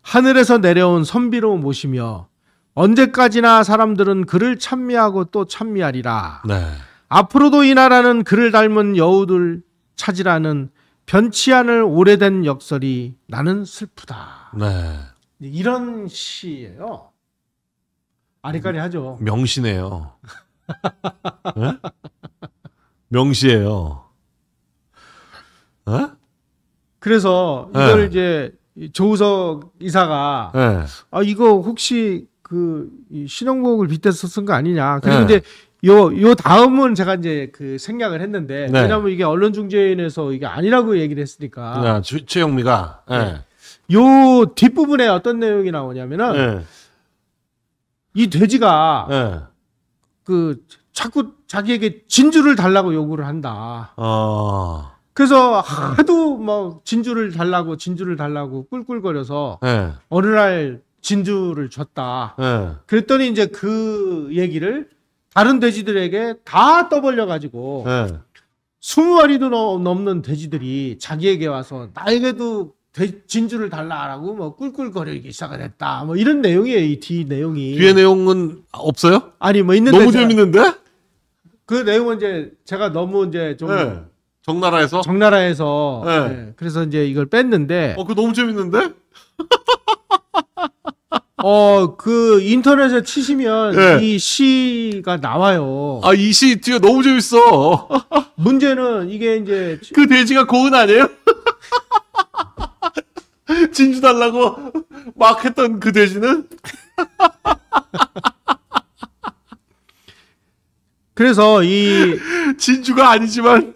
하늘에서 내려온 선비로 모시며 언제까지나 사람들은 그를 찬미하고 또 찬미하리라. 네. 앞으로도 이 나라는 그를 닮은 여우들 찾으라는 변치 않을 오래된 역설이 나는 슬프다. 네. 이런 시예요. 아리까리하죠. 명시네요. [laughs] 네? 명시예요. 네? 그래서 네. 이걸 네. 이제 조우석 이사가 네. 아 이거 혹시 그 신영복을 빗대서 쓴 거 아니냐. 그리고 네. 요, 요 다음은 제가 이제 그 생략을 했는데 네. 왜냐하면 이게 언론중재인에서 이게 아니라고 얘기를 했으니까. 네, 최영미가. 네. 요 뒷부분에 어떤 내용이 나오냐면은 예. 이 돼지가 예. 그 자꾸 자기에게 진주를 달라고 요구를 한다. 어... 그래서 하도 뭐 진주를 달라고 진주를 달라고 꿀꿀거려서 어느 날 진주를 줬다. 그랬더니 이제 그 얘기를 다른 돼지들에게 다 떠벌려 가지고 2 0 마리도 넘는 돼지들이 자기에게 와서 나에게도 진주를 달라라고 뭐 꿀꿀거리기 시작을 했다. 뭐 이런 내용이에요. 이 뒤 내용이. 뒤에 내용은 없어요? 아니 뭐 있는데 너무 재밌는데? 그 내용은 이제 제가 너무 이제 좀 네. 정나라에서 정나라에서 네. 네. 그래서 이제 이걸 뺐는데. 어그 너무 재밌는데? [laughs] 어, 그 인터넷에 치시면 네. 이 시가 나와요. 아, 이 시 뒤에 너무 재밌어. [laughs] 문제는 이게 이제 그 돼지가 고은 아니에요? [laughs] 진주 달라고 막 했던 그 돼지는? [laughs] 그래서 이 진주가 아니지만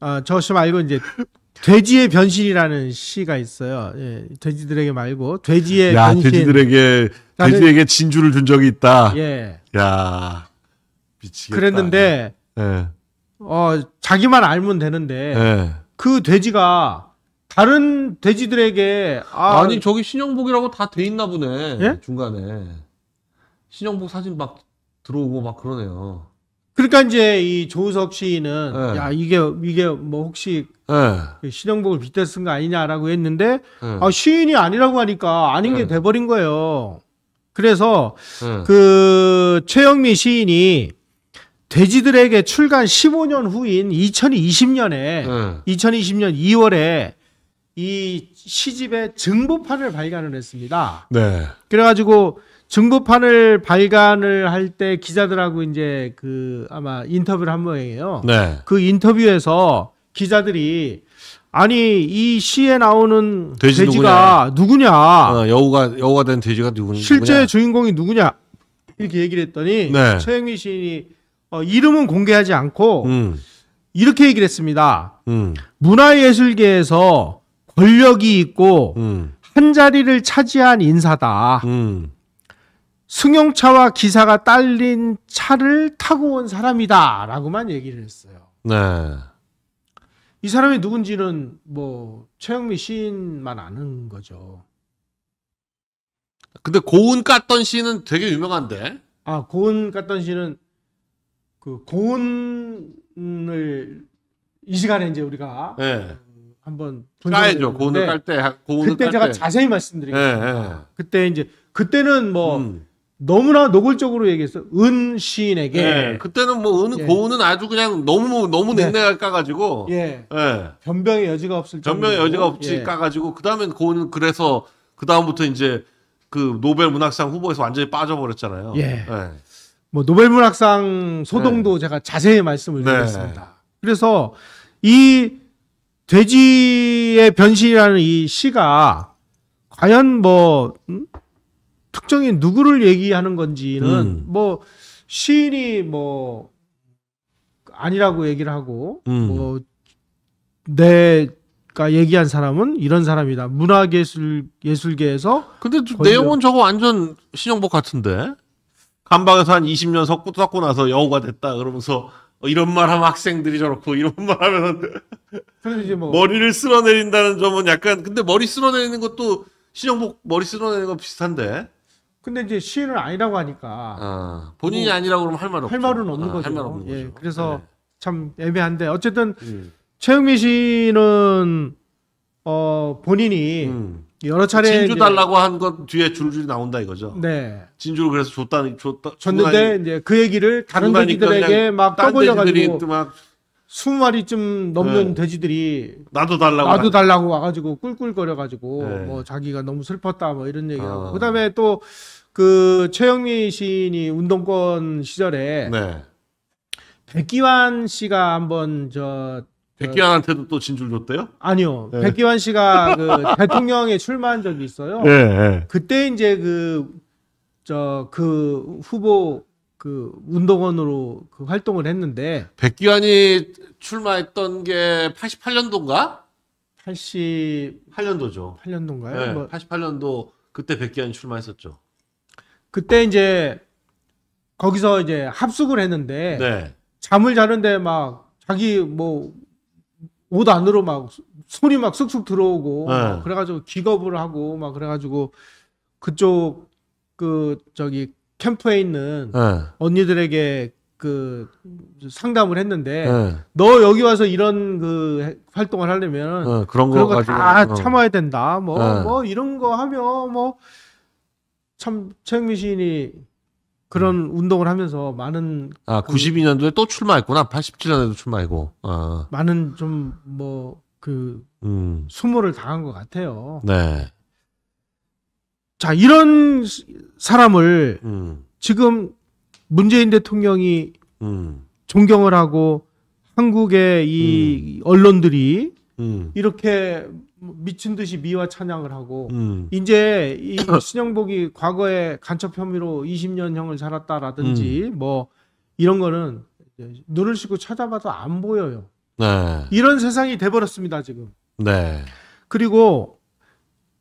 아, 저 씨 말고 이제 돼지의 변신이라는 시가 있어요. 예, 돼지들에게 말고 돼지의 야, 변신. 돼지들에게 나는, 돼지에게 진주를 준 적이 있다. 예. 야 미치겠다. 그랬는데 예. 어 자기만 알면 되는데 예. 그 돼지가 다른 돼지들에게 아, 니 저기 신영복이라고 다 돼 있나 보네 예? 중간에 신영복 사진 막 들어오고 막 그러네요. 그러니까 이제 이 조우석 시인은 네. 야 이게 이게 뭐 혹시 네. 예. 그 신영복을 빗대 쓴거 아니냐라고 했는데 네. 아 시인이 아니라고 하니까 아닌 게 돼버린 거예요. 그래서 그 최영미 시인이 돼지들에게 출간 15년 후인 2020년에 2020년 2월에 이 시집의 증보판을 발간을 했습니다. 네. 그래가지고 증거판을 발간을 할 때 기자들하고 이제 그 아마 인터뷰를 한 모양이에요. 네. 그 인터뷰에서 기자들이 아니 이 시에 나오는 돼지 가 누구냐? 누구냐? 어, 여우가 여우가 된 돼지가 누구, 실제 누구냐? 주인공이 누구냐? 이렇게 얘기를 했더니 네. 최영미 시인이 어, 이름은 공개하지 않고 음. 이렇게 얘기를 했습니다. 음. 문화예술계에서 권력이 있고 음. 한 자리를 차지한 인사다. 음. 승용차와 기사가 딸린 차를 타고 온 사람이다. 라고만 얘기를 했어요. 네. 이 사람이 누군지는 뭐, 최영미 시인만 아는 거죠. 근데 고은 깠던 시는 되게 유명한데? 아, 고은 깠던 시는 그 고은을 이 시간에 이제 우리가 네. 한번 까야죠. 고은을 깔때 고은을 그때 제가 자세히 말씀드리겠습니다. 네, 네. 그때 이제 그때는 뭐 음. 너무나 노골적으로 얘기했어. 은 시인에게. 예, 예. 그때는 뭐 은, 예. 고은은 아주 그냥 너무, 너무 네. 냉랭하게 까가지고. 예. 예. 변명의 여지가 없을 변명의 정도로. 여지가 없지 예. 까가지고. 그다음에 고은은 그래서, 그 다음부터 이제 그 노벨 문학상 후보에서 완전히 빠져버렸잖아요. 예. 예. 뭐 노벨 문학상 소동도 네. 제가 자세히 말씀을 네. 드렸습니다. 네. 그래서 이 돼지의 변신이라는 이 시가 과연 뭐, 음? 특정인 누구를 얘기하는 건지는 음. 뭐 시인이 뭐 아니라고 얘기를 하고 음. 뭐 내가 얘기한 사람은 이런 사람이다. 문화예술 예술계에서 근데 내용은 저거 완전 신영복 같은데 감방에서 한 20년 섞고 섞고 나서 여우가 됐다 그러면서 어, 이런 말 하면 학생들이 저렇고 이런 말 하면 [laughs] 뭐... 머리를 쓸어내린다는 점은 약간 근데 머리 쓸어내리는 것도 신영복 머리 쓸어내는 거 비슷한데 근데 이제 시인은 아니라고 하니까 아, 본인이 뭐, 아니라고 그러면 할 말 없죠. 할 말은 없는 아, 거죠. 할말 없는 예, 거죠. 예, 그래서 네. 참 애매한데 어쨌든 음. 최영미 씨는 어 본인이 음. 여러 차례 그 진주 달라고 한 것 뒤에 줄줄이 나온다 이거죠. 네. 진주를 그래서 줬다 줬다 줬는데 이제 그 얘기를 다른 분들에게 막 떠벌려 가지고 막 스무 마리쯤 넘는 네. 돼지들이 나도 달라고 나도 달라고 와가지고 꿀꿀거려가지고 네. 뭐 자기가 너무 슬펐다 뭐 이런 얘기하고 아. 그다음에 또 그 최영미 시인이 운동권 시절에 네. 백기환 씨가 한번 저 백기환한테도 또 진줄 줬대요? 아니요. 네. 백기환 씨가 그 [laughs] 대통령에 출마한 적이 있어요. 네, 네. 그때 이제 그 저그 그 후보 그 운동원으로 그 활동을 했는데 백기환이 출마했던 게 88년도인가? 88년도죠. 8년도인가요? 네, 뭐 88년도 그때 백기환이 출마했었죠. 그때 이제 거기서 이제 합숙을 했는데 네. 잠을 자는데 막 자기 뭐 옷 안으로 막소이막 쑥쑥 들어오고 네. 그래가지고 기겁을 하고 막 그래가지고 그쪽 그 저기 캠프에 있는 예. 언니들에게 그 상담을 했는데 네. 너 여기 와서 이런 그 활동을 하려면 네, 예, 그런 거다 어. 참아야 된다 뭐뭐 네. 뭐 이런 거하면뭐참 최영민 시인이 그런 음. 운동을 하면서 많은 아 그, 92년도에 또 출마했구나 87년에도 출마했고 아. 많은 좀 뭐그 음. 수모를 당한 것 같아요. 네. 자, 이런 사람을 음. 지금 문재인 대통령이 음. 존경을 하고 한국의 이 음. 언론들이 음. 이렇게 미친 듯이 미화 찬양을 하고 음. 이제 이 [coughs] 신영복이 과거에 간첩 혐의로 20년형을 살았다라든지 음. 뭐 이런 거는 눈을 씻고 찾아봐도 안 보여요. 네. 이런 세상이 돼버렸습니다 지금. 네. 그리고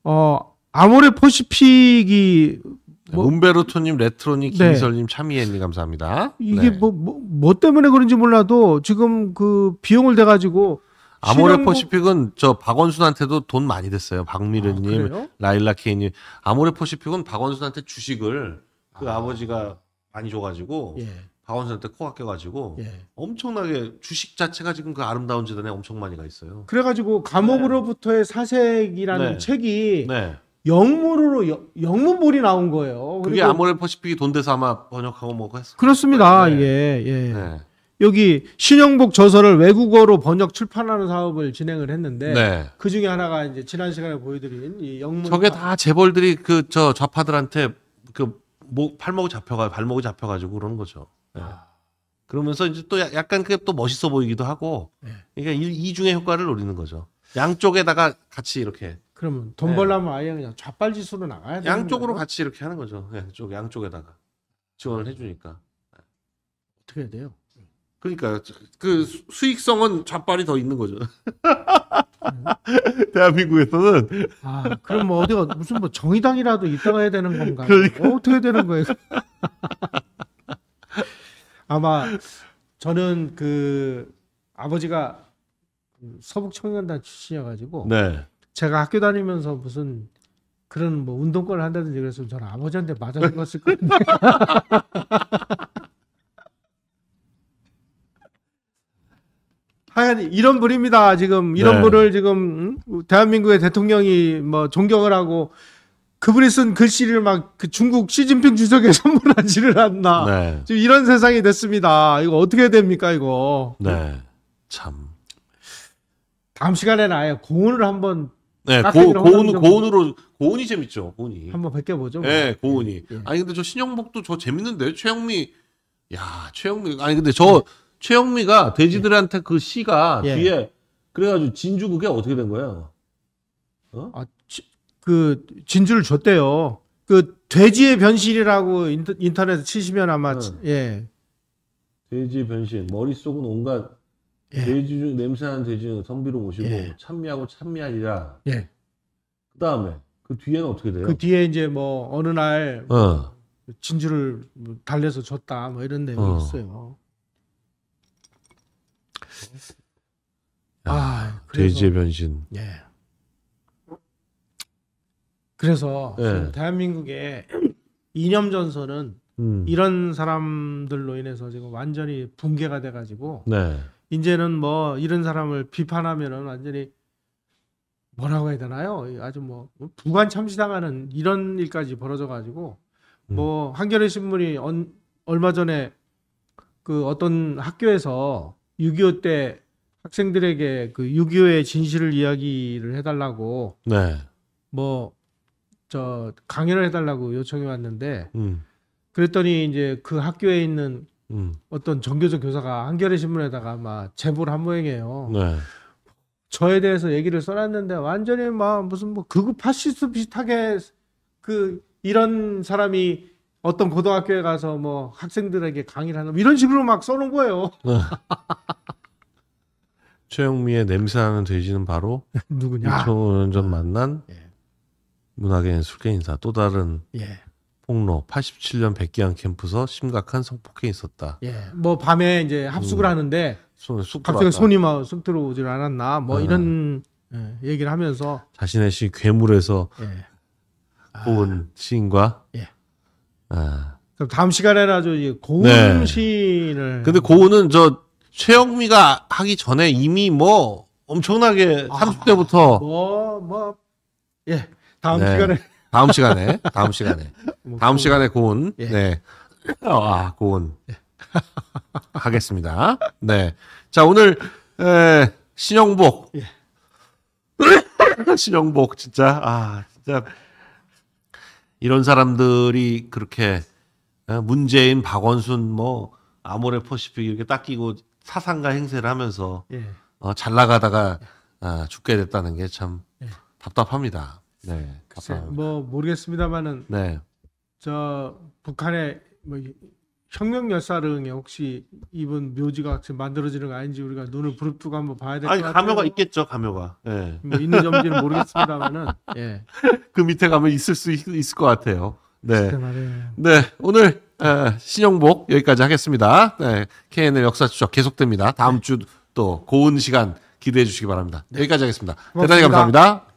어 아모레 포시픽이 네, 뭐, 문베르토님, 레트로님, 김설님, 네. 차미애님 감사합니다. 이게 뭐뭐 네. 뭐, 뭐, 뭐 때문에 그런지 몰라도 지금 그 비용을 대 가지고 아모레 포시픽은 저 박원순한테도 돈 많이 됐어요. 박미르님, 아, 라일라 케이님. 아모레 포시픽은 박원순한테 주식을 그 아. 버지가 많이 줘가지고 예. 박원순한테 코가 껴가지고 예. 엄청나게 주식 자체가 지금 그 아름다운 재단에 엄청 많이 가 있어요. 그래가지고 감옥으로부터의 네. 사색이라는 네. 책이 네. 영문으로 영문물이 나온 거예요. 그게 아모레퍼시픽이 돈돼서 아마 번역하고 뭐고 했어. 그렇습니다. 네. 예, 예. 네. 여기 신영복 저서를 외국어로 번역 출판하는 사업을 진행을 했는데 네. 그 중에 하나가 이제 지난 시간에 보여드린 이 영문. 저게 다 재벌들이 그 저 좌파들한테 그 목, 팔목을 잡혀가 발목을 잡혀가지고 그러는 거죠. 네. 아. 그러면서 이제 또 약간 그게 또 멋있어 보이기도 하고, 그러니까 이, 이 중의 효과를 노리는 거죠. 양쪽에다가 같이 이렇게 그러면 돈 네. 벌려면 아예 그냥 좌빨지수로 나가야 돼. 양쪽으로 같이 이렇게 하는 거죠. 양쪽 예, 양쪽에다가 지원을 아. 해주니까 어떻게 해야 돼요? 그러니까 그 수익성은 좌빨이 더 있는 거죠. 네. [laughs] 대한민국에서는 아 그럼 뭐 어디가 무슨 뭐 정의당이라도 있다가 해야 되는 건가? 그러니까. 뭐 어떻게 되는 거예요? [laughs] 아마 저는 그 아버지가 서북 청년단 출신이어가지고 네. 제가 학교 다니면서 무슨 그런 뭐 운동권을 한다든지 그으면 저는 아버지한테 맞아 죽었을 건데. 하여간 이런 분입니다. 지금 이런 네. 분을 지금 대한민국의 대통령이 뭐 존경을 하고 그분이 쓴 글씨를 막그 중국 시진핑 주석에 [laughs] 선물하지를 않나. 네. 지금 이런 세상이 됐습니다. 이거 어떻게 됩니까 이거? 네, 참. 다음 시간에는 아예 공온을 한번 네, 아, 고, 고운, 고운으로, 고운이 재밌죠, 고운이. 한번 벗겨보죠. 뭐. 네, 고운이. 네. 예, 예. 아니, 근데 저 신영복도 저 재밌는데, 최영미. 야, 최영미. 아니, 근데 저 네. 최영미가 돼지들한테 그 시가 예. 뒤에, 그래가지고 진주 그게 어떻게 된 거예요? 어? 아, 지, 그, 진주를 줬대요. 그, 돼지의 변신이라고 인터, 인터넷에 치시면 아마, 네. 예. 돼지 변신, 머릿속은 온갖 예. 돼지 중 냄새나는 돼지는 선비로 모시고 예. 찬미하고 찬미하리라. 예. 그 다음에 그 뒤에는 어떻게 돼요? 그 뒤에 이제 뭐 어느 날 어. 진주를 달래서 줬다 뭐 이런 내용이 어. 있어요. 야, 아, 그래서, 돼지의 변신. 예. 그래서 예. 대한민국의 이념 전선은 음. 이런 사람들로 인해서 지금 완전히 붕괴가 돼가지고 네. 이제는 뭐 이런 사람을 비판하면은 완전히 뭐라고 해야 되나요? 아주 뭐 부관 참시당하는 이런 일까지 벌어져 가지고 음. 뭐 한겨레 신문이 언, 얼마 전에 그 어떤 학교에서 6.25 때 학생들에게 그 6.25의 진실을 이야기를 해달라고 네. 뭐저 강연을 해달라고 요청해 왔는데 음. 그랬더니 이제 그 학교에 있는 음. 어떤 정교적 교사가 한겨레 신문에다가 막 제보를 한 모양이에요. 네. 저에 대해서 얘기를 써놨는데 완전히 막 무슨 뭐 극우 파시스 비슷하게 그 이런 사람이 어떤 고등학교에 가서 뭐 학생들에게 강의를 하는 이런 식으로 막 써놓은 거예요. 네. [laughs] 최영미의 냄새나는 돼지는 바로 [laughs] 누구냐? 2 0 0년 전 만난 예. 문학의 술계 인사 또 다른 예. 폭로 87년 백기양 캠프서 심각한 성폭행이 있었다. 예. 뭐 밤에 이제 합숙을 음. 하는데 손, 갑자기 손이 막쑥 들어오질 않았나 뭐 음. 이런 예, 얘기를 하면서 자신의 시 괴물에서 예. 본 아. 시인과 예. 아. 그럼 다음 시간에는 아주 고운 네. 시인을 근데 고운은 저 최영미가 하기 전에 이미 뭐 엄청나게 30대부터 아, 뭐뭐 예. 다음 네. 시간에 다음 시간에 다음 시간에 [laughs] 뭐 다음 시간에 고온 예. 네. 아 고온 예. [laughs] 하겠습니다. 네. 자 오늘 에, 신영복 예. [laughs] 신영복 진짜 아 진짜 이런 사람들이 그렇게 문재인 박원순 뭐 아모레퍼시픽 이렇게 딱 끼고 사상가 행세를 하면서 예. 어, 잘 나가다가 아, 죽게 됐다는 게참 예. 답답합니다. 네. 감사합니다. 뭐 모르겠습니다만은 네. 저 북한의 뭐 혁명 열사릉에 혹시 이분 묘지가 지금 만들어지는 거 아닌지 우리가 눈을 부릅뜨고 한번 봐야 될것 아니 아요 감효가 있겠죠 감효가 예. 뭐 있는 점지는 모르겠습니다만은 [laughs] 예. 예. 그 밑에 가면 있을 수 있, 을것 같아요 네, 예. 네 오늘 에, 아, 신영복 여기까지 하겠습니다 네, KNL 역사 추적 계속됩니다 다음 네. 주또 고운 시간 기대해 주시기 바랍니다 네. 여기까지 하겠습니다 고맙습니다. 감사합니다